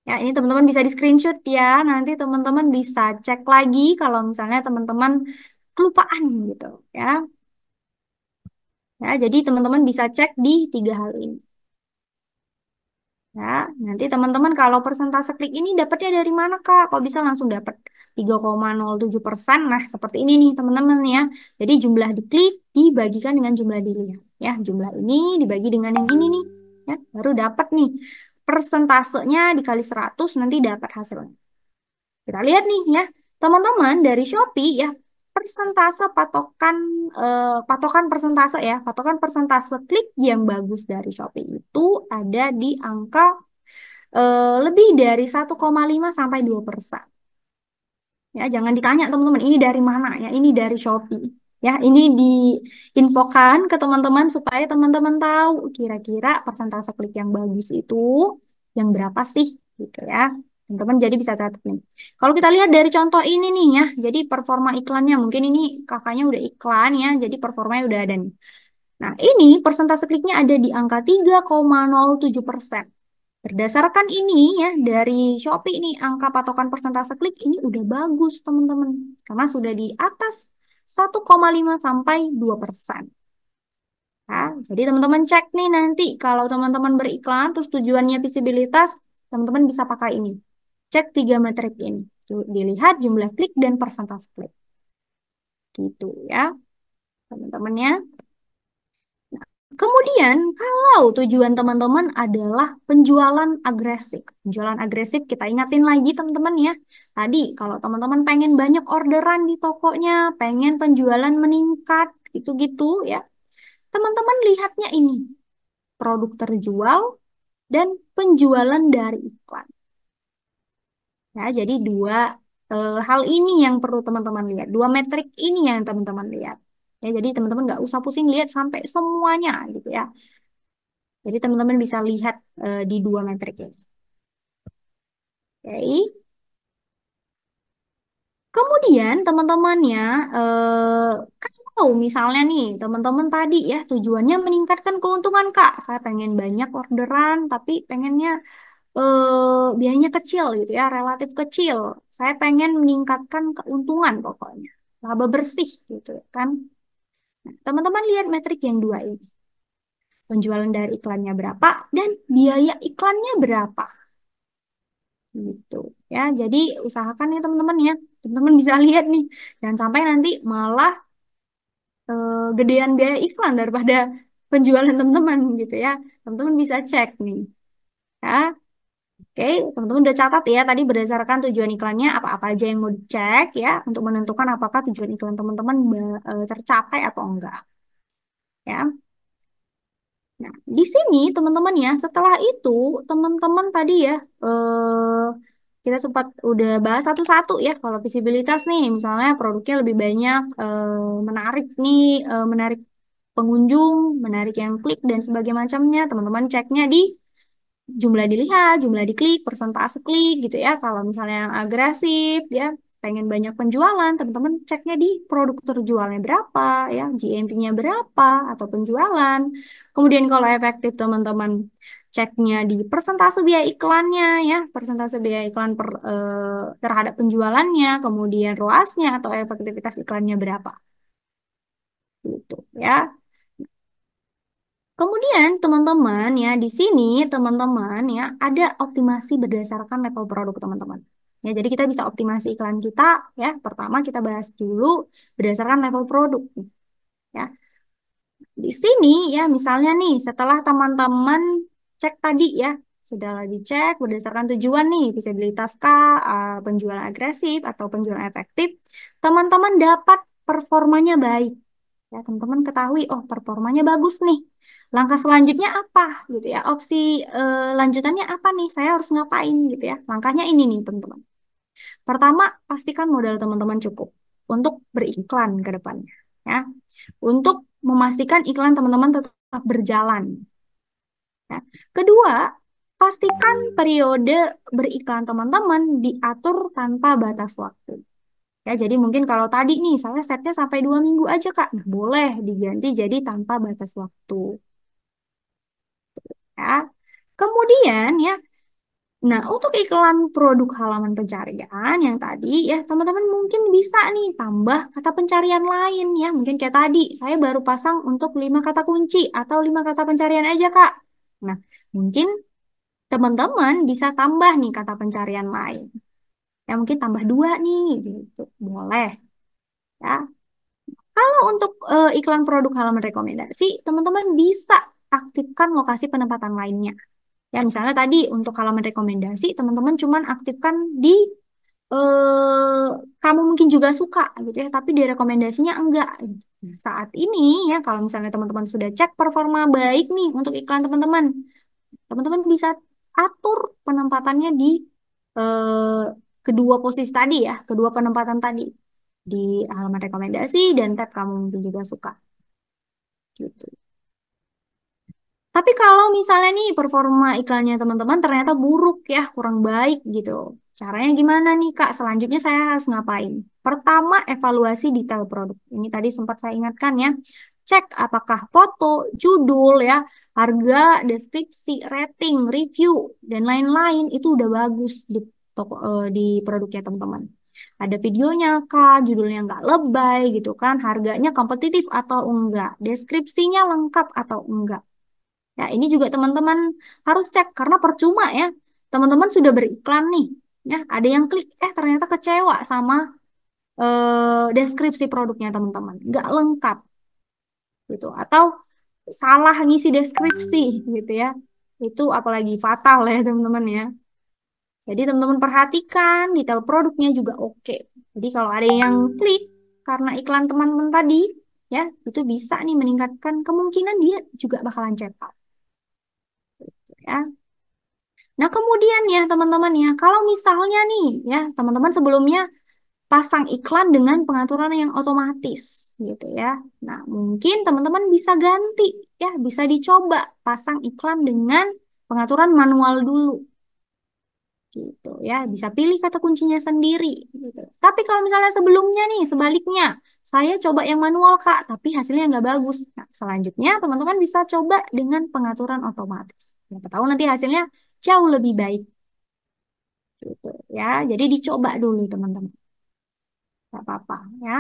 Ya, ini teman-teman bisa di screenshot ya. Nanti teman-teman bisa cek lagi kalau misalnya teman-teman kelupaan gitu ya. Ya, jadi teman-teman bisa cek di tiga hal ini. Ya, nanti teman-teman kalau persentase klik ini dapatnya dari mana Kak? kok bisa langsung dapat 3,07%. Nah, seperti ini nih teman-teman ya. Jadi jumlah diklik dibagikan dengan jumlah dilihat. Ya, jumlah ini dibagi dengan yang ini nih ya, baru dapat nih persentasenya dikali 100 nanti dapat hasilnya. Kita lihat nih ya, teman-teman dari Shopee ya persentase patokan eh, patokan persentase ya, patokan persentase klik yang bagus dari Shopee itu ada di angka eh, lebih dari 1,5 sampai 2 persen. Ya, jangan ditanya teman-teman ini dari mana ya, ini dari Shopee. Ya, ini diinfokan ke teman-teman supaya teman-teman tahu kira-kira persentase klik yang bagus itu yang berapa sih gitu ya. Teman-teman jadi bisa catat nih. Kalau kita lihat dari contoh ini nih ya, jadi performa iklannya mungkin ini kakaknya udah iklan ya, jadi performanya udah ada nih. Nah, ini persentase kliknya ada di angka 3,07%. Berdasarkan ini ya dari Shopee ini angka patokan persentase klik ini udah bagus teman-teman karena sudah di atas 1,5 sampai 2 persen. Nah, jadi teman-teman cek nih nanti kalau teman-teman beriklan terus tujuannya visibilitas, teman-teman bisa pakai ini. Cek tiga metrik ini. Dilihat jumlah klik dan persentase klik. Gitu ya, teman-temannya. Nah, kemudian kalau tujuan teman-teman adalah penjualan agresif. Penjualan agresif kita ingatin lagi teman-teman ya. Tadi kalau teman-teman pengen banyak orderan di tokonya, pengen penjualan meningkat, gitu-gitu ya. Teman-teman lihatnya ini, produk terjual dan penjualan dari iklan. Ya, jadi dua e, hal ini yang perlu teman-teman lihat, dua metrik ini yang teman-teman lihat. Ya, jadi teman-teman nggak usah pusing lihat sampai semuanya gitu ya. Jadi teman-teman bisa lihat e, di dua metrik ini. Oke. Okay. Kemudian teman-temannya, eh, kalau misalnya nih teman-teman tadi ya tujuannya meningkatkan keuntungan Kak, saya pengen banyak orderan tapi pengennya eh, biayanya kecil gitu ya, relatif kecil. Saya pengen meningkatkan keuntungan pokoknya, laba bersih gitu ya kan. Nah, teman-teman lihat metrik yang dua ini. Penjualan dari iklannya berapa dan biaya iklannya berapa. Gitu ya. Jadi usahakan nih ya. Teman -teman, ya teman-teman bisa lihat nih jangan sampai nanti malah e, gedean biaya iklan daripada penjualan teman-teman gitu ya teman-teman bisa cek nih ya Oke, teman-teman udah catat ya tadi berdasarkan tujuan iklannya apa-apa aja yang mau dicek ya untuk menentukan apakah tujuan iklan teman-teman eh, tercapai atau enggak. Ya. Nah, di sini teman-teman ya, setelah itu teman-teman tadi ya eh, kita sempat udah bahas satu-satu ya kalau visibilitas nih misalnya produknya lebih banyak e, menarik nih e, menarik pengunjung menarik yang klik dan sebagainya macamnya teman-teman ceknya di jumlah dilihat jumlah diklik persentase klik gitu ya kalau misalnya yang agresif ya pengen banyak penjualan teman-teman ceknya di produk terjualnya berapa ya GMP-nya berapa atau penjualan kemudian kalau efektif teman-teman ceknya di persentase biaya iklannya ya, persentase biaya iklan per, e, terhadap penjualannya, kemudian ruasnya atau efektivitas iklannya berapa. Gitu ya. Kemudian teman-teman ya di sini teman-teman ya ada optimasi berdasarkan level produk teman-teman. Ya, jadi kita bisa optimasi iklan kita ya. Pertama kita bahas dulu berdasarkan level produk. Ya. Di sini ya misalnya nih setelah teman-teman cek tadi ya sudah dicek berdasarkan tujuan nih visibilitas kah uh, penjualan agresif atau penjualan efektif teman-teman dapat performanya baik ya teman-teman ketahui oh performanya bagus nih langkah selanjutnya apa gitu ya opsi uh, lanjutannya apa nih saya harus ngapain gitu ya langkahnya ini nih teman-teman pertama pastikan modal teman-teman cukup untuk beriklan ke depannya ya untuk memastikan iklan teman-teman tetap berjalan Nah, kedua, pastikan periode beriklan teman-teman diatur tanpa batas waktu. Ya, jadi mungkin kalau tadi nih saya setnya sampai dua minggu aja kak, nah, boleh diganti jadi tanpa batas waktu. Ya, kemudian ya, nah untuk iklan produk halaman pencarian yang tadi ya teman-teman mungkin bisa nih tambah kata pencarian lain ya, mungkin kayak tadi saya baru pasang untuk lima kata kunci atau lima kata pencarian aja kak. Nah, mungkin teman-teman bisa tambah nih kata pencarian lain. Ya mungkin tambah dua nih gitu. Boleh. Ya. Kalau untuk e, iklan produk halaman rekomendasi, teman-teman bisa aktifkan lokasi penempatan lainnya. Ya misalnya tadi untuk halaman rekomendasi, teman-teman cuman aktifkan di eh, kamu mungkin juga suka gitu ya, tapi di rekomendasinya enggak. Gitu. Nah, saat ini ya kalau misalnya teman-teman sudah cek performa baik nih untuk iklan teman-teman, teman-teman bisa atur penempatannya di eh, kedua posisi tadi ya, kedua penempatan tadi di halaman rekomendasi dan tab kamu mungkin juga suka. Gitu. Tapi kalau misalnya nih performa iklannya teman-teman ternyata buruk ya, kurang baik gitu. Caranya gimana nih Kak? Selanjutnya saya harus ngapain? Pertama, evaluasi detail produk. Ini tadi sempat saya ingatkan ya. Cek apakah foto, judul ya, harga, deskripsi, rating, review, dan lain-lain itu udah bagus di, toko, uh, di produknya teman-teman. Ada videonya kak, judulnya nggak lebay gitu kan, harganya kompetitif atau enggak, deskripsinya lengkap atau enggak. Ya, ini juga teman-teman harus cek karena percuma ya. Teman-teman sudah beriklan nih, produknya ada yang klik eh ternyata kecewa sama eh, deskripsi produknya teman-teman nggak lengkap gitu atau salah ngisi deskripsi gitu ya itu apalagi fatal ya teman-teman ya jadi teman-teman perhatikan detail produknya juga oke jadi kalau ada yang klik karena iklan teman-teman tadi ya itu bisa nih meningkatkan kemungkinan dia juga bakalan cepat gitu ya Nah, kemudian ya teman-teman ya, kalau misalnya nih ya teman-teman sebelumnya pasang iklan dengan pengaturan yang otomatis gitu ya. Nah, mungkin teman-teman bisa ganti ya, bisa dicoba pasang iklan dengan pengaturan manual dulu. Gitu ya, bisa pilih kata kuncinya sendiri gitu. Tapi kalau misalnya sebelumnya nih sebaliknya, saya coba yang manual Kak, tapi hasilnya nggak bagus. Nah, selanjutnya teman-teman bisa coba dengan pengaturan otomatis. Siapa tahu nanti hasilnya jauh lebih baik gitu ya jadi dicoba dulu teman-teman nggak apa-apa ya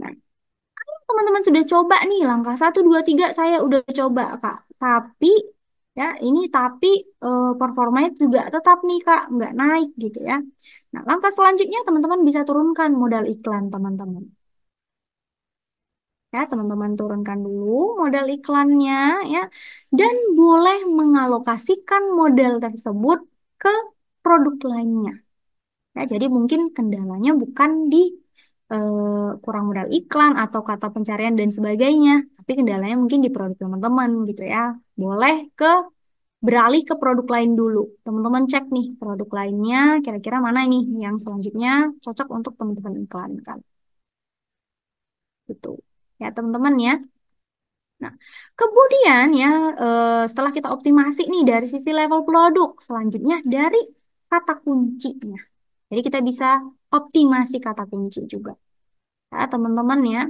nah kalau teman-teman sudah coba nih langkah satu dua tiga saya udah coba kak tapi ya ini tapi eh, performanya juga tetap nih kak nggak naik gitu ya nah langkah selanjutnya teman-teman bisa turunkan modal iklan teman-teman ya teman-teman turunkan dulu modal iklannya ya dan boleh mengalokasikan modal tersebut ke produk lainnya ya jadi mungkin kendalanya bukan di eh, kurang modal iklan atau kata pencarian dan sebagainya tapi kendalanya mungkin di produk teman-teman gitu ya boleh ke beralih ke produk lain dulu teman-teman cek nih produk lainnya kira-kira mana ini yang selanjutnya cocok untuk teman-teman iklankan gitu ya teman-teman ya. Nah, kemudian ya eh, setelah kita optimasi nih dari sisi level produk, selanjutnya dari kata kuncinya. Jadi kita bisa optimasi kata kunci juga. Ya, teman-teman ya.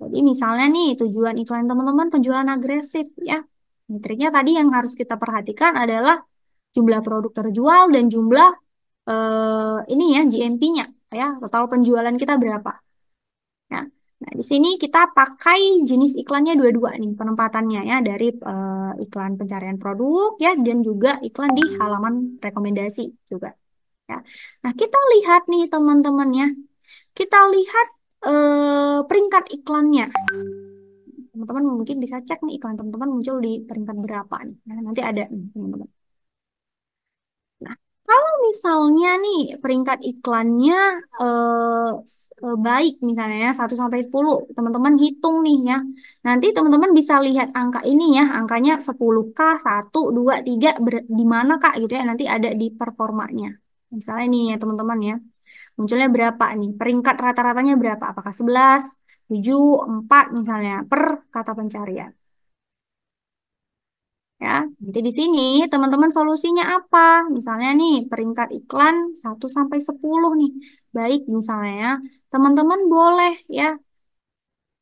Jadi misalnya nih tujuan iklan teman-teman penjualan agresif ya. Triknya tadi yang harus kita perhatikan adalah jumlah produk terjual dan jumlah eh, ini ya GMP-nya ya, total penjualan kita berapa. Ya. Nah, di sini kita pakai jenis iklannya dua-dua nih penempatannya ya dari uh, iklan pencarian produk ya dan juga iklan di halaman rekomendasi juga ya. Nah, kita lihat nih teman teman ya. Kita lihat uh, peringkat iklannya. Teman-teman mungkin bisa cek nih iklan teman-teman muncul di peringkat berapa nih. Nah, nanti ada teman-teman. Kalau misalnya nih peringkat iklannya eh, eh baik misalnya ya 1 sampai 10, teman-teman hitung nih ya. Nanti teman-teman bisa lihat angka ini ya, angkanya 10K, 1, 2, 3 di mana Kak gitu ya. Nanti ada di performanya. Misalnya nih ya teman-teman ya. Munculnya berapa nih? Peringkat rata-ratanya berapa? Apakah 11, 7, 4 misalnya per kata pencarian. Ya, nanti di sini teman-teman solusinya apa? Misalnya nih peringkat iklan 1 sampai 10 nih. Baik, misalnya ya. teman-teman boleh ya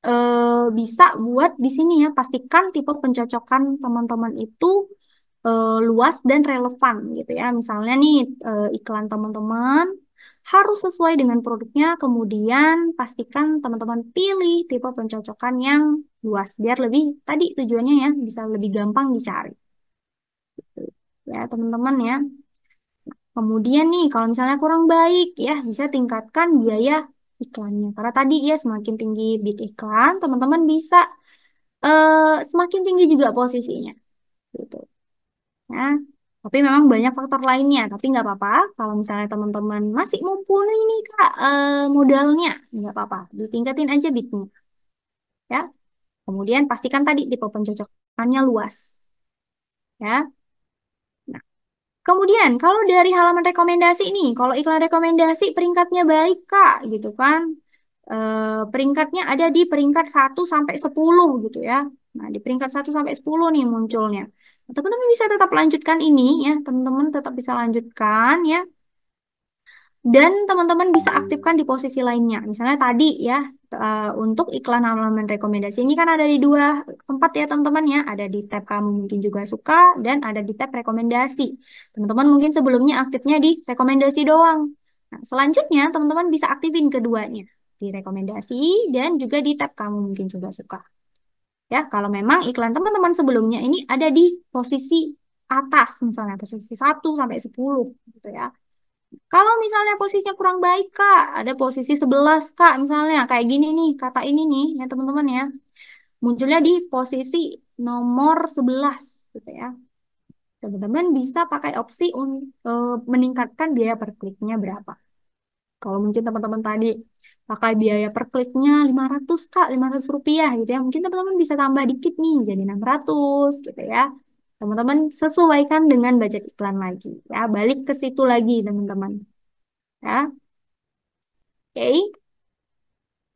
e, bisa buat di sini ya pastikan tipe pencocokan teman-teman itu e, luas dan relevan gitu ya. Misalnya nih e, iklan teman-teman harus sesuai dengan produknya. Kemudian pastikan teman-teman pilih tipe pencocokan yang luas biar lebih tadi tujuannya ya bisa lebih gampang dicari. Gitu ya, teman-teman ya. Kemudian nih kalau misalnya kurang baik ya bisa tingkatkan biaya iklannya. Karena tadi ya semakin tinggi bid iklan, teman-teman bisa uh, semakin tinggi juga posisinya. Gitu. ya tapi memang banyak faktor lainnya. Tapi nggak apa-apa kalau misalnya teman-teman masih mumpuni nih Kak eh, modalnya, nggak apa-apa. Ditingkatin aja bitnya. Ya. Kemudian pastikan tadi tipe pencocokannya luas. Ya. Nah, kemudian kalau dari halaman rekomendasi nih, kalau iklan rekomendasi peringkatnya baik Kak gitu kan. Eh, peringkatnya ada di peringkat 1 sampai 10 gitu ya. Nah, di peringkat 1 sampai 10 nih munculnya teman-teman bisa tetap lanjutkan ini ya teman-teman tetap bisa lanjutkan ya dan teman-teman bisa aktifkan di posisi lainnya misalnya tadi ya eh, untuk iklan halaman rekomendasi ini kan ada di dua tempat ya teman-teman ya ada di tab kamu mungkin juga suka dan ada di tab rekomendasi teman-teman mungkin sebelumnya aktifnya di rekomendasi doang nah selanjutnya teman-teman bisa aktifin keduanya di rekomendasi dan juga di tab kamu mungkin juga suka Ya, kalau memang iklan teman-teman sebelumnya ini ada di posisi atas misalnya posisi 1 sampai 10 gitu ya. Kalau misalnya posisinya kurang baik Kak, ada posisi 11 Kak misalnya kayak gini nih, kata ini nih ya teman-teman ya. Munculnya di posisi nomor 11 gitu ya. Teman-teman bisa pakai opsi untuk eh, meningkatkan biaya per kliknya berapa. Kalau mungkin teman-teman tadi pakai biaya per kliknya 500 kak 500 rupiah gitu ya mungkin teman-teman bisa tambah dikit nih jadi 600 gitu ya teman-teman sesuaikan dengan budget iklan lagi ya balik ke situ lagi teman-teman ya oke okay.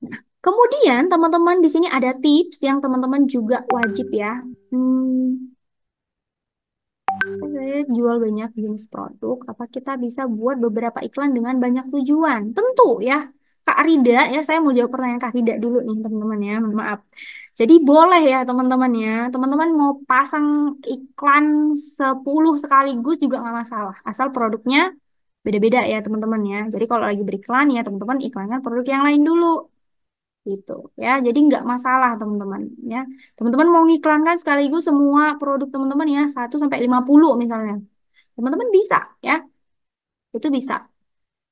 nah kemudian teman-teman di sini ada tips yang teman-teman juga wajib ya hmm, saya jual banyak jenis produk, apa kita bisa buat beberapa iklan dengan banyak tujuan? Tentu ya, Kak Rida ya saya mau jawab pertanyaan Kak Rida dulu nih teman-teman ya maaf jadi boleh ya teman-teman ya teman-teman mau pasang iklan 10 sekaligus juga nggak masalah asal produknya beda-beda ya teman-teman ya jadi kalau lagi beriklan ya teman-teman iklankan produk yang lain dulu gitu ya jadi nggak masalah teman-teman ya teman-teman mau ngiklankan sekaligus semua produk teman-teman ya 1 sampai 50 misalnya teman-teman bisa ya itu bisa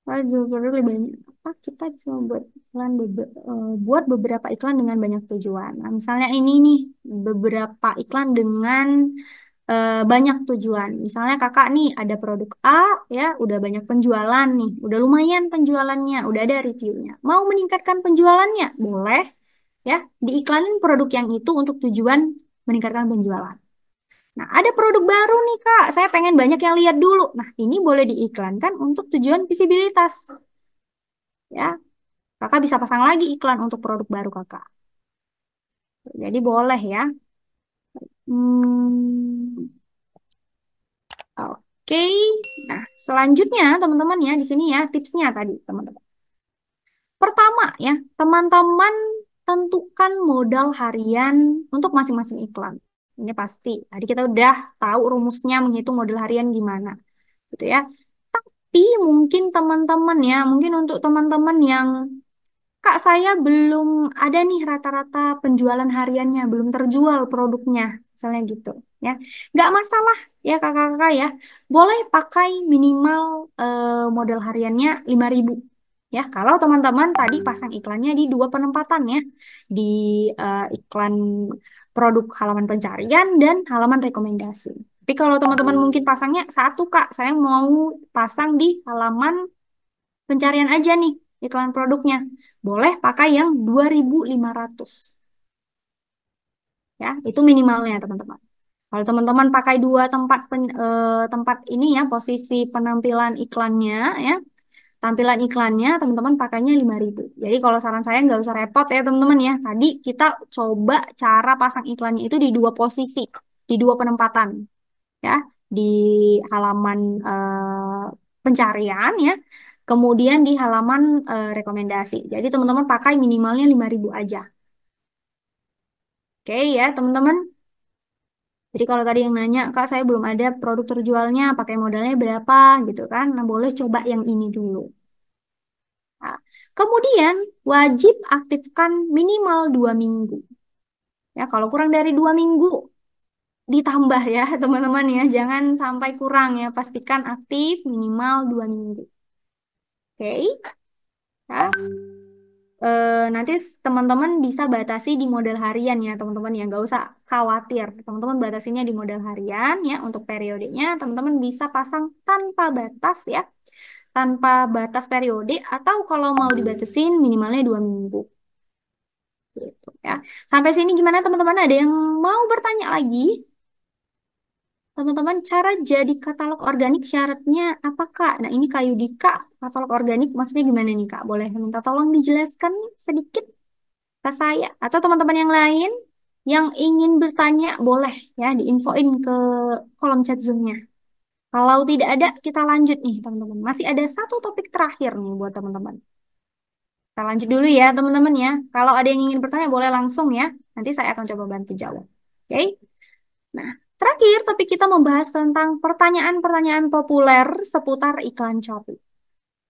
Wah, produk lebih banyak kenapa kita bisa membuat iklan bebe, eh, buat beberapa iklan dengan banyak tujuan. Nah, misalnya ini nih beberapa iklan dengan uh, banyak tujuan. Misalnya kakak nih ada produk A ya, udah banyak penjualan nih, udah lumayan penjualannya, udah ada reviewnya. Mau meningkatkan penjualannya? Boleh ya, diiklanin produk yang itu untuk tujuan meningkatkan penjualan. Nah, ada produk baru nih, Kak. Saya pengen banyak yang lihat dulu. Nah, ini boleh diiklankan untuk tujuan visibilitas ya kakak bisa pasang lagi iklan untuk produk baru kakak jadi boleh ya hmm. oke nah selanjutnya teman-teman ya di sini ya tipsnya tadi teman-teman pertama ya teman-teman tentukan modal harian untuk masing-masing iklan ini pasti tadi kita udah tahu rumusnya menghitung modal harian gimana gitu ya tapi mungkin teman-teman ya, mungkin untuk teman-teman yang Kak, saya belum ada nih rata-rata penjualan hariannya, belum terjual produknya, misalnya gitu. Ya, nggak masalah ya kakak-kakak ya. Boleh pakai minimal uh, model hariannya 5000 ya. Kalau teman-teman tadi pasang iklannya di dua penempatan ya, di uh, iklan produk halaman pencarian dan halaman rekomendasi. Tapi kalau teman-teman hmm. mungkin pasangnya satu kak, saya mau pasang di halaman pencarian aja nih iklan produknya. Boleh pakai yang 2500. Ya, itu minimalnya teman-teman. Kalau teman-teman pakai dua tempat pen, eh, tempat ini ya posisi penampilan iklannya ya. Tampilan iklannya teman-teman pakainya 5000. Jadi kalau saran saya nggak usah repot ya teman-teman ya. Tadi kita coba cara pasang iklannya itu di dua posisi, di dua penempatan ya di halaman eh, pencarian ya. Kemudian di halaman eh, rekomendasi. Jadi teman-teman pakai minimalnya 5000 aja. Oke ya, teman-teman. Jadi kalau tadi yang nanya, Kak, saya belum ada produk terjualnya, pakai modalnya berapa gitu kan. Nah, boleh coba yang ini dulu. Nah, kemudian wajib aktifkan minimal dua minggu. Ya, kalau kurang dari dua minggu ditambah ya teman-teman ya jangan sampai kurang ya pastikan aktif minimal dua minggu oke okay. ya e, nanti teman-teman bisa batasi di model harian ya teman-teman ya nggak usah khawatir teman-teman batasinya di model harian ya untuk periodenya teman-teman bisa pasang tanpa batas ya tanpa batas periode atau kalau mau dibatasin minimalnya dua minggu gitu ya sampai sini gimana teman-teman ada yang mau bertanya lagi Teman-teman, cara jadi katalog organik syaratnya apa, Kak? Nah, ini Kayu Dika, katalog organik maksudnya gimana nih, Kak? Boleh minta tolong dijelaskan sedikit ke saya atau teman-teman yang lain yang ingin bertanya boleh ya diinfoin ke kolom chat Zoom-nya. Kalau tidak ada, kita lanjut nih, teman-teman. Masih ada satu topik terakhir nih buat teman-teman. Kita lanjut dulu ya, teman-teman ya. Kalau ada yang ingin bertanya boleh langsung ya. Nanti saya akan coba bantu jawab. Oke? Okay? Nah, Terakhir, topik kita membahas tentang pertanyaan-pertanyaan populer seputar iklan Shopee.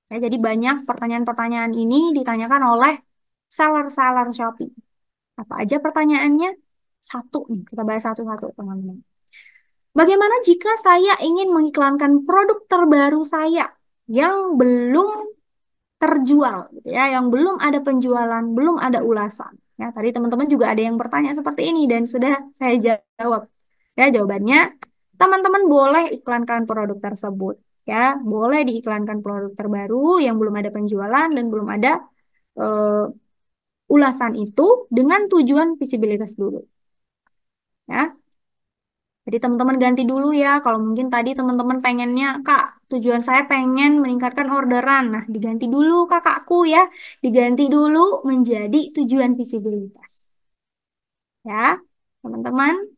Ya, jadi banyak pertanyaan-pertanyaan ini ditanyakan oleh seller-seller Shopee. Apa aja pertanyaannya? Satu nih, kita bahas satu-satu teman-teman. Bagaimana jika saya ingin mengiklankan produk terbaru saya yang belum terjual, gitu ya, yang belum ada penjualan, belum ada ulasan? Ya, tadi teman-teman juga ada yang bertanya seperti ini dan sudah saya jawab. Ya, jawabannya teman-teman boleh iklankan produk tersebut. Ya, boleh diiklankan produk terbaru yang belum ada penjualan dan belum ada uh, ulasan itu dengan tujuan visibilitas dulu. Ya. Jadi teman-teman ganti dulu ya, kalau mungkin tadi teman-teman pengennya, Kak, tujuan saya pengen meningkatkan orderan. Nah, diganti dulu kakakku ya, diganti dulu menjadi tujuan visibilitas. Ya, teman-teman.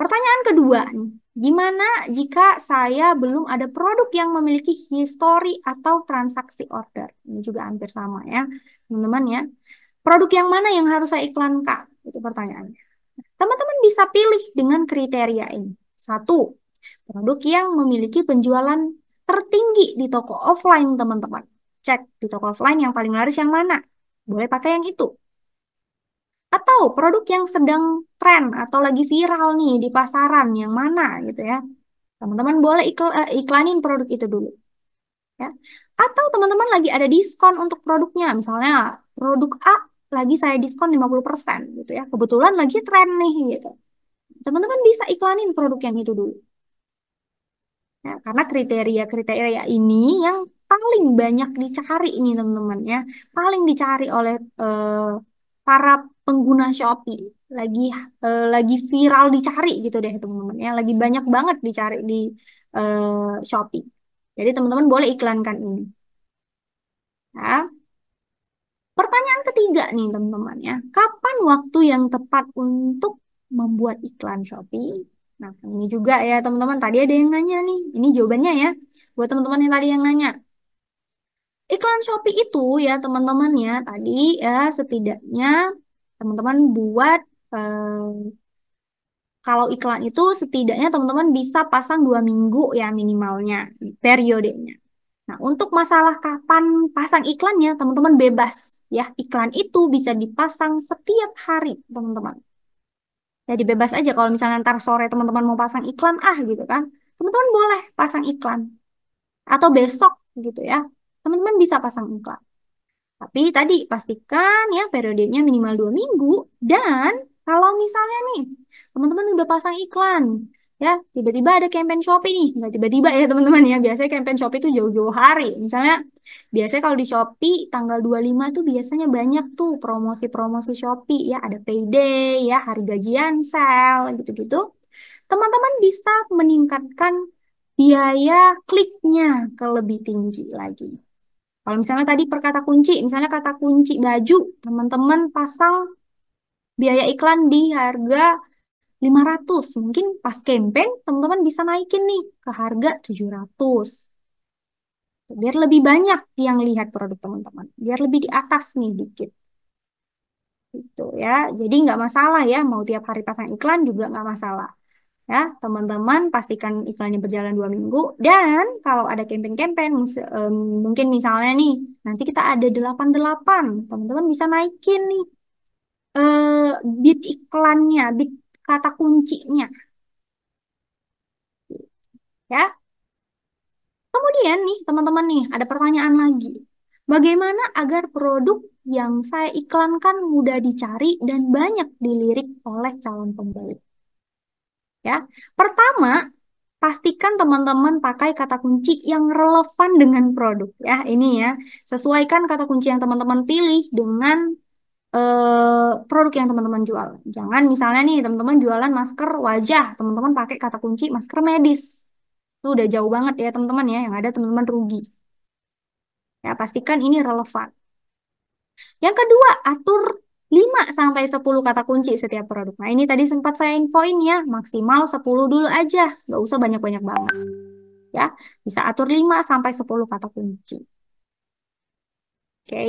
Pertanyaan kedua, hmm. gimana jika saya belum ada produk yang memiliki histori atau transaksi order? Ini juga hampir sama ya, teman-teman ya. Produk yang mana yang harus saya iklankan? Itu pertanyaannya. Teman-teman bisa pilih dengan kriteria ini. Satu, produk yang memiliki penjualan tertinggi di toko offline teman-teman. Cek di toko offline yang paling laris yang mana. Boleh pakai yang itu atau produk yang sedang tren atau lagi viral nih di pasaran yang mana gitu ya. Teman-teman boleh ikl eh, iklanin produk itu dulu. Ya. Atau teman-teman lagi ada diskon untuk produknya, misalnya produk A lagi saya diskon 50% gitu ya. Kebetulan lagi tren nih gitu. Teman-teman bisa iklanin produk yang itu dulu. ya, karena kriteria-kriteria ini yang paling banyak dicari ini teman-teman ya, paling dicari oleh eh, para pengguna Shopee lagi uh, lagi viral dicari gitu deh teman-teman ya lagi banyak banget dicari di uh, Shopee. Jadi teman-teman boleh iklankan ini. Ya. Pertanyaan ketiga nih teman-teman ya, kapan waktu yang tepat untuk membuat iklan Shopee? Nah, ini juga ya teman-teman, tadi ada yang nanya nih. Ini jawabannya ya buat teman-teman yang tadi yang nanya. Iklan Shopee itu ya teman-teman ya, tadi ya setidaknya teman-teman buat um, kalau iklan itu setidaknya teman-teman bisa pasang dua minggu ya minimalnya periodenya. Nah, untuk masalah kapan pasang iklannya, teman-teman bebas ya. Iklan itu bisa dipasang setiap hari, teman-teman. Jadi bebas aja kalau misalnya ntar sore teman-teman mau pasang iklan ah gitu kan. Teman-teman boleh pasang iklan. Atau besok gitu ya. Teman-teman bisa pasang iklan. Tapi tadi pastikan ya periodenya minimal dua minggu dan kalau misalnya nih teman-teman udah pasang iklan ya tiba-tiba ada campaign Shopee nih nggak tiba-tiba ya teman-teman ya biasanya campaign Shopee itu jauh-jauh hari misalnya biasanya kalau di Shopee tanggal 25 tuh biasanya banyak tuh promosi-promosi Shopee ya ada payday ya hari gajian sale gitu-gitu teman-teman bisa meningkatkan biaya kliknya ke lebih tinggi lagi. Kalau misalnya tadi per kata kunci, misalnya kata kunci baju, teman-teman pasang biaya iklan di harga 500. Mungkin pas campaign teman-teman bisa naikin nih ke harga 700 biar lebih banyak yang lihat produk teman-teman biar lebih di atas nih dikit gitu ya jadi nggak masalah ya mau tiap hari pasang iklan juga nggak masalah ya teman-teman pastikan iklannya berjalan dua minggu dan kalau ada campaign-campaign mungkin misalnya nih nanti kita ada 88 teman-teman bisa naikin nih uh, bit iklannya bit kata kuncinya ya kemudian nih teman-teman nih ada pertanyaan lagi bagaimana agar produk yang saya iklankan mudah dicari dan banyak dilirik oleh calon pembeli Ya, pertama pastikan teman-teman pakai kata kunci yang relevan dengan produk ya ini ya sesuaikan kata kunci yang teman-teman pilih dengan eh, produk yang teman-teman jual jangan misalnya nih teman-teman jualan masker wajah teman-teman pakai kata kunci masker medis itu udah jauh banget ya teman-teman ya yang ada teman-teman rugi ya pastikan ini relevan yang kedua atur 5 sampai 10 kata kunci setiap produk. Nah, ini tadi sempat saya infoin ya, maksimal 10 dulu aja, nggak usah banyak-banyak banget. Ya, bisa atur 5 sampai 10 kata kunci. Oke.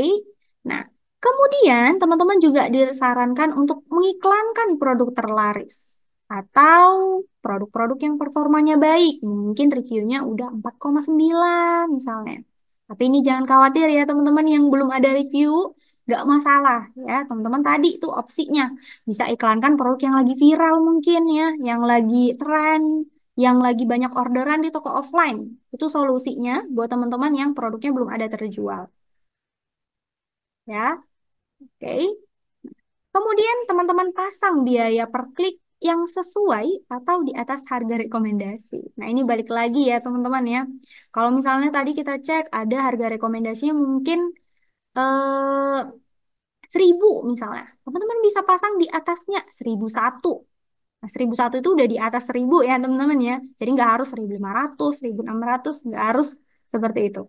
Nah, kemudian teman-teman juga disarankan untuk mengiklankan produk terlaris atau produk-produk yang performanya baik. Mungkin reviewnya udah 4,9 misalnya. Tapi ini jangan khawatir ya teman-teman yang belum ada review, nggak masalah ya teman-teman tadi itu opsinya bisa iklankan produk yang lagi viral mungkin ya yang lagi tren yang lagi banyak orderan di toko offline itu solusinya buat teman-teman yang produknya belum ada terjual ya oke okay. kemudian teman-teman pasang biaya per klik yang sesuai atau di atas harga rekomendasi. Nah, ini balik lagi ya, teman-teman ya. Kalau misalnya tadi kita cek ada harga rekomendasinya mungkin eh seribu misalnya. Teman-teman bisa pasang di atasnya seribu satu. Nah, seribu satu itu udah di atas seribu ya teman-teman ya. Jadi nggak harus seribu lima ratus, seribu enam ratus, nggak harus seperti itu.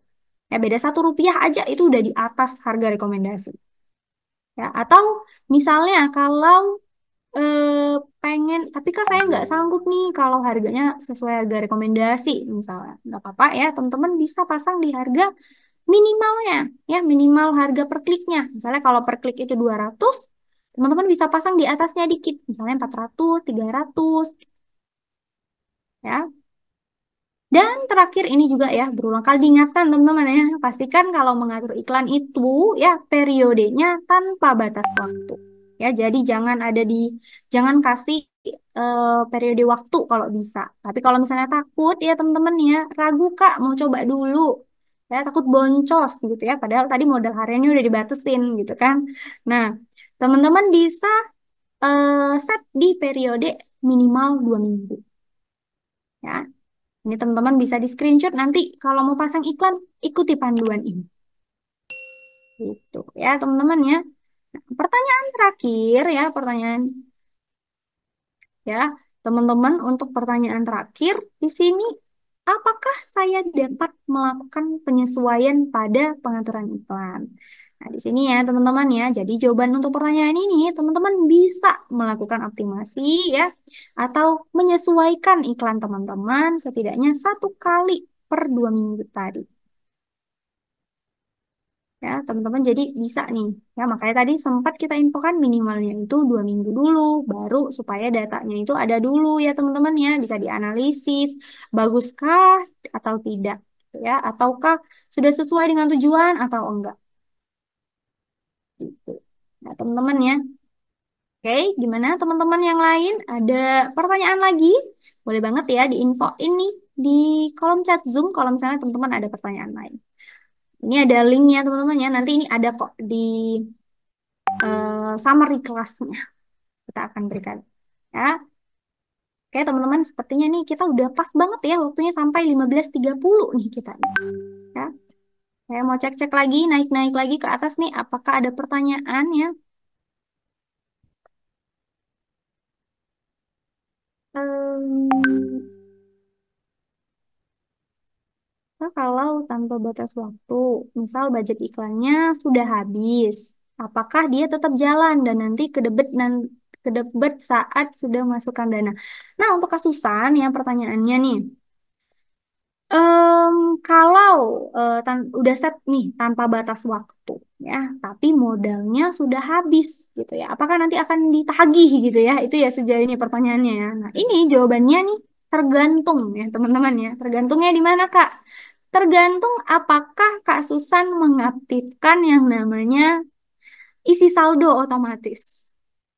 Ya, beda satu rupiah aja itu udah di atas harga rekomendasi. Ya, atau misalnya kalau e, pengen, tapi kan saya nggak sanggup nih kalau harganya sesuai harga rekomendasi misalnya. Nggak apa-apa ya, teman-teman bisa pasang di harga minimalnya ya minimal harga per kliknya misalnya kalau per klik itu 200 teman-teman bisa pasang di atasnya dikit misalnya 400 300 ya dan terakhir ini juga ya berulang kali diingatkan teman-teman ya pastikan kalau mengatur iklan itu ya periodenya tanpa batas waktu ya jadi jangan ada di jangan kasih uh, periode waktu kalau bisa tapi kalau misalnya takut ya teman-teman ya ragu kak mau coba dulu ya takut boncos gitu ya padahal tadi modal hariannya udah dibatasin gitu kan nah teman-teman bisa uh, set di periode minimal dua minggu ya ini teman-teman bisa di screenshot nanti kalau mau pasang iklan ikuti panduan ini gitu ya teman-teman ya nah, pertanyaan terakhir ya pertanyaan ya teman-teman untuk pertanyaan terakhir di sini apakah saya dapat melakukan penyesuaian pada pengaturan iklan? Nah, di sini ya teman-teman ya. Jadi jawaban untuk pertanyaan ini teman-teman bisa melakukan optimasi ya atau menyesuaikan iklan teman-teman setidaknya satu kali per dua minggu tadi ya teman-teman jadi bisa nih ya makanya tadi sempat kita infokan minimalnya itu dua minggu dulu baru supaya datanya itu ada dulu ya teman-teman ya bisa dianalisis baguskah atau tidak ya ataukah sudah sesuai dengan tujuan atau enggak gitu nah teman-teman ya oke gimana teman-teman yang lain ada pertanyaan lagi boleh banget ya di info ini di kolom chat zoom kalau misalnya teman-teman ada pertanyaan lain ini ada linknya teman-teman ya. Nanti ini ada kok di uh, summary kelasnya. Kita akan berikan ya. Oke teman-teman, sepertinya nih kita udah pas banget ya waktunya sampai 15.30 nih kita. Ya. Saya mau cek-cek lagi, naik-naik lagi ke atas nih apakah ada pertanyaan ya. Um, kita nah, kalau tanpa batas waktu, misal budget iklannya sudah habis, apakah dia tetap jalan dan nanti kedebet dan kedebet saat sudah masukkan dana? Nah, untuk kasusan yang pertanyaannya nih, um, kalau uh, tan- udah set nih tanpa batas waktu ya, tapi modalnya sudah habis gitu ya. Apakah nanti akan ditagih gitu ya? Itu ya sejauh ini pertanyaannya ya. Nah, ini jawabannya nih tergantung ya teman-teman ya. Tergantungnya di mana, Kak? tergantung apakah Kak Susan mengaktifkan yang namanya isi saldo otomatis.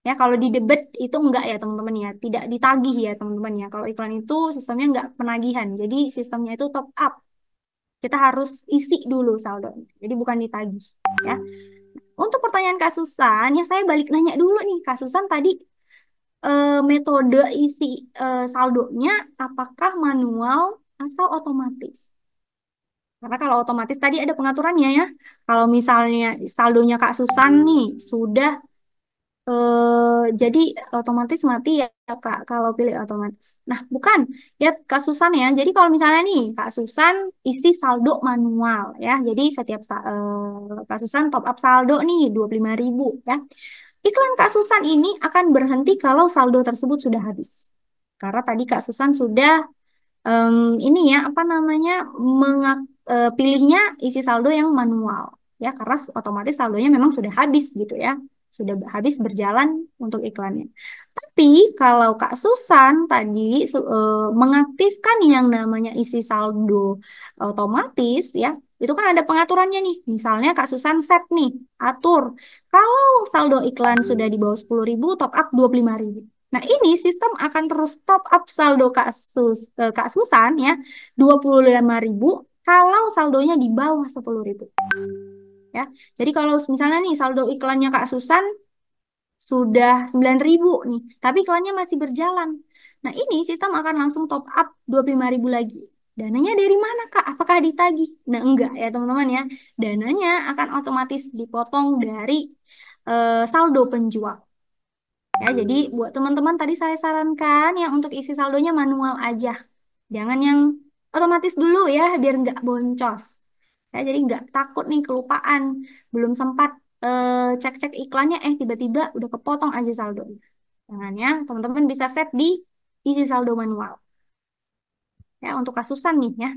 Ya, kalau di debit itu enggak ya teman-teman ya, tidak ditagih ya teman-teman ya. Kalau iklan itu sistemnya enggak penagihan, jadi sistemnya itu top up. Kita harus isi dulu saldo, jadi bukan ditagih ya. Untuk pertanyaan Kak Susan, ya saya balik nanya dulu nih, Kak Susan tadi eh, metode isi saldo eh, saldonya apakah manual atau otomatis? Karena kalau otomatis tadi ada pengaturannya ya. Kalau misalnya saldonya Kak Susan nih sudah eh, jadi otomatis mati ya Kak kalau pilih otomatis. Nah, bukan. Ya Kak Susan ya. Jadi kalau misalnya nih Kak Susan isi saldo manual ya. Jadi setiap eh, Kak Susan top up saldo nih 25.000 ya. Iklan Kak Susan ini akan berhenti kalau saldo tersebut sudah habis. Karena tadi Kak Susan sudah um, ini ya apa namanya mengak e, pilihnya isi saldo yang manual ya karena otomatis saldonya memang sudah habis gitu ya sudah habis berjalan untuk iklannya. Tapi kalau Kak Susan tadi e, mengaktifkan yang namanya isi saldo otomatis ya, itu kan ada pengaturannya nih. Misalnya Kak Susan set nih, atur kalau saldo iklan sudah di bawah ribu top up ribu Nah, ini sistem akan terus top up saldo Kak, Sus, eh, Kak Susan ya 25.000 kalau saldonya di bawah sepuluh ribu, Ya. Jadi kalau misalnya nih saldo iklannya Kak Susan sudah sembilan ribu nih, tapi iklannya masih berjalan. Nah, ini sistem akan langsung top up dua puluh ribu lagi. Dananya dari mana, Kak? Apakah ditagi? Nah, enggak ya, teman-teman ya. Dananya akan otomatis dipotong dari uh, saldo penjual. Ya, jadi buat teman-teman tadi saya sarankan ya untuk isi saldonya manual aja. Jangan yang otomatis dulu ya biar nggak boncos. Ya, jadi nggak takut nih kelupaan, belum sempat eh, cek-cek uh, iklannya, eh tiba-tiba udah kepotong aja saldo Tangannya teman-teman bisa set di isi saldo manual. Ya, untuk kasusan nih ya.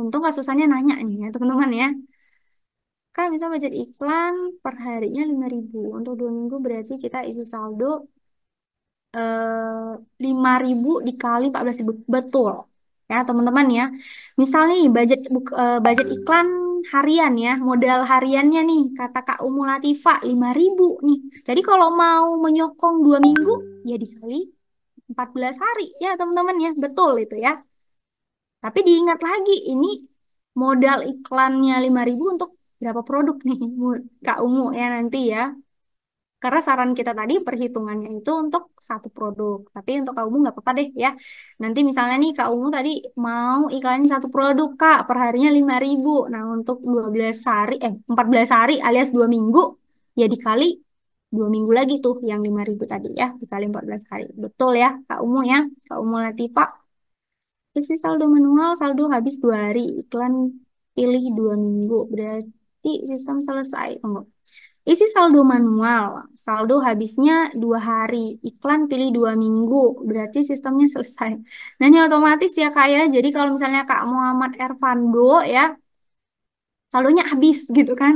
Untung kasusannya nanya nih ya teman-teman ya. kan bisa budget iklan per harinya 5000 Untuk dua minggu berarti kita isi saldo eh, ribu dikali belas ribu Betul ya teman-teman ya. Misalnya nih, budget uh, budget iklan harian ya, modal hariannya nih kata Kak Umu Latifa 5000 nih. Jadi kalau mau menyokong dua minggu ya dikali 14 hari ya teman-teman ya. Betul itu ya. Tapi diingat lagi ini modal iklannya lima ribu untuk berapa produk nih Kak Umu ya nanti ya. Karena saran kita tadi perhitungannya itu untuk satu produk. Tapi untuk Kak Umu nggak apa-apa deh ya. Nanti misalnya nih Kak Umu tadi mau iklanin satu produk Kak, perharinya 5000 Nah untuk 12 hari, eh 14 hari alias 2 minggu, ya dikali dua minggu lagi tuh yang 5000 tadi ya dikali 14 hari betul ya Kak Umu ya Kak Umu Pak. terus ini saldo manual saldo habis dua hari iklan pilih dua minggu berarti sistem selesai tunggu oh, Isi saldo manual, saldo habisnya dua hari, iklan pilih dua minggu, berarti sistemnya selesai. Nah ini otomatis ya kak ya, jadi kalau misalnya kak Muhammad Ervando ya, saldonya habis gitu kan.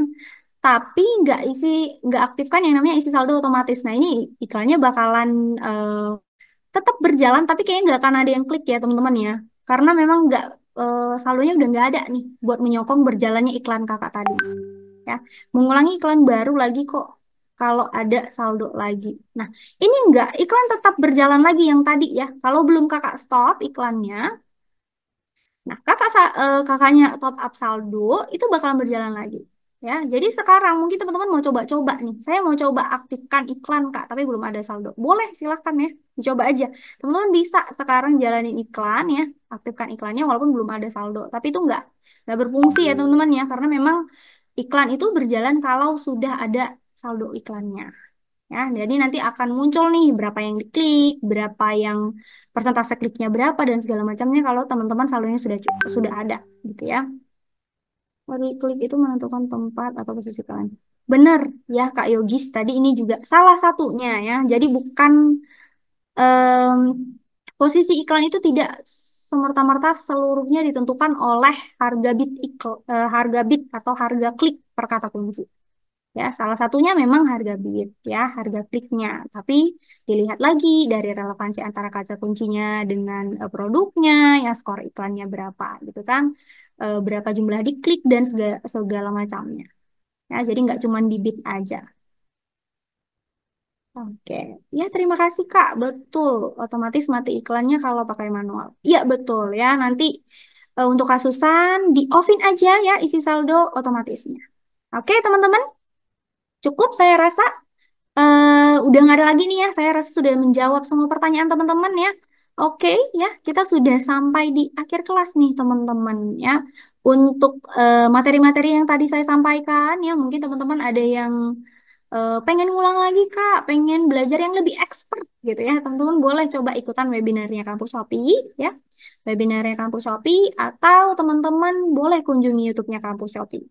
Tapi nggak isi, nggak aktifkan yang namanya isi saldo otomatis. Nah ini iklannya bakalan uh, tetap berjalan, tapi kayaknya nggak akan ada yang klik ya teman-teman ya. Karena memang nggak uh, saldonya udah nggak ada nih buat menyokong berjalannya iklan kakak tadi ya mengulangi iklan baru lagi kok kalau ada saldo lagi nah ini enggak iklan tetap berjalan lagi yang tadi ya kalau belum kakak stop iklannya nah kakak uh, kakaknya top up saldo itu bakalan berjalan lagi ya jadi sekarang mungkin teman-teman mau coba-coba nih saya mau coba aktifkan iklan kak tapi belum ada saldo boleh silahkan ya dicoba aja teman-teman bisa sekarang jalanin iklan ya aktifkan iklannya walaupun belum ada saldo tapi itu enggak nggak berfungsi ya teman-teman ya karena memang iklan itu berjalan kalau sudah ada saldo iklannya. Ya, jadi nanti akan muncul nih berapa yang diklik, berapa yang persentase kliknya berapa dan segala macamnya kalau teman-teman saldonya sudah sudah ada gitu ya. Klik klik itu menentukan tempat atau posisi kalian. Benar ya Kak Yogis, tadi ini juga salah satunya ya. Jadi bukan um, posisi iklan itu tidak semerta-merta seluruhnya ditentukan oleh harga bit eh, harga bit atau harga klik per kata kunci. Ya, salah satunya memang harga bit ya, harga kliknya. Tapi dilihat lagi dari relevansi antara kata kuncinya dengan eh, produknya, ya skor iklannya berapa gitu kan. Eh, berapa jumlah diklik dan segala, segala macamnya. Ya, jadi nggak cuma di bit aja. Oke, ya terima kasih Kak. Betul, otomatis mati iklannya kalau pakai manual. Iya betul ya, nanti e, untuk kasusan di offin aja ya isi saldo otomatisnya. Oke teman-teman, cukup saya rasa e, udah nggak ada lagi nih ya. Saya rasa sudah menjawab semua pertanyaan teman-teman ya. Oke ya, kita sudah sampai di akhir kelas nih teman-teman ya. Untuk e, materi-materi yang tadi saya sampaikan ya, mungkin teman-teman ada yang uh, pengen ngulang lagi Kak, pengen belajar yang lebih expert gitu ya. Teman-teman boleh coba ikutan webinarnya Kampus Shopee ya. Webinarnya Kampus Shopee atau teman-teman boleh kunjungi YouTube-nya Kampus Shopee.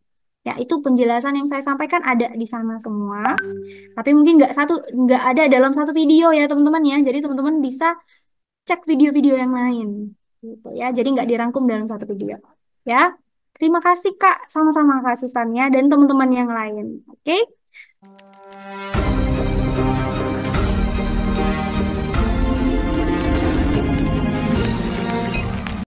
Ya, itu penjelasan yang saya sampaikan ada di sana semua. Tapi mungkin nggak satu nggak ada dalam satu video ya, teman-teman ya. Jadi teman-teman bisa cek video-video yang lain gitu ya. Jadi nggak dirangkum dalam satu video. Ya. Terima kasih Kak, sama-sama Kak Susannya dan teman-teman yang lain. Oke. Okay?